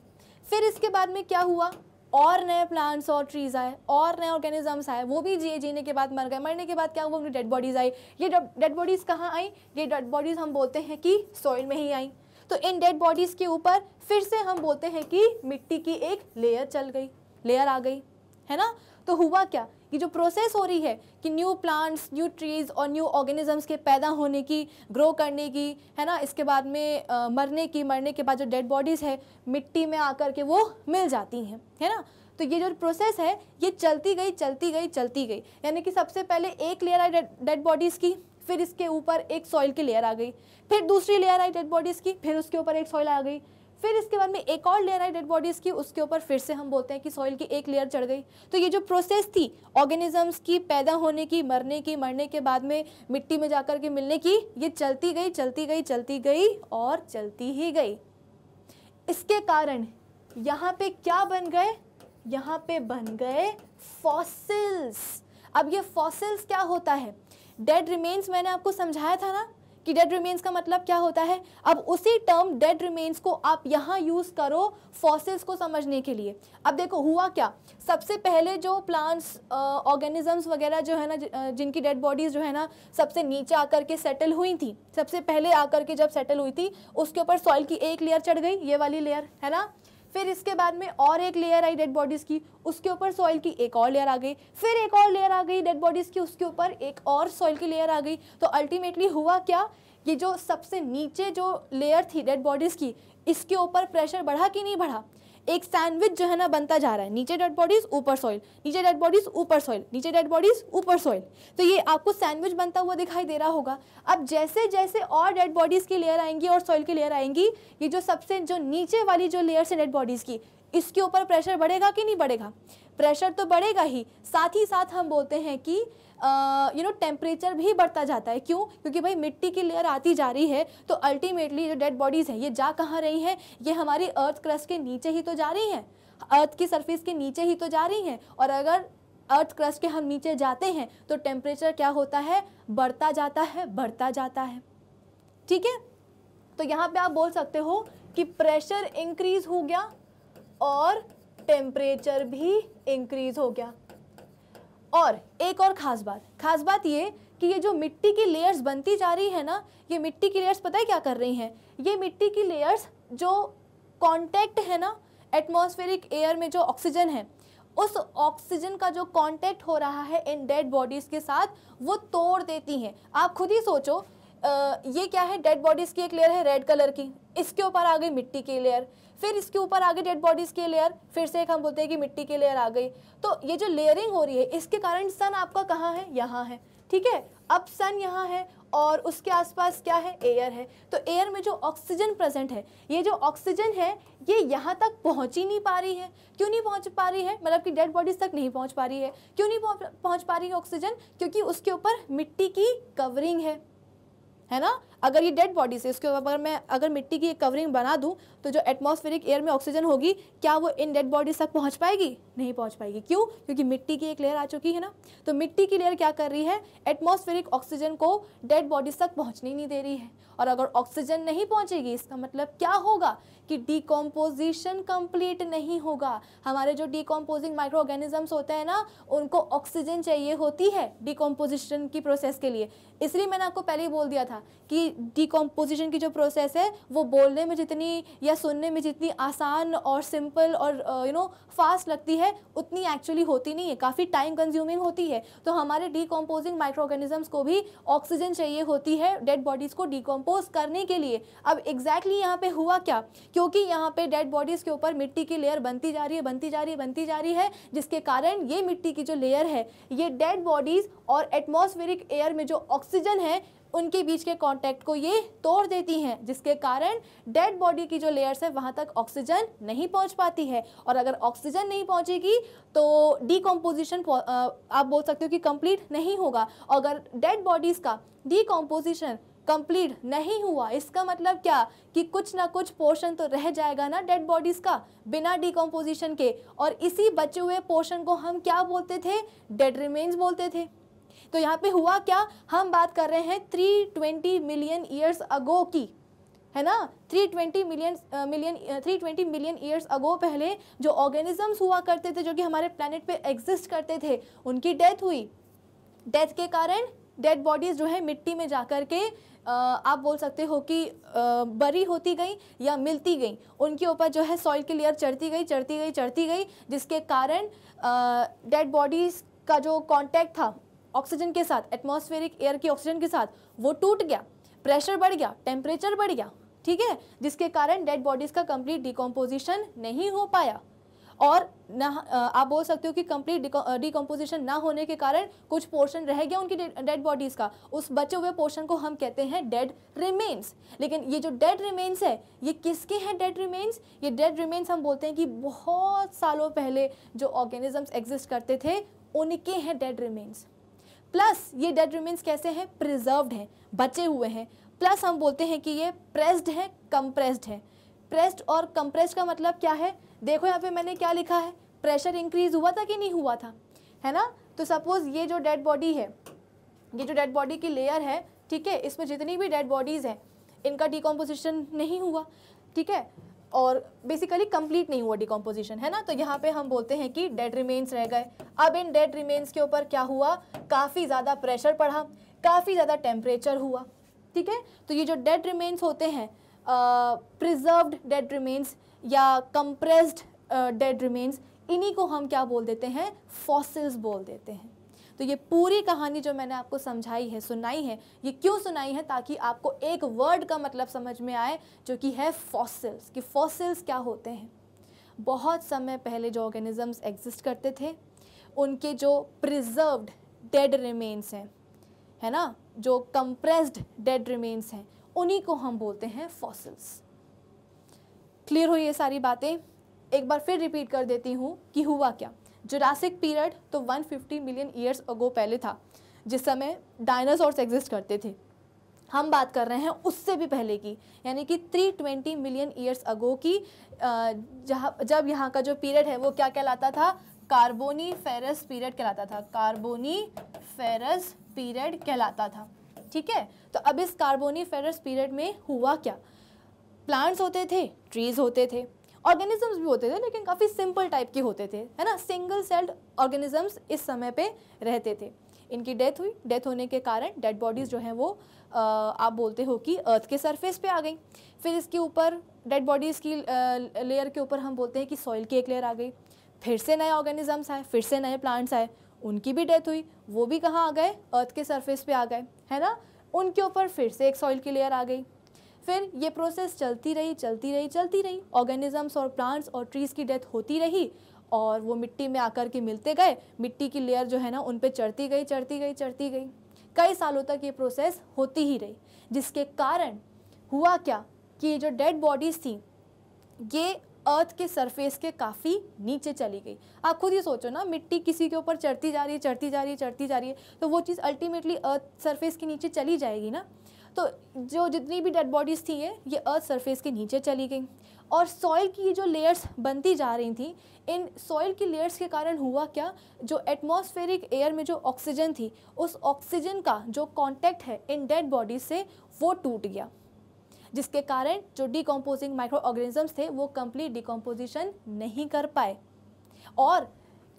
फिर इसके बाद में क्या हुआ और नए प्लांट्स और ट्रीज़ आए और नए ऑर्गेनिजम्स आए वो भी जिए जीने के बाद मर गए मरने के बाद क्या हुआ उनकी डेड बॉडीज़ आई ये डेड बॉडीज़ कहाँ आई ये डेड बॉडीज़ हम बोलते हैं कि सॉइल में ही आई तो इन डेड बॉडीज़ के ऊपर फिर से हम बोलते हैं कि मिट्टी की एक लेयर चल गई लेयर आ गई है ना तो हुआ क्या कि जो प्रोसेस हो रही है कि न्यू प्लांट्स न्यू ट्रीज़ और न्यू ऑर्गेनिजम्स के पैदा होने की ग्रो करने की है ना इसके बाद में आ, मरने की मरने के बाद जो डेड बॉडीज़ है मिट्टी में आकर के वो मिल जाती हैं है ना तो ये जो प्रोसेस है ये चलती गई चलती गई चलती गई यानी कि सबसे पहले एक लेयर आई डेड बॉडीज़ की फिर इसके ऊपर एक सॉइल की लेयर आ गई फिर दूसरी लेयर आई डेड बॉडीज़ की फिर उसके ऊपर एक सॉइल आ गई फिर इसके बाद में एक और लेयर आई डेड बॉडीज़ की उसके ऊपर फिर से हम बोलते हैं कि सॉइल की एक लेयर चढ़ गई तो ये जो प्रोसेस थी ऑर्गेनिजम्स की पैदा होने की मरने की मरने के बाद में मिट्टी में जाकर के मिलने की ये चलती गई चलती गई चलती गई और चलती ही गई इसके कारण यहाँ पे क्या बन गए यहाँ पे बन गए फॉसिल्स अब ये फॉसिल्स क्या होता है डेड रिमेन्स मैंने आपको समझाया था ना कि डेड रिमेन्स का मतलब क्या होता है अब उसी टर्म डेड रिमेन्स को आप यहाँ यूज़ करो फॉसिल्स को समझने के लिए अब देखो हुआ क्या सबसे पहले जो प्लांट्स ऑर्गेनिजम्स वगैरह जो है ना जिनकी डेड बॉडीज़ जो है ना सबसे नीचे आकर के सेटल हुई थी सबसे पहले आकर के जब सेटल हुई थी उसके ऊपर सॉइल की एक लेयर चढ़ गई ये वाली लेयर है ना फिर इसके बाद में और एक लेयर आई डेड बॉडीज़ की उसके ऊपर सॉइल की एक और लेयर आ गई फिर एक और लेयर आ गई डेड बॉडीज़ की उसके ऊपर एक और सॉइल की लेयर आ गई तो अल्टीमेटली हुआ क्या ये जो सबसे नीचे जो लेयर थी डेड बॉडीज़ की इसके ऊपर प्रेशर बढ़ा कि नहीं बढ़ा एक सैंडविच जो है ना बनता जा रहा है नीचे डेड बॉडीज ऊपर सॉइल नीचे डेड बॉडीज ऊपर सॉइल नीचे डेड बॉडीज ऊपर सॉइल तो ये आपको सैंडविच बनता हुआ दिखाई दे रहा होगा अब जैसे जैसे और डेड बॉडीज़ की लेयर आएंगी और सॉइल की लेयर आएंगी ये जो सबसे जो नीचे वाली जो लेयर्स है डेड बॉडीज़ की इसके ऊपर प्रेशर बढ़ेगा कि नहीं बढ़ेगा प्रेशर तो बढ़ेगा ही साथ ही साथ हम बोलते हैं कि यू नो टेम्परेचर भी बढ़ता जाता है क्यों क्योंकि भाई मिट्टी की लेयर आती जा रही है तो अल्टीमेटली जो डेड बॉडीज़ हैं ये जा कहाँ रही हैं ये हमारी अर्थ क्रस्ट के नीचे ही तो जा रही हैं अर्थ की सरफेस के नीचे ही तो जा रही हैं और अगर अर्थ क्रस्ट के हम नीचे जाते हैं तो टेम्परेचर क्या होता है बढ़ता जाता है बढ़ता जाता है ठीक है तो यहाँ पे आप बोल सकते हो कि प्रेशर इंक्रीज हो गया और टेम्परेचर भी इंक्रीज हो गया और एक और ख़ास बात खास बात ये कि ये जो मिट्टी की लेयर्स बनती जा रही है ना ये मिट्टी की लेयर्स पता है क्या कर रही हैं ये मिट्टी की लेयर्स जो कॉन्टैक्ट है ना एटमोस्फेरिक एयर में जो ऑक्सीजन है उस ऑक्सीजन का जो कांटेक्ट हो रहा है इन डेड बॉडीज़ के साथ वो तोड़ देती हैं आप खुद ही सोचो आ, ये क्या है डेड बॉडीज़ की एक लेयर है रेड कलर की इसके ऊपर आ गई मिट्टी की लेयर फिर इसके ऊपर आ गई डेड बॉडीज की लेयर फिर से एक हम बोलते हैं कि मिट्टी की लेयर आ गई तो ये जो लेयरिंग हो रही है इसके कारण सन आपका कहाँ है यहाँ है ठीक है अब सन यहाँ है और उसके आसपास क्या है एयर है तो एयर में जो ऑक्सीजन प्रेजेंट है ये जो ऑक्सीजन है ये यहाँ तक पहुँच ही नहीं पा रही है क्यों नहीं पहुँच पा रही है मतलब कि डेड बॉडीज तक नहीं पहुँच पा रही है क्यों नहीं पहुँच पा रही है ऑक्सीजन क्योंकि उसके ऊपर मिट्टी की कवरिंग है है ना अगर ये डेड बॉडी से इसके अगर मैं अगर मिट्टी की एक कवरिंग बना दूँ तो जो एटमॉस्फेरिक एयर में ऑक्सीजन होगी क्या वो इन डेड बॉडीज तक पहुँच पाएगी नहीं पहुँच पाएगी क्यों क्योंकि मिट्टी की एक लेयर आ चुकी है ना तो मिट्टी की लेयर क्या कर रही है एटमॉस्फेरिक ऑक्सीजन को डेड बॉडीज तक पहुँचने नहीं दे रही है और अगर ऑक्सीजन नहीं पहुँचेगी इसका मतलब क्या होगा कि डिकम्पोजिशन कंप्लीट नहीं होगा हमारे जो डिकम्पोजिंग माइक्रो ऑर्गेनिजम्स होते हैं ना उनको ऑक्सीजन चाहिए होती है डिकम्पोजिशन की प्रोसेस के लिए इसलिए मैंने आपको पहले ही बोल दिया था कि डिकम्पोजिशन की जो प्रोसेस है वो बोलने में जितनी या सुनने में जितनी आसान और सिंपल और यू नो फास्ट लगती है उतनी एक्चुअली होती नहीं है काफ़ी टाइम कंज्यूमिंग होती है तो हमारे डिकम्पोजिंग माइक्रो ऑर्गेनिजम्स को भी ऑक्सीजन चाहिए होती है डेड बॉडीज़ को डिकम्पोज करने के लिए अब एग्जैक्टली exactly यहाँ पर हुआ क्या क्योंकि यहाँ पर डेड बॉडीज़ के ऊपर मिट्टी की लेयर बनती जा रही है बनती जा रही है बनती जा रही है जिसके कारण ये मिट्टी की जो लेयर है ये डेड बॉडीज़ और एटमोसफेरिक एयर में जो ऑक्सीजन है उनके बीच के कॉन्टैक्ट को ये तोड़ देती हैं जिसके कारण डेड बॉडी की जो लेयर्स है वहाँ तक ऑक्सीजन नहीं पहुँच पाती है और अगर ऑक्सीजन नहीं पहुँचेगी तो डिकम्पोजिशन आप बोल सकते हो कि कम्प्लीट नहीं होगा और अगर डेड बॉडीज़ का डिकम्पोजिशन कंप्लीट नहीं हुआ इसका मतलब क्या कि कुछ ना कुछ पोर्शन तो रह जाएगा ना डेड बॉडीज़ का बिना डिकम्पोजिशन के और इसी बचे हुए पोर्शन को हम क्या बोलते थे डेड रिमेन्स बोलते थे तो यहाँ पे हुआ क्या हम बात कर रहे हैं 320 मिलियन ईयर्स अगो की है ना 320 million million 320 million years ago पहले जो ऑर्गेनिजम्स हुआ करते थे जो कि हमारे प्लानट पे एग्जिस्ट करते थे उनकी डेथ हुई डेथ के कारण डेड बॉडीज़ जो है मिट्टी में कर के आप बोल सकते हो कि बरी होती गई या मिलती गई उनके ऊपर जो है सॉइल की लेयर चढ़ती गई चढ़ती गई चढ़ती गई जिसके कारण डेड बॉडीज़ का जो कांटेक्ट था ऑक्सीजन के साथ एटमॉस्फेरिक एयर की ऑक्सीजन के साथ वो टूट गया प्रेशर बढ़ गया टेम्परेचर बढ़ गया ठीक है जिसके कारण डेड बॉडीज़ का कंप्लीट डिकम्पोजिशन नहीं हो पाया और ना आप बोल सकते हो कि कंप्लीट डिकम्पोजिशन ना होने के कारण कुछ पोर्शन रह गया उनकी डेड बॉडीज़ का उस बचे हुए पोर्शन को हम कहते हैं डेड रिमेन्स लेकिन ये जो डेड रिमेन्स है ये किसके हैं डेड रिमेन्स ये डेड रिमेन्स हम बोलते हैं कि बहुत सालों पहले जो ऑर्गेनिजम्स एग्जिस्ट करते थे उनके हैं डेड रिमेन्स प्लस ये डेड रिमेन्स कैसे हैं प्रिजर्व्ड हैं बचे हुए हैं प्लस हम बोलते हैं कि ये प्रेस्ड हैं कंप्रेस्ड हैं प्रेस्ड और कंप्रेस्ड का मतलब क्या है देखो यहाँ पे मैंने क्या लिखा है प्रेशर इंक्रीज हुआ था कि नहीं हुआ था है ना तो सपोज़ ये जो डेड बॉडी है ये जो डेड बॉडी की लेयर है ठीक है इसमें जितनी भी डेड बॉडीज़ हैं इनका डिकम्पोजिशन नहीं हुआ ठीक है और बेसिकली कंप्लीट नहीं हुआ डिकम्पोजिशन है ना तो यहाँ पे हम बोलते हैं कि डेड रिमेन्स रह गए अब इन डेड रिमेन्स के ऊपर क्या हुआ काफ़ी ज़्यादा प्रेशर पड़ा काफ़ी ज़्यादा टेम्परेचर हुआ ठीक है तो ये जो डेड रिमेन्स होते हैं प्रिजर्व्ड डेड रिमेन्स या कंप्रेस्ड डेड रिमेन्स इन्हीं को हम क्या बोल देते हैं फॉसिल्स बोल देते हैं तो ये पूरी कहानी जो मैंने आपको समझाई है सुनाई है ये क्यों सुनाई है ताकि आपको एक वर्ड का मतलब समझ में आए जो कि है फॉसिल्स कि फॉसिल्स क्या होते हैं बहुत समय पहले जो ऑर्गेनिज़म्स एग्जिस्ट करते थे उनके जो प्रिजर्व्ड डेड रिमेन्स हैं है ना जो कंप्रेस्ड डेड रिमेन्स हैं उन्हीं को हम बोलते हैं फॉसिल्स क्लियर हुई ये सारी बातें एक बार फिर रिपीट कर देती हूँ कि हुआ क्या जुरासिक पीरियड तो 150 मिलियन ईयर्स अगो पहले था जिस समय डायनासोर्स एग्जिस्ट करते थे हम बात कर रहे हैं उससे भी पहले की यानी कि 320 मिलियन ईयर्स अगो की जहाँ जब यहाँ का जो पीरियड है वो क्या कहलाता था कार्बोनी फेरस पीरियड कहलाता था कार्बोनी फेरस पीरियड कहलाता था ठीक है तो अब इस कार्बोनी फेरस पीरियड में हुआ क्या प्लांट्स होते थे ट्रीज होते थे ऑर्गेनिजम्स भी होते थे लेकिन काफ़ी सिंपल टाइप के होते थे है ना सिंगल सेल्ड ऑर्गेनिजम्स इस समय पे रहते थे इनकी डेथ हुई डेथ होने के कारण डेड बॉडीज़ जो हैं वो आ, आप बोलते हो कि अर्थ के सरफेस पे आ गई फिर इसके ऊपर डेड बॉडीज़ की लेयर के ऊपर हम बोलते हैं कि सॉइल की एक लेयर आ गई फिर से नए ऑर्गेनिजम्स आए फिर से नए प्लांट्स आए उनकी भी डेथ हुई वो भी कहाँ आ गए अर्थ के सरफेस पे आ गए है ना उनके ऊपर फिर से एक सॉइल की लेयर आ गई फिर ये प्रोसेस चलती रही चलती रही चलती रही ऑर्गेनिजम्स और प्लांट्स और ट्रीज़ की डेथ होती रही और वो मिट्टी में आकर के मिलते गए मिट्टी की लेयर जो है ना उन पर चढ़ती गई चढ़ती गई चढ़ती गई कई सालों तक ये प्रोसेस होती ही रही जिसके कारण हुआ क्या कि ये जो डेड बॉडीज़ थी ये अर्थ के सरफेस के काफ़ी नीचे चली गई आप खुद ही सोचो ना मिट्टी किसी के ऊपर चढ़ती जा रही है चढ़ती जा रही है चढ़ती जा रही है तो वो चीज़ अल्टीमेटली अर्थ सरफेस के नीचे चली जाएगी ना तो जो जितनी भी डेड बॉडीज़ थी ये ये अर्थ सरफेस के नीचे चली गई और सॉइल की जो लेयर्स बनती जा रही थी इन सॉइल की लेयर्स के कारण हुआ क्या जो एटमॉस्फेरिक एयर में जो ऑक्सीजन थी उस ऑक्सीजन का जो कांटेक्ट है इन डेड बॉडीज से वो टूट गया जिसके कारण जो डिकम्पोजिंग माइक्रो ऑर्गेनिजम्स थे वो कंप्लीट डिकम्पोजिशन नहीं कर पाए और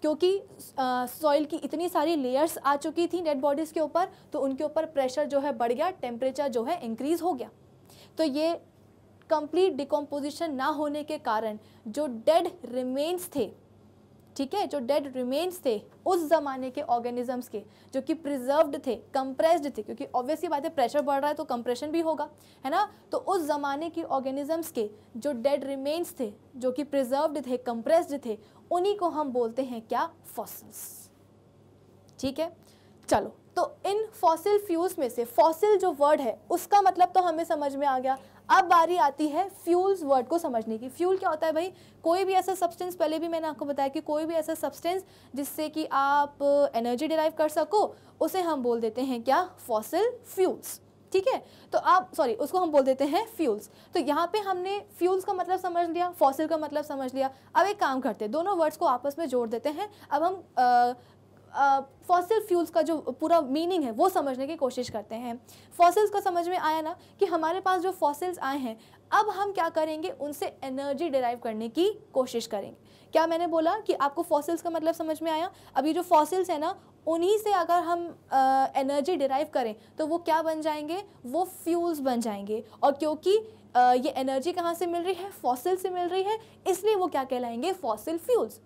क्योंकि सॉइल की इतनी सारी लेयर्स आ चुकी थी डेड बॉडीज़ के ऊपर तो उनके ऊपर प्रेशर जो है बढ़ गया टेम्परेचर जो है इंक्रीज़ हो गया तो ये कंप्लीट डिकम्पोजिशन ना होने के कारण जो डेड रिमेन्स थे ठीक है जो डेड रिमेन्स थे उस ज़माने के ऑर्गेनिजम्स के जो कि प्रिजर्वड थे कंप्रेस्ड थे क्योंकि ऑब्वियसली बात है प्रेशर बढ़ रहा है तो कंप्रेशन भी होगा है ना तो उस ज़माने के ऑर्गेनिजम्स के जो डेड रिमेन्स थे जो कि प्रिजर्वड थे कंप्रेस्ड थे उन्हीं को हम बोलते हैं क्या फॉसिल्स ठीक है चलो तो इन फॉसिल फ्यूज में से फॉसिल जो वर्ड है उसका मतलब तो हमें समझ में आ गया अब बारी आती है फ्यूल्स वर्ड को समझने की फ्यूल क्या होता है भाई कोई भी ऐसा सब्सटेंस पहले भी मैंने आपको बताया कि कोई भी ऐसा सब्सटेंस जिससे कि आप एनर्जी डिराइव कर सको उसे हम बोल देते हैं क्या फॉसिल फ्यूल्स ठीक है तो आप सॉरी उसको हम बोल देते हैं फ्यूल्स तो यहाँ पे हमने फ्यूल्स का मतलब समझ लिया फॉसिल का मतलब समझ लिया अब एक काम करते हैं दोनों वर्ड्स को आपस में जोड़ देते हैं अब हम फॉसिल फ्यूल्स का जो पूरा मीनिंग है वो समझने की कोशिश करते हैं फॉसिल्स को समझ में आया ना कि हमारे पास जो फॉसिल्स आए हैं अब हम क्या करेंगे उनसे एनर्जी डिराइव करने की कोशिश करेंगे क्या मैंने बोला कि आपको फॉसिल्स का मतलब समझ में आया अब ये जो फॉसिल्स हैं ना उन्हीं से अगर हम एनर्जी डिराइव करें तो वो क्या बन जाएंगे वो फ्यूल्स बन जाएंगे और क्योंकि आ, ये एनर्जी कहाँ से मिल रही है फॉसिल से मिल रही है इसलिए वो क्या कहलाएंगे फॉसिल फ्यूल्स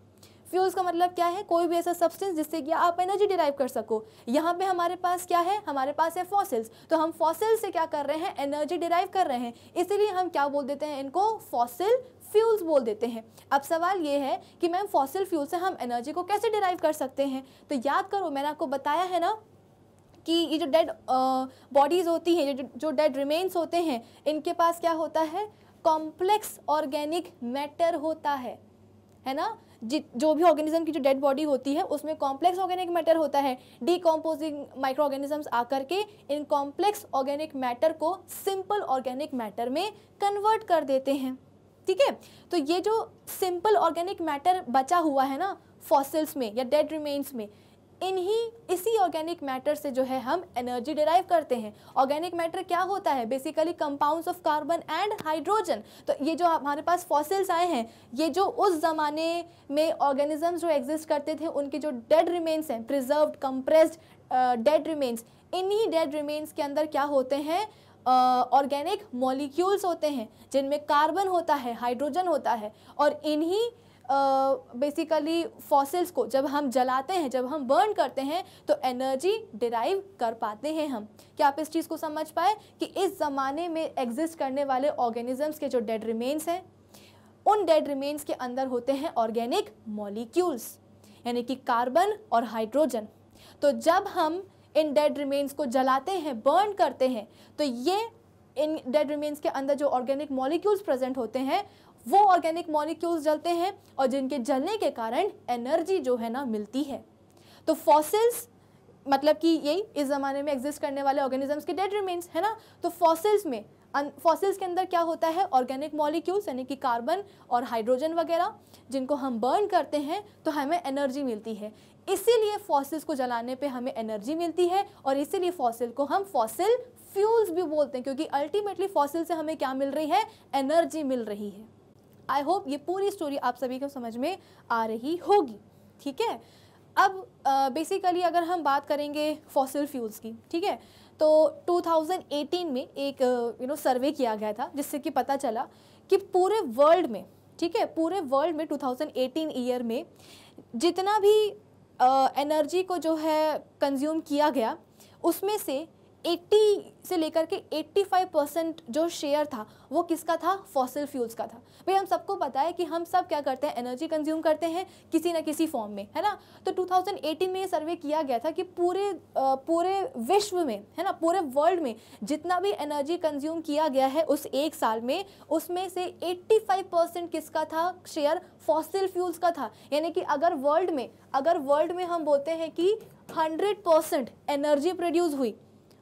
फ्यूल्स का मतलब क्या है कोई भी ऐसा सब्सटेंस जिससे कि आप एनर्जी डिराइव कर सको यहाँ पे हमारे पास क्या है हमारे पास है फॉसिल्स तो हम फॉसिल से क्या कर रहे हैं एनर्जी डिराइव कर रहे हैं इसीलिए हम क्या बोल देते हैं इनको फॉसिल फ्यूल्स बोल देते हैं अब सवाल ये है कि मैम फॉसिल फ्यूल से हम एनर्जी को कैसे डिराइव कर सकते हैं तो याद करो मैंने आपको बताया है ना कि ये जो डेड बॉडीज़ होती हैं जो डेड रिमेन्स होते हैं इनके पास क्या होता है कॉम्प्लेक्स ऑर्गेनिक मैटर होता है है ना जो भी ऑर्गेनिज्म की जो डेड बॉडी होती है उसमें कॉम्प्लेक्स ऑर्गेनिक मैटर होता है डीकम्पोजिंग माइक्रो ऑर्गेनिजम्स आकर के इन कॉम्प्लेक्स ऑर्गेनिक मैटर को सिंपल ऑर्गेनिक मैटर में कन्वर्ट कर देते हैं ठीक है तो ये जो सिंपल ऑर्गेनिक मैटर बचा हुआ है ना फॉसिल्स में या डेड रिमेन्स में इन्हीं इसी ऑर्गेनिक मैटर से जो है हम एनर्जी डिराइव करते हैं ऑर्गेनिक मैटर क्या होता है basically compounds of carbon and hydrogen तो ये जो हमारे पास फॉसिल्स आए हैं ये जो उस ज़माने में ऑर्गेनिजम्स जो एग्जिस्ट करते थे उनके जो डेड रिमेन्स हैं प्रिजर्व कंप्रेस्ड डेड रिमेन्स इन्हीं डेड रिमेन्स के अंदर क्या होते हैं ऑर्गेनिक uh, मॉलिक्यूल्स होते हैं जिनमें कार्बन होता है हाइड्रोजन होता है और इन्हीं बेसिकली फॉसिल्स को जब हम जलाते हैं जब हम बर्न करते हैं तो एनर्जी डिराइव कर पाते हैं हम क्या आप इस चीज़ को समझ पाए कि इस ज़माने में एग्जिस्ट करने वाले ऑर्गेनिजम्स के जो डेड रिमेन्स हैं उन डेड रिमेन्स के अंदर होते हैं ऑर्गेनिक मॉलिक्यूल्स यानी कि कार्बन और हाइड्रोजन तो जब हम इन डेड रिमेन्स को जलाते हैं बर्न करते हैं तो ये इन डेड रिमेन्स के अंदर जो ऑर्गेनिक मॉलिक्यूल्स प्रेजेंट होते हैं वो ऑर्गेनिक मॉलिक्यूल्स जलते हैं और जिनके जलने के कारण एनर्जी जो है ना मिलती है तो फॉसिल्स मतलब कि यही इस ज़माने में एग्जिस्ट करने वाले ऑर्गेनिजम्स के डेड रिमेन्स है ना तो फॉसिल्स में फॉसिल्स के अंदर क्या होता है ऑर्गेनिक मॉलिक्यूल्स यानी कि कार्बन और हाइड्रोजन वगैरह जिनको हम बर्न करते हैं तो हमें एनर्जी मिलती है इसीलिए फॉसिल्स को जलाने पे हमें एनर्जी मिलती है और इसीलिए फॉसिल को हम फॉसिल फ्यूल्स भी बोलते हैं क्योंकि अल्टीमेटली फॉसिल से हमें क्या मिल रही है एनर्जी मिल रही है आई होप ये पूरी स्टोरी आप सभी को समझ में आ रही होगी ठीक है अब बेसिकली uh, अगर हम बात करेंगे फॉसिल फ्यूल्स की ठीक है तो 2018 में एक यू नो सर्वे किया गया था जिससे कि पता चला कि पूरे वर्ल्ड में ठीक है पूरे वर्ल्ड में 2018 ईयर में जितना भी एनर्जी uh, को जो है कंज्यूम किया गया उसमें से 80 से लेकर के 85 परसेंट जो शेयर था वो किसका था फॉसिल फ्यूल्स का था भाई हम सबको पता है कि हम सब क्या करते हैं एनर्जी कंज्यूम करते हैं किसी ना किसी फॉर्म में है ना तो 2018 में ये सर्वे किया गया था कि पूरे पूरे विश्व में है ना पूरे वर्ल्ड में जितना भी एनर्जी कंज्यूम किया गया है उस एक साल में उसमें से एट्टी परसेंट किसका था शेयर फॉसिल फ्यूल्स का था यानी कि अगर वर्ल्ड में अगर वर्ल्ड में हम बोलते हैं कि हंड्रेड परसेंट एनर्जी प्रोड्यूस हुई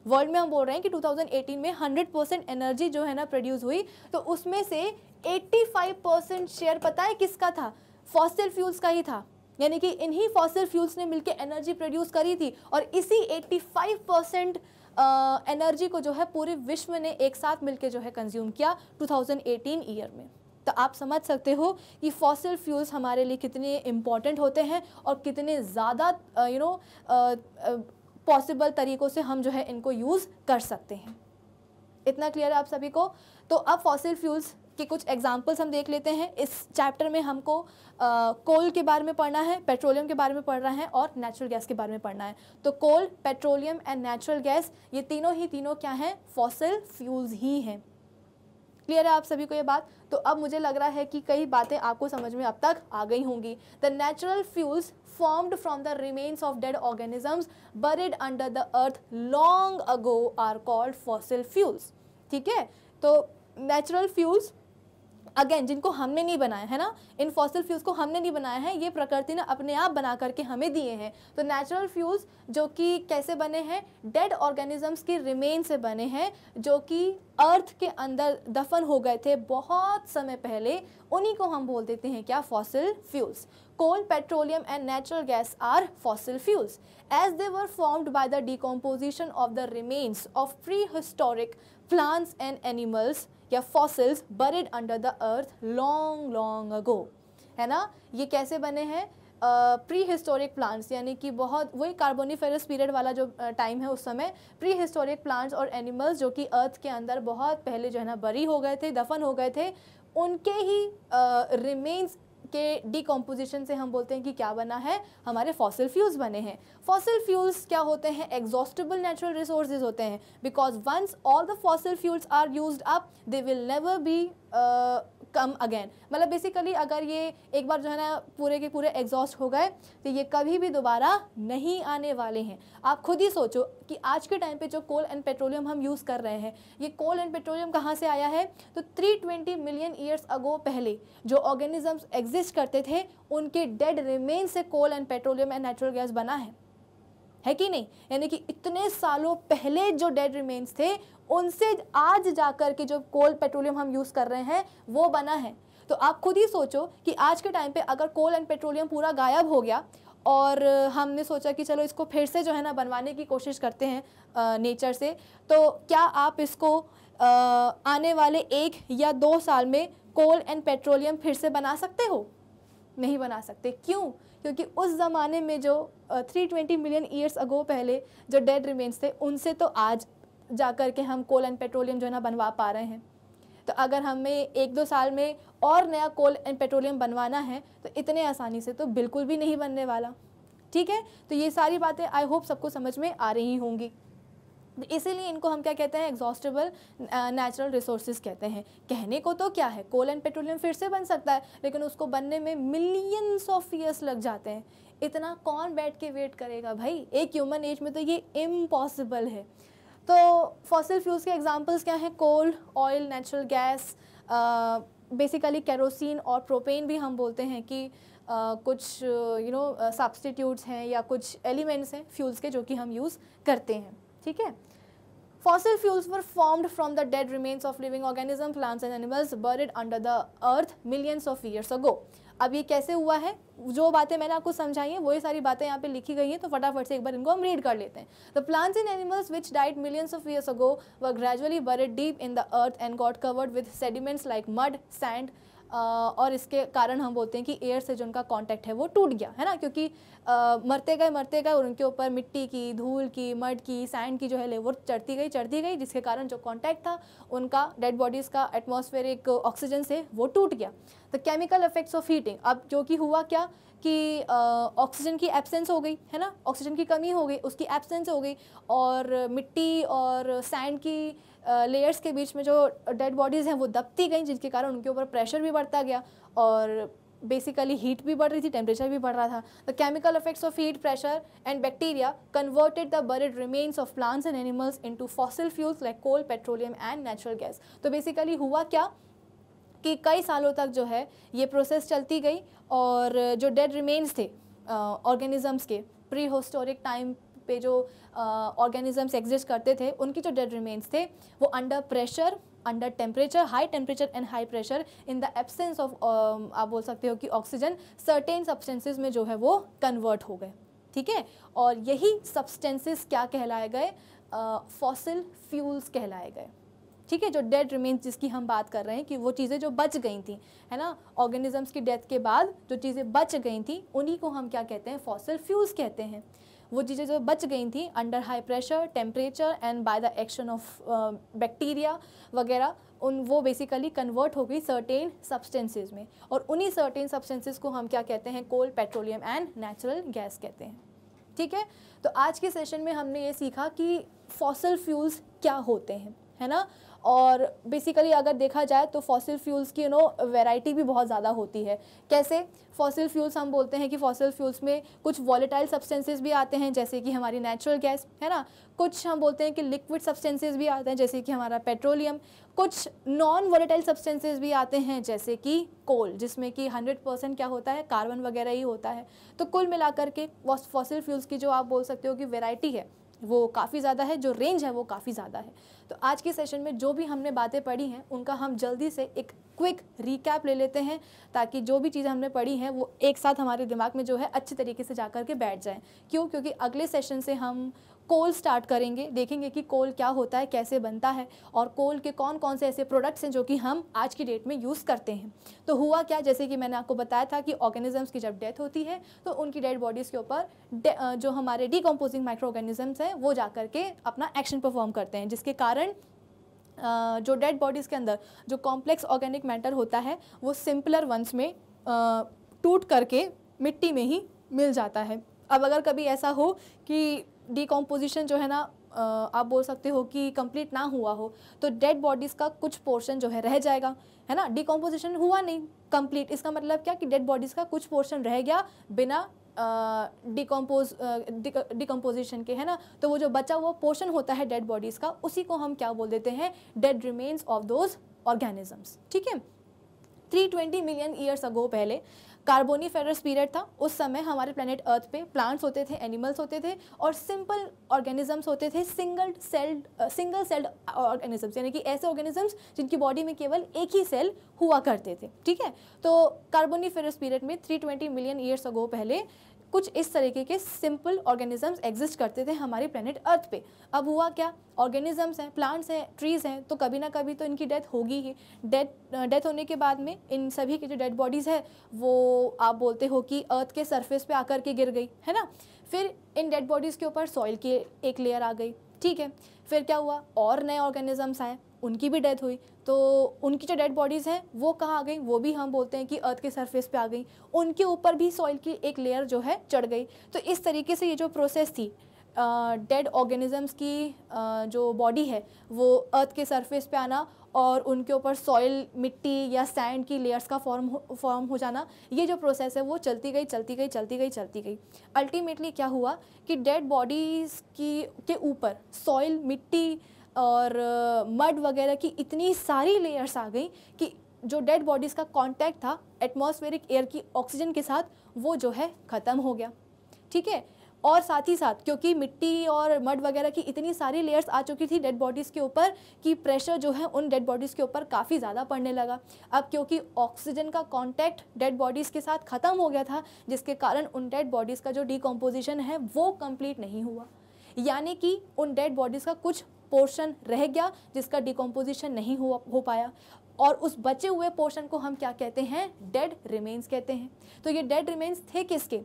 वर्ल्ड में हम बोल रहे हैं कि 2018 में 100 परसेंट एनर्जी जो है ना प्रोड्यूस हुई तो उसमें से 85 परसेंट शेयर पता है किसका था फॉसिल फ्यूल्स का ही था यानी कि इन्हीं फॉसिल फ्यूल्स ने मिलकर एनर्जी प्रोड्यूस करी थी और इसी 85 परसेंट एनर्जी को जो है पूरे विश्व ने एक साथ मिलकर जो है कंज्यूम किया 2018 ईयर में तो आप समझ सकते हो कि फॉसिल फ्यूल्स हमारे लिए कितने इम्पॉर्टेंट होते हैं और कितने ज़्यादा यू नो पॉसिबल तरीक़ों से हम जो है इनको यूज़ कर सकते हैं इतना क्लियर है आप सभी को तो अब फॉसिल फ्यूल्स के कुछ एग्जाम्पल्स हम देख लेते हैं इस चैप्टर में हमको कोल के बारे में पढ़ना है पेट्रोलियम के बारे में पढ़ रहा है और नेचुरल गैस के बारे में पढ़ना है तो coal petroleum and natural gas ये तीनों ही तीनों क्या हैं फॉसिल फ्यूल्स ही हैं क्लियर है आप सभी को ये बात तो अब मुझे लग रहा है कि कई बातें आपको समझ में अब तक आ गई होंगी the natural fuels formed from the remains of dead organisms buried under the earth long ago are called fossil fuels. ठीक है तो नेचुरल फ्यूल्स अगेन जिनको हमने नहीं बनाया है ना इन फॉसिल फ्यूल्स को हमने नहीं बनाया है ये प्रकृति ने अपने आप बना करके हमें दिए हैं तो नेचुरल फ्यूल्स जो कि कैसे बने हैं डेड ऑर्गेनिजम्स के रिमेन से बने हैं जो कि अर्थ के अंदर दफन हो गए थे बहुत समय पहले उन्हीं को हम बोल देते हैं क्या fossil fuels petroleum and natural gas are fossil fuels as they were formed by the decomposition of the remains of prehistoric plants and animals या fossils buried under the earth long long ago है ना ये कैसे बने हैं pre prehistoric plants यानी कि बहुत वही कार्बोनीफेरस पीरियड वाला जो टाइम uh, है उस समय प्री हिस्टोरिक प्लांट्स और एनिमल्स जो कि अर्थ के अंदर बहुत पहले जो है ना बरी हो गए थे दफन हो गए थे उनके ही रिमेन्स uh, के डिकम्पोजिशन से हम बोलते हैं कि क्या बना है हमारे फॉसिल फ्यूल्स बने हैं फॉसिल फ्यूल्स क्या होते हैं एग्जॉस्टेबल नेचुरल रिसोर्सेज होते हैं because once all the fossil fuels are use up they will never be come again मतलब बेसिकली अगर ये एक बार जो है ना पूरे के पूरे एग्जॉस्ट हो गए तो ये कभी भी दोबारा नहीं आने वाले हैं आप खुद ही सोचो कि आज के टाइम पे जो कोल एंड पेट्रोलियम हम यूज़ कर रहे हैं ये कोल एंड पेट्रोलियम कहाँ से आया है तो 320 मिलियन ईयर्स अगो पहले जो ऑर्गेनिजम्स एग्जिस्ट करते थे उनके डेड रिमेन से coal and petroleum and natural gas बना है है कि नहीं यानी कि इतने सालों पहले जो डेड रिमेन्स थे उनसे आज जाकर के जो कोल पेट्रोलियम हम यूज़ कर रहे हैं वो बना है तो आप खुद ही सोचो कि आज के टाइम पे अगर कोल एंड पेट्रोलियम पूरा गायब हो गया और हमने सोचा कि चलो इसको फिर से जो है ना बनवाने की कोशिश करते हैं नेचर से तो क्या आप इसको आने वाले एक या दो साल में कोल एंड पेट्रोलियम फिर से बना सकते हो नहीं बना सकते क्यों क्योंकि उस ज़माने में जो 320 मिलियन ईयर्स अगो पहले जो डेड रिमेन्स थे उनसे तो आज जा कर के हम कोल एंड पेट्रोलियम जो है ना बनवा पा रहे हैं तो अगर हमें एक दो साल में और नया कोल एंड पेट्रोलियम बनवाना है तो इतने आसानी से तो बिल्कुल भी नहीं बनने वाला ठीक है तो ये सारी बातें आई होप सबको समझ में आ रही होंगी तो इसीलिए इनको हम क्या कहते हैं एग्जॉस्टेबल नेचुरल रिसोर्सेज कहते हैं कहने को तो क्या है कोल एंड पेट्रोलियम फिर से बन सकता है लेकिन उसको बनने में मिलियंस ऑफ ईयर्स लग जाते हैं इतना कौन बैठ के वेट करेगा भाई एक ह्यूमन एज में तो ये इम्पॉसिबल है तो फॉसिल फ्यूल्स के एग्जांपल्स क्या हैं coal oil natural gas basically kerosene और प्रोपेन भी हम बोलते हैं कि Uh, कुछ यू नो सब्सटीट्यूट्स हैं या कुछ एलिमेंट्स हैं फ्यूल्स के जो कि हम यूज़ करते हैं ठीक है fossil fuels were formed from the dead remains of living organism plants and animals buried under the earth millions of years ago अब ये कैसे हुआ है जो बातें मैंने आपको समझाई हैं वही सारी बातें यहाँ पे लिखी गई हैं तो फटाफट से एक बार इनको हम रीड कर लेते हैं the plants and animals which died millions of years ago were gradually buried deep in the earth and got covered with sediments like mud sand और इसके कारण हम बोलते हैं कि एयर से जो उनका कांटेक्ट है वो टूट गया है ना क्योंकि मरते गए मरते गए और उनके ऊपर मिट्टी की धूल की मड की सैंड की जो है लेवर चढ़ती गई चढ़ती गई जिसके कारण जो कॉन्टैक्ट था उनका डेड बॉडीज़ का एटमोसफेरिक ऑक्सीजन से वो टूट गया the chemical effects of heating अब जो कि हुआ क्या कि ऑक्सीजन की एब्सेंस हो गई है ना ऑक्सीजन की कमी हो गई उसकी एब्सेंस हो गई और मिट्टी और सैंड की लेयर्स के बीच में जो डेड बॉडीज़ हैं वो दबती गई जिनके कारण उनके ऊपर प्रेशर भी बढ़ता गया और बेसिकली हीट भी बढ़ रही थी टेम्परेचर भी बढ़ रहा था the chemical effects of heat pressure and bacteria converted the buried remains of plants and animals into fossil fuels like coal petroleum and natural gas तो बेसिकली हुआ क्या कि कई सालों तक जो है ये प्रोसेस चलती गई और जो डेड रिमेन्स थे ऑर्गेनिजम्स के प्री होस्टोरिक टाइम पे जो ऑर्गेनिजम्स एग्जिस्ट करते थे उनकी जो डेड रिमेन्स थे वो under pressure under temperature high temperature and high pressure in the absence of आप बोल सकते हो कि ऑक्सीजन सर्टेन सब्सटेंसेज में जो है वो कन्वर्ट हो गए ठीक है और यही सब्सटेंसेस क्या कहलाए गए फॉसिल फ्यूल्स कहलाए गए ठीक है जो डेड रिमेन्स जिसकी हम बात कर रहे हैं कि वो चीज़ें जो बच गई थी है ना ऑर्गेनिजम्स की डेथ के बाद जो चीज़ें बच गई थी उन्हीं को हम क्या कहते हैं फॉसिल फ्यूल्स कहते हैं वो चीज़ें जो बच गई थी under high pressure temperature and by the action of bacteria वगैरह उन वो बेसिकली कन्वर्ट हो गई सर्टेन सब्सटेंसेज में और उन्हीं सर्टेन सब्सटेंसेज को हम क्या कहते हैं coal petroleum and natural gas कहते हैं ठीक है तो आज के सेशन में हमने ये सीखा कि फॉसल फ्यूल्स क्या होते हैं है ना और बेसिकली अगर देखा जाए तो फॉसिल फ्यूल्स की यू नो वैरायटी भी बहुत ज़्यादा होती है कैसे फॉसिल फ्यूल्स हम बोलते हैं कि फॉसिल फ्यूल्स में कुछ वॉलेटाइल सब्सटेंसेस भी आते हैं जैसे कि हमारी नेचुरल गैस है ना कुछ हम बोलते हैं कि लिक्विड सब्सटेंसेस भी आते हैं जैसे कि हमारा पेट्रोलियम कुछ नॉन वॉलेटाइल सब्सटेंसेज भी आते हैं जैसे कि कोल जिसमें कि 100 परसेंट क्या होता है कार्बन वगैरह ही होता है तो कुल मिलाकर के फॉसिल फ्यूल्स की जो आप बोल सकते हो कि वेराइटी है वो काफ़ी ज़्यादा है जो रेंज है वो काफ़ी ज़्यादा है तो आज के सेशन में जो भी हमने बातें पढ़ी हैं उनका हम जल्दी से एक क्विक रिकैप ले लेते हैं ताकि जो भी चीज़ें हमने पढ़ी हैं वो एक साथ हमारे दिमाग में जो है अच्छे तरीके से जा कर के बैठ जाएँ क्यों क्योंकि अगले सेशन से हम कोल स्टार्ट करेंगे देखेंगे कि कोल क्या होता है कैसे बनता है और कोल के कौन कौन से ऐसे प्रोडक्ट्स हैं जो कि हम आज की डेट में यूज़ करते हैं तो हुआ क्या जैसे कि मैंने आपको बताया था कि ऑर्गेनिजम्स की जब डेथ होती है तो उनकी डेड बॉडीज़ के ऊपर जो हमारे डिकम्पोजिंग माइक्रो ऑर्गेनिजम्स हैं वो जा करके अपना एक्शन परफॉर्म करते हैं जिसके कारण जो डेड बॉडीज़ के अंदर जो कॉम्प्लेक्स ऑर्गेनिक मैटर होता है वो सिंपलर वंस में टूट करके मिट्टी में ही मिल जाता है अब अगर कभी ऐसा हो कि डिकम्पोजिशन जो है ना आप बोल सकते हो कि कंप्लीट ना हुआ हो तो डेड बॉडीज़ का कुछ पोर्शन जो है रह जाएगा है ना डिकम्पोजिशन हुआ नहीं कंप्लीट इसका मतलब क्या कि डेड बॉडीज़ का कुछ पोर्शन रह गया बिना डिकम्पोज डिकम्पोजिशन के है ना तो वो जो बचा हुआ पोर्शन होता है डेड बॉडीज़ का उसी को हम क्या बोल देते हैं dead remains of those organisms ठीक है 320 मिलियन ईयर्स अगो पहले कार्बोनी फेरस पीरियड था उस समय हमारे प्लानट अर्थ पे प्लांट्स होते थे एनिमल्स होते थे और सिंपल ऑर्गेनिजम्स होते थे single celled single celled organisms यानी कि ऐसे ऑर्गेनिजम्स जिनकी बॉडी में केवल एक ही सेल हुआ करते थे ठीक है तो कार्बोनी फेरस पीरियड में 320 मिलियन ईयर्स अगो पहले कुछ इस तरीके के सिंपल ऑर्गेनिजम्स एग्जिस्ट करते थे हमारे प्लेनेट अर्थ पे अब हुआ क्या ऑर्गेनिजम्स हैं प्लांट्स हैं ट्रीज़ हैं तो कभी ना कभी तो इनकी डेथ होगी ही डेथ डेथ होने के बाद में इन सभी की जो डेड बॉडीज़ है वो आप बोलते हो कि अर्थ के सरफेस पे आकर के गिर गई है ना फिर इन डेड बॉडीज़ के ऊपर सॉइल की एक लेयर आ गई ठीक है फिर क्या हुआ और नए ऑर्गेनिजम्स आए उनकी भी डेथ हुई तो उनकी जो डेड बॉडीज़ हैं वो कहाँ आ गई वो भी हम बोलते हैं कि अर्थ के सरफेस पे आ गई उनके ऊपर भी सॉइल की एक लेयर जो है चढ़ गई तो इस तरीके से ये जो प्रोसेस थी डेड ऑर्गेनिजम्स की आ, जो बॉडी है वो अर्थ के सरफेस पे आना और उनके ऊपर सॉइल मिट्टी या सैंड की लेयर्स का फॉर्म फॉर्म हो, हो जाना ये जो प्रोसेस है वो चलती गई चलती गई चलती गई चलती गई अल्टीमेटली क्या हुआ कि डेड बॉडीज़ की के ऊपर सॉइल मिट्टी और मड वगैरह की इतनी सारी लेयर्स आ गई कि जो डेड बॉडीज़ का कांटेक्ट था एटमॉस्फेरिक एयर की ऑक्सीजन के साथ वो जो है ख़त्म हो गया ठीक है और साथ ही साथ क्योंकि मिट्टी और मड वगैरह की इतनी सारी लेयर्स आ चुकी थी डेड बॉडीज़ के ऊपर कि प्रेशर जो है उन डेड बॉडीज़ के ऊपर काफ़ी ज़्यादा पड़ने लगा अब क्योंकि ऑक्सीजन का कांटेक्ट डेड बॉडीज़ के साथ ख़त्म हो गया था जिसके कारण उन डेड बॉडीज़ का जो डिकम्पोजिशन है वो कम्प्लीट नहीं हुआ यानी कि उन डेड बॉडीज़ का कुछ पोर्शन रह गया जिसका डिकम्पोजिशन नहीं हो हो पाया और उस बचे हुए पोर्शन को हम क्या कहते हैं डेड रिमेन्स कहते हैं तो ये डेड रिमेन्स थे किसके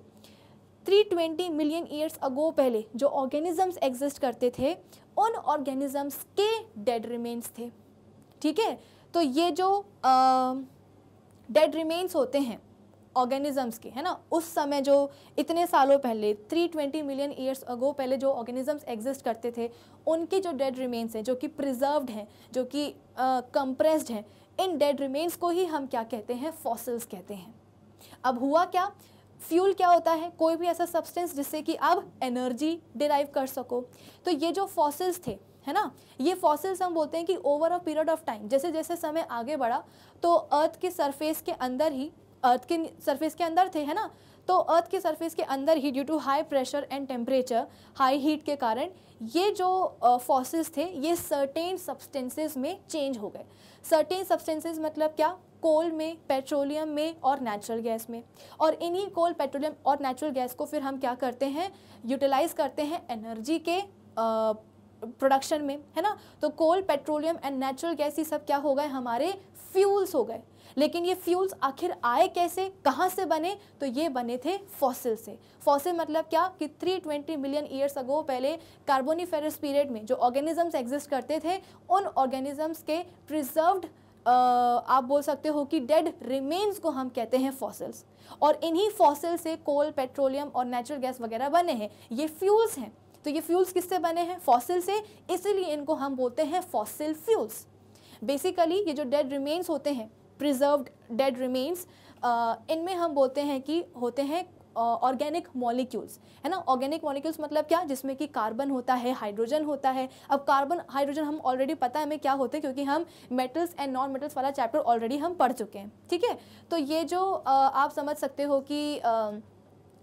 320 मिलियन ईयर्स अगो पहले जो ऑर्गेनिजम्स एग्जिस्ट करते थे उन ऑर्गेनिजम्स के डेड रिमेन्स थे ठीक है तो ये जो डेड रिमेन्स होते हैं ऑर्गेनिजम्स के है ना उस समय जो इतने सालों पहले 320 मिलियन ईयर्स अगो पहले जो ऑर्गेनिजम्स एग्जिस्ट करते थे उनके जो डेड रिमेन्स हैं जो कि प्रिजर्व्ड हैं जो कि कंप्रेस्ड हैं इन डेड रिमेन्स को ही हम क्या कहते हैं फॉसिल्स कहते हैं अब हुआ क्या फ्यूल क्या होता है कोई भी ऐसा सब्सटेंस जिससे कि आप एनर्जी डिराइव कर सको तो ये जो फॉसिल्स थे है ना ये फॉसिल्स हम बोलते हैं कि over a period of time जैसे जैसे समय आगे बढ़ा तो अर्थ के सरफेस के अंदर ही अर्थ के सरफेस के अंदर थे है ना तो अर्थ के सरफेस के अंदर ही due to high pressure and temperature high heat के कारण ये जो फॉसिस थे ये सर्टेन सब्सटेंसेस में चेंज हो गए सर्टेन सब्सटेंसेस मतलब क्या कोल में पेट्रोलियम में और नेचुरल गैस में और इन्हीं कोल पेट्रोलियम और नेचुरल गैस को फिर हम क्या करते हैं यूटिलाइज करते हैं एनर्जी के प्रोडक्शन में है ना तो coal petroleum and natural gas ये सब क्या हो गए हमारे फ्यूल्स हो गए लेकिन ये फ्यूल्स आखिर आए कैसे कहाँ से बने तो ये बने थे फॉसिल से फॉसिल मतलब क्या कि 320 मिलियन ईयर्स अगो पहले कार्बोनीफेरस पीरियड में जो ऑर्गेनिजम्स एग्जिस्ट करते थे उन ऑर्गेनिजम्स के प्रिजर्व्ड आप बोल सकते हो कि डेड रिमेन्स को हम कहते हैं फॉसिल्स और इन्हीं फॉसिल से कोल पेट्रोलियम और नेचुरल गैस वगैरह बने हैं ये फ्यूल्स हैं तो ये फ्यूल्स किससे बने हैं फॉसिल से इसीलिए इनको हम बोलते हैं फॉसिल फ्यूल्स बेसिकली ये जो डेड रिमेन्स होते हैं प्रिजर्व्ड डेड रिमेन्स इनमें हम बोलते हैं कि होते हैं ऑर्गेनिक uh, मॉलिक्यूल्स है ना ऑर्गेनिक मॉलिक्यूल्स मतलब क्या जिसमें कि कार्बन होता है हाइड्रोजन होता है अब कार्बन हाइड्रोजन हम ऑलरेडी पता है हमें क्या होते हैं क्योंकि हम मेटल्स एंड नॉन मेटल्स वाला चैप्टर ऑलरेडी हम पढ़ चुके हैं ठीक है तो ये जो uh, आप समझ सकते हो कि uh,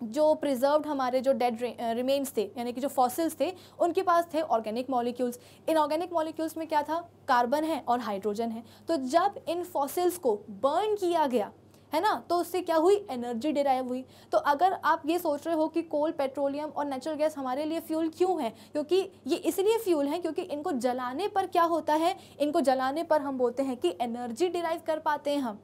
जो प्रिजर्व्ड हमारे जो डेड रिमेन्स थे यानी कि जो फॉसिल्स थे उनके पास थे ऑर्गेनिक मॉलिक्यूल्स इन ऑर्गेनिक मॉलिक्यूल्स में क्या था कार्बन है और हाइड्रोजन है तो जब इन फॉसिल्स को बर्न किया गया है ना तो उससे क्या हुई एनर्जी डिराइव हुई तो अगर आप ये सोच रहे हो कि कोल पेट्रोलियम और नेचुरल गैस हमारे लिए फ्यूल क्यों है क्योंकि ये इसलिए फ्यूल है क्योंकि इनको जलाने पर क्या होता है इनको जलाने पर हम बोलते हैं कि एनर्जी डिराइव कर पाते हैं हम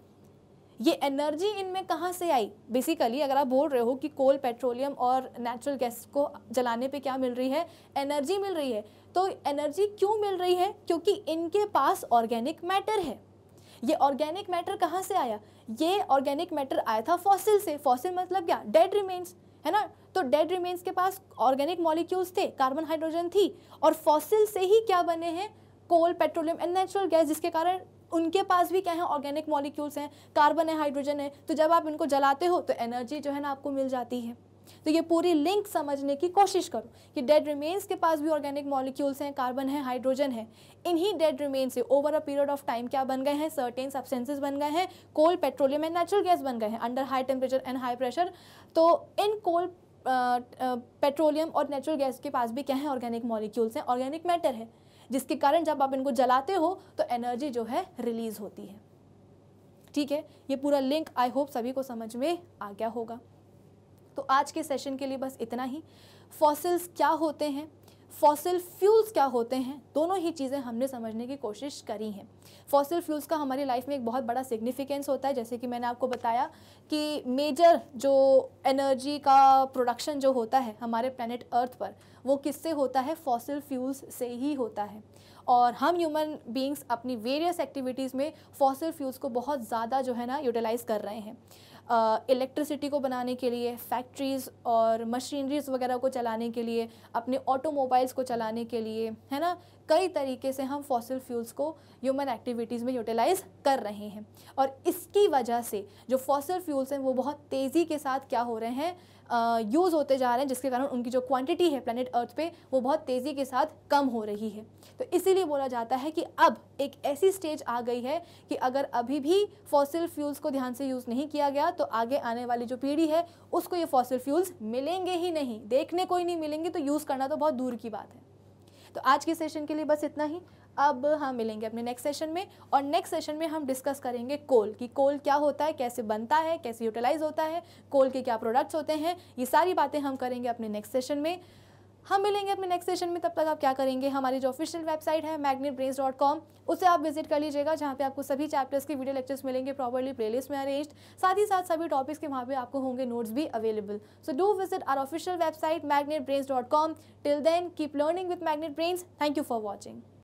ये एनर्जी इनमें कहाँ से आई बेसिकली अगर आप बोल रहे हो कि कोल पेट्रोलियम और नेचुरल गैस को जलाने पे क्या मिल रही है एनर्जी मिल रही है तो एनर्जी क्यों मिल रही है क्योंकि इनके पास ऑर्गेनिक मैटर है ये ऑर्गेनिक मैटर कहाँ से आया ये ऑर्गेनिक मैटर आया था फॉसिल से फॉसिल मतलब क्या डेड रिमेन्स है ना तो डेड रिमेन्स के पास ऑर्गेनिक मॉलिक्यूल्स थे कार्बन हाइड्रोजन थी और फॉसिल से ही क्या बने हैं coal petroleum and natural gas जिसके कारण उनके पास भी क्या है ऑर्गेनिक मॉलिक्यूल्स हैं कार्बन है हाइड्रोजन है तो जब आप इनको जलाते हो तो एनर्जी जो है ना आपको मिल जाती है तो ये पूरी लिंक समझने की कोशिश करो कि डेड रिमेन्स के पास भी ऑर्गेनिक मॉलिक्यूल्स हैं कार्बन है हाइड्रोजन है इन्हीं डेड रिमेन्स से over a period of time क्या बन गए हैं सर्टेन सब्सटेंसेस बन गए हैं coal petroleum and natural gas बन गए हैं under high temperature and high pressure तो इन कोल पेट्रोलियम और नेचुरल गैस के पास भी क्या है ऑर्गेनिक मॉलिक्यूल्स हैं ऑर्गेनिक मैटर है जिसके कारण जब आप इनको जलाते हो तो एनर्जी जो है रिलीज़ होती है ठीक है ये पूरा लिंक आई होप सभी को समझ में आ गया होगा तो आज के सेशन के लिए बस इतना ही फॉसिल्स क्या होते हैं फॉसिल फ्यूल्स क्या होते हैं दोनों ही चीज़ें हमने समझने की कोशिश करी हैं फॉसिल फ्यूल्स का हमारी लाइफ में एक बहुत बड़ा सिग्निफिकेंस होता है जैसे कि मैंने आपको बताया कि मेजर जो एनर्जी का प्रोडक्शन जो होता है हमारे प्लानट अर्थ पर वो किससे होता है फॉसिल फ्यूल्स से ही होता है और हम ह्यूमन बींग्स अपनी वेरियस एक्टिविटीज़ में फॉसिल फ्यूल्स को बहुत ज़्यादा जो है ना यूटिलाइज़ कर रहे हैं इलेक्ट्रिसिटी को बनाने के लिए फैक्ट्रीज़ और मशीनरीज़ वगैरह को चलाने के लिए अपने ऑटोमोबाइल्स को चलाने के लिए है ना कई तरीके से हम फॉसिल फ्यूल्स को ह्यूमन एक्टिविटीज़ में यूटिलाइज़ कर रहे हैं और इसकी वजह से जो फॉसिल फ्यूल्स हैं वो बहुत तेज़ी के साथ क्या हो रहे हैं यूज़ होते जा रहे हैं जिसके कारण उनकी जो क्वांटिटी है प्लानट अर्थ पे वो बहुत तेज़ी के साथ कम हो रही है तो इसीलिए बोला जाता है कि अब एक ऐसी स्टेज आ गई है कि अगर अभी भी फॉसिल फ्यूल्स को ध्यान से यूज़ नहीं किया गया तो आगे आने वाली जो पीढ़ी है उसको ये फॉसिल फ्यूल्स मिलेंगे ही नहीं देखने को ही नहीं मिलेंगे तो यूज़ करना तो बहुत दूर की बात है तो आज के सेशन के लिए बस इतना ही अब हम मिलेंगे अपने नेक्स्ट सेशन में और नेक्स्ट सेशन में हम डिस्कस करेंगे कोल कि कोल क्या होता है कैसे बनता है कैसे यूटिलाइज होता है कोल के क्या प्रोडक्ट्स होते हैं ये सारी बातें हम करेंगे अपने नेक्स्ट सेशन में हम मिलेंगे अपने नेक्स्ट सेशन में तब तक आप क्या करेंगे हमारी जो ऑफिशियल वेबसाइट है मैग्नेट डॉट कॉम उसे आप विजिट कर लीजिएगा जहाँ पे आपको सभी चैप्टर्स के वीडियो लेक्चर्स मिलेंगे प्रॉपरली प्लेलिस्ट में अरेंज्ड साथ ही साथ सभी टॉपिक्स के वहाँ पे आपको होंगे नोट्स भी available so do visit our official website Magnet Brains dot com till then keep learning with Magnet Brains thank you for watching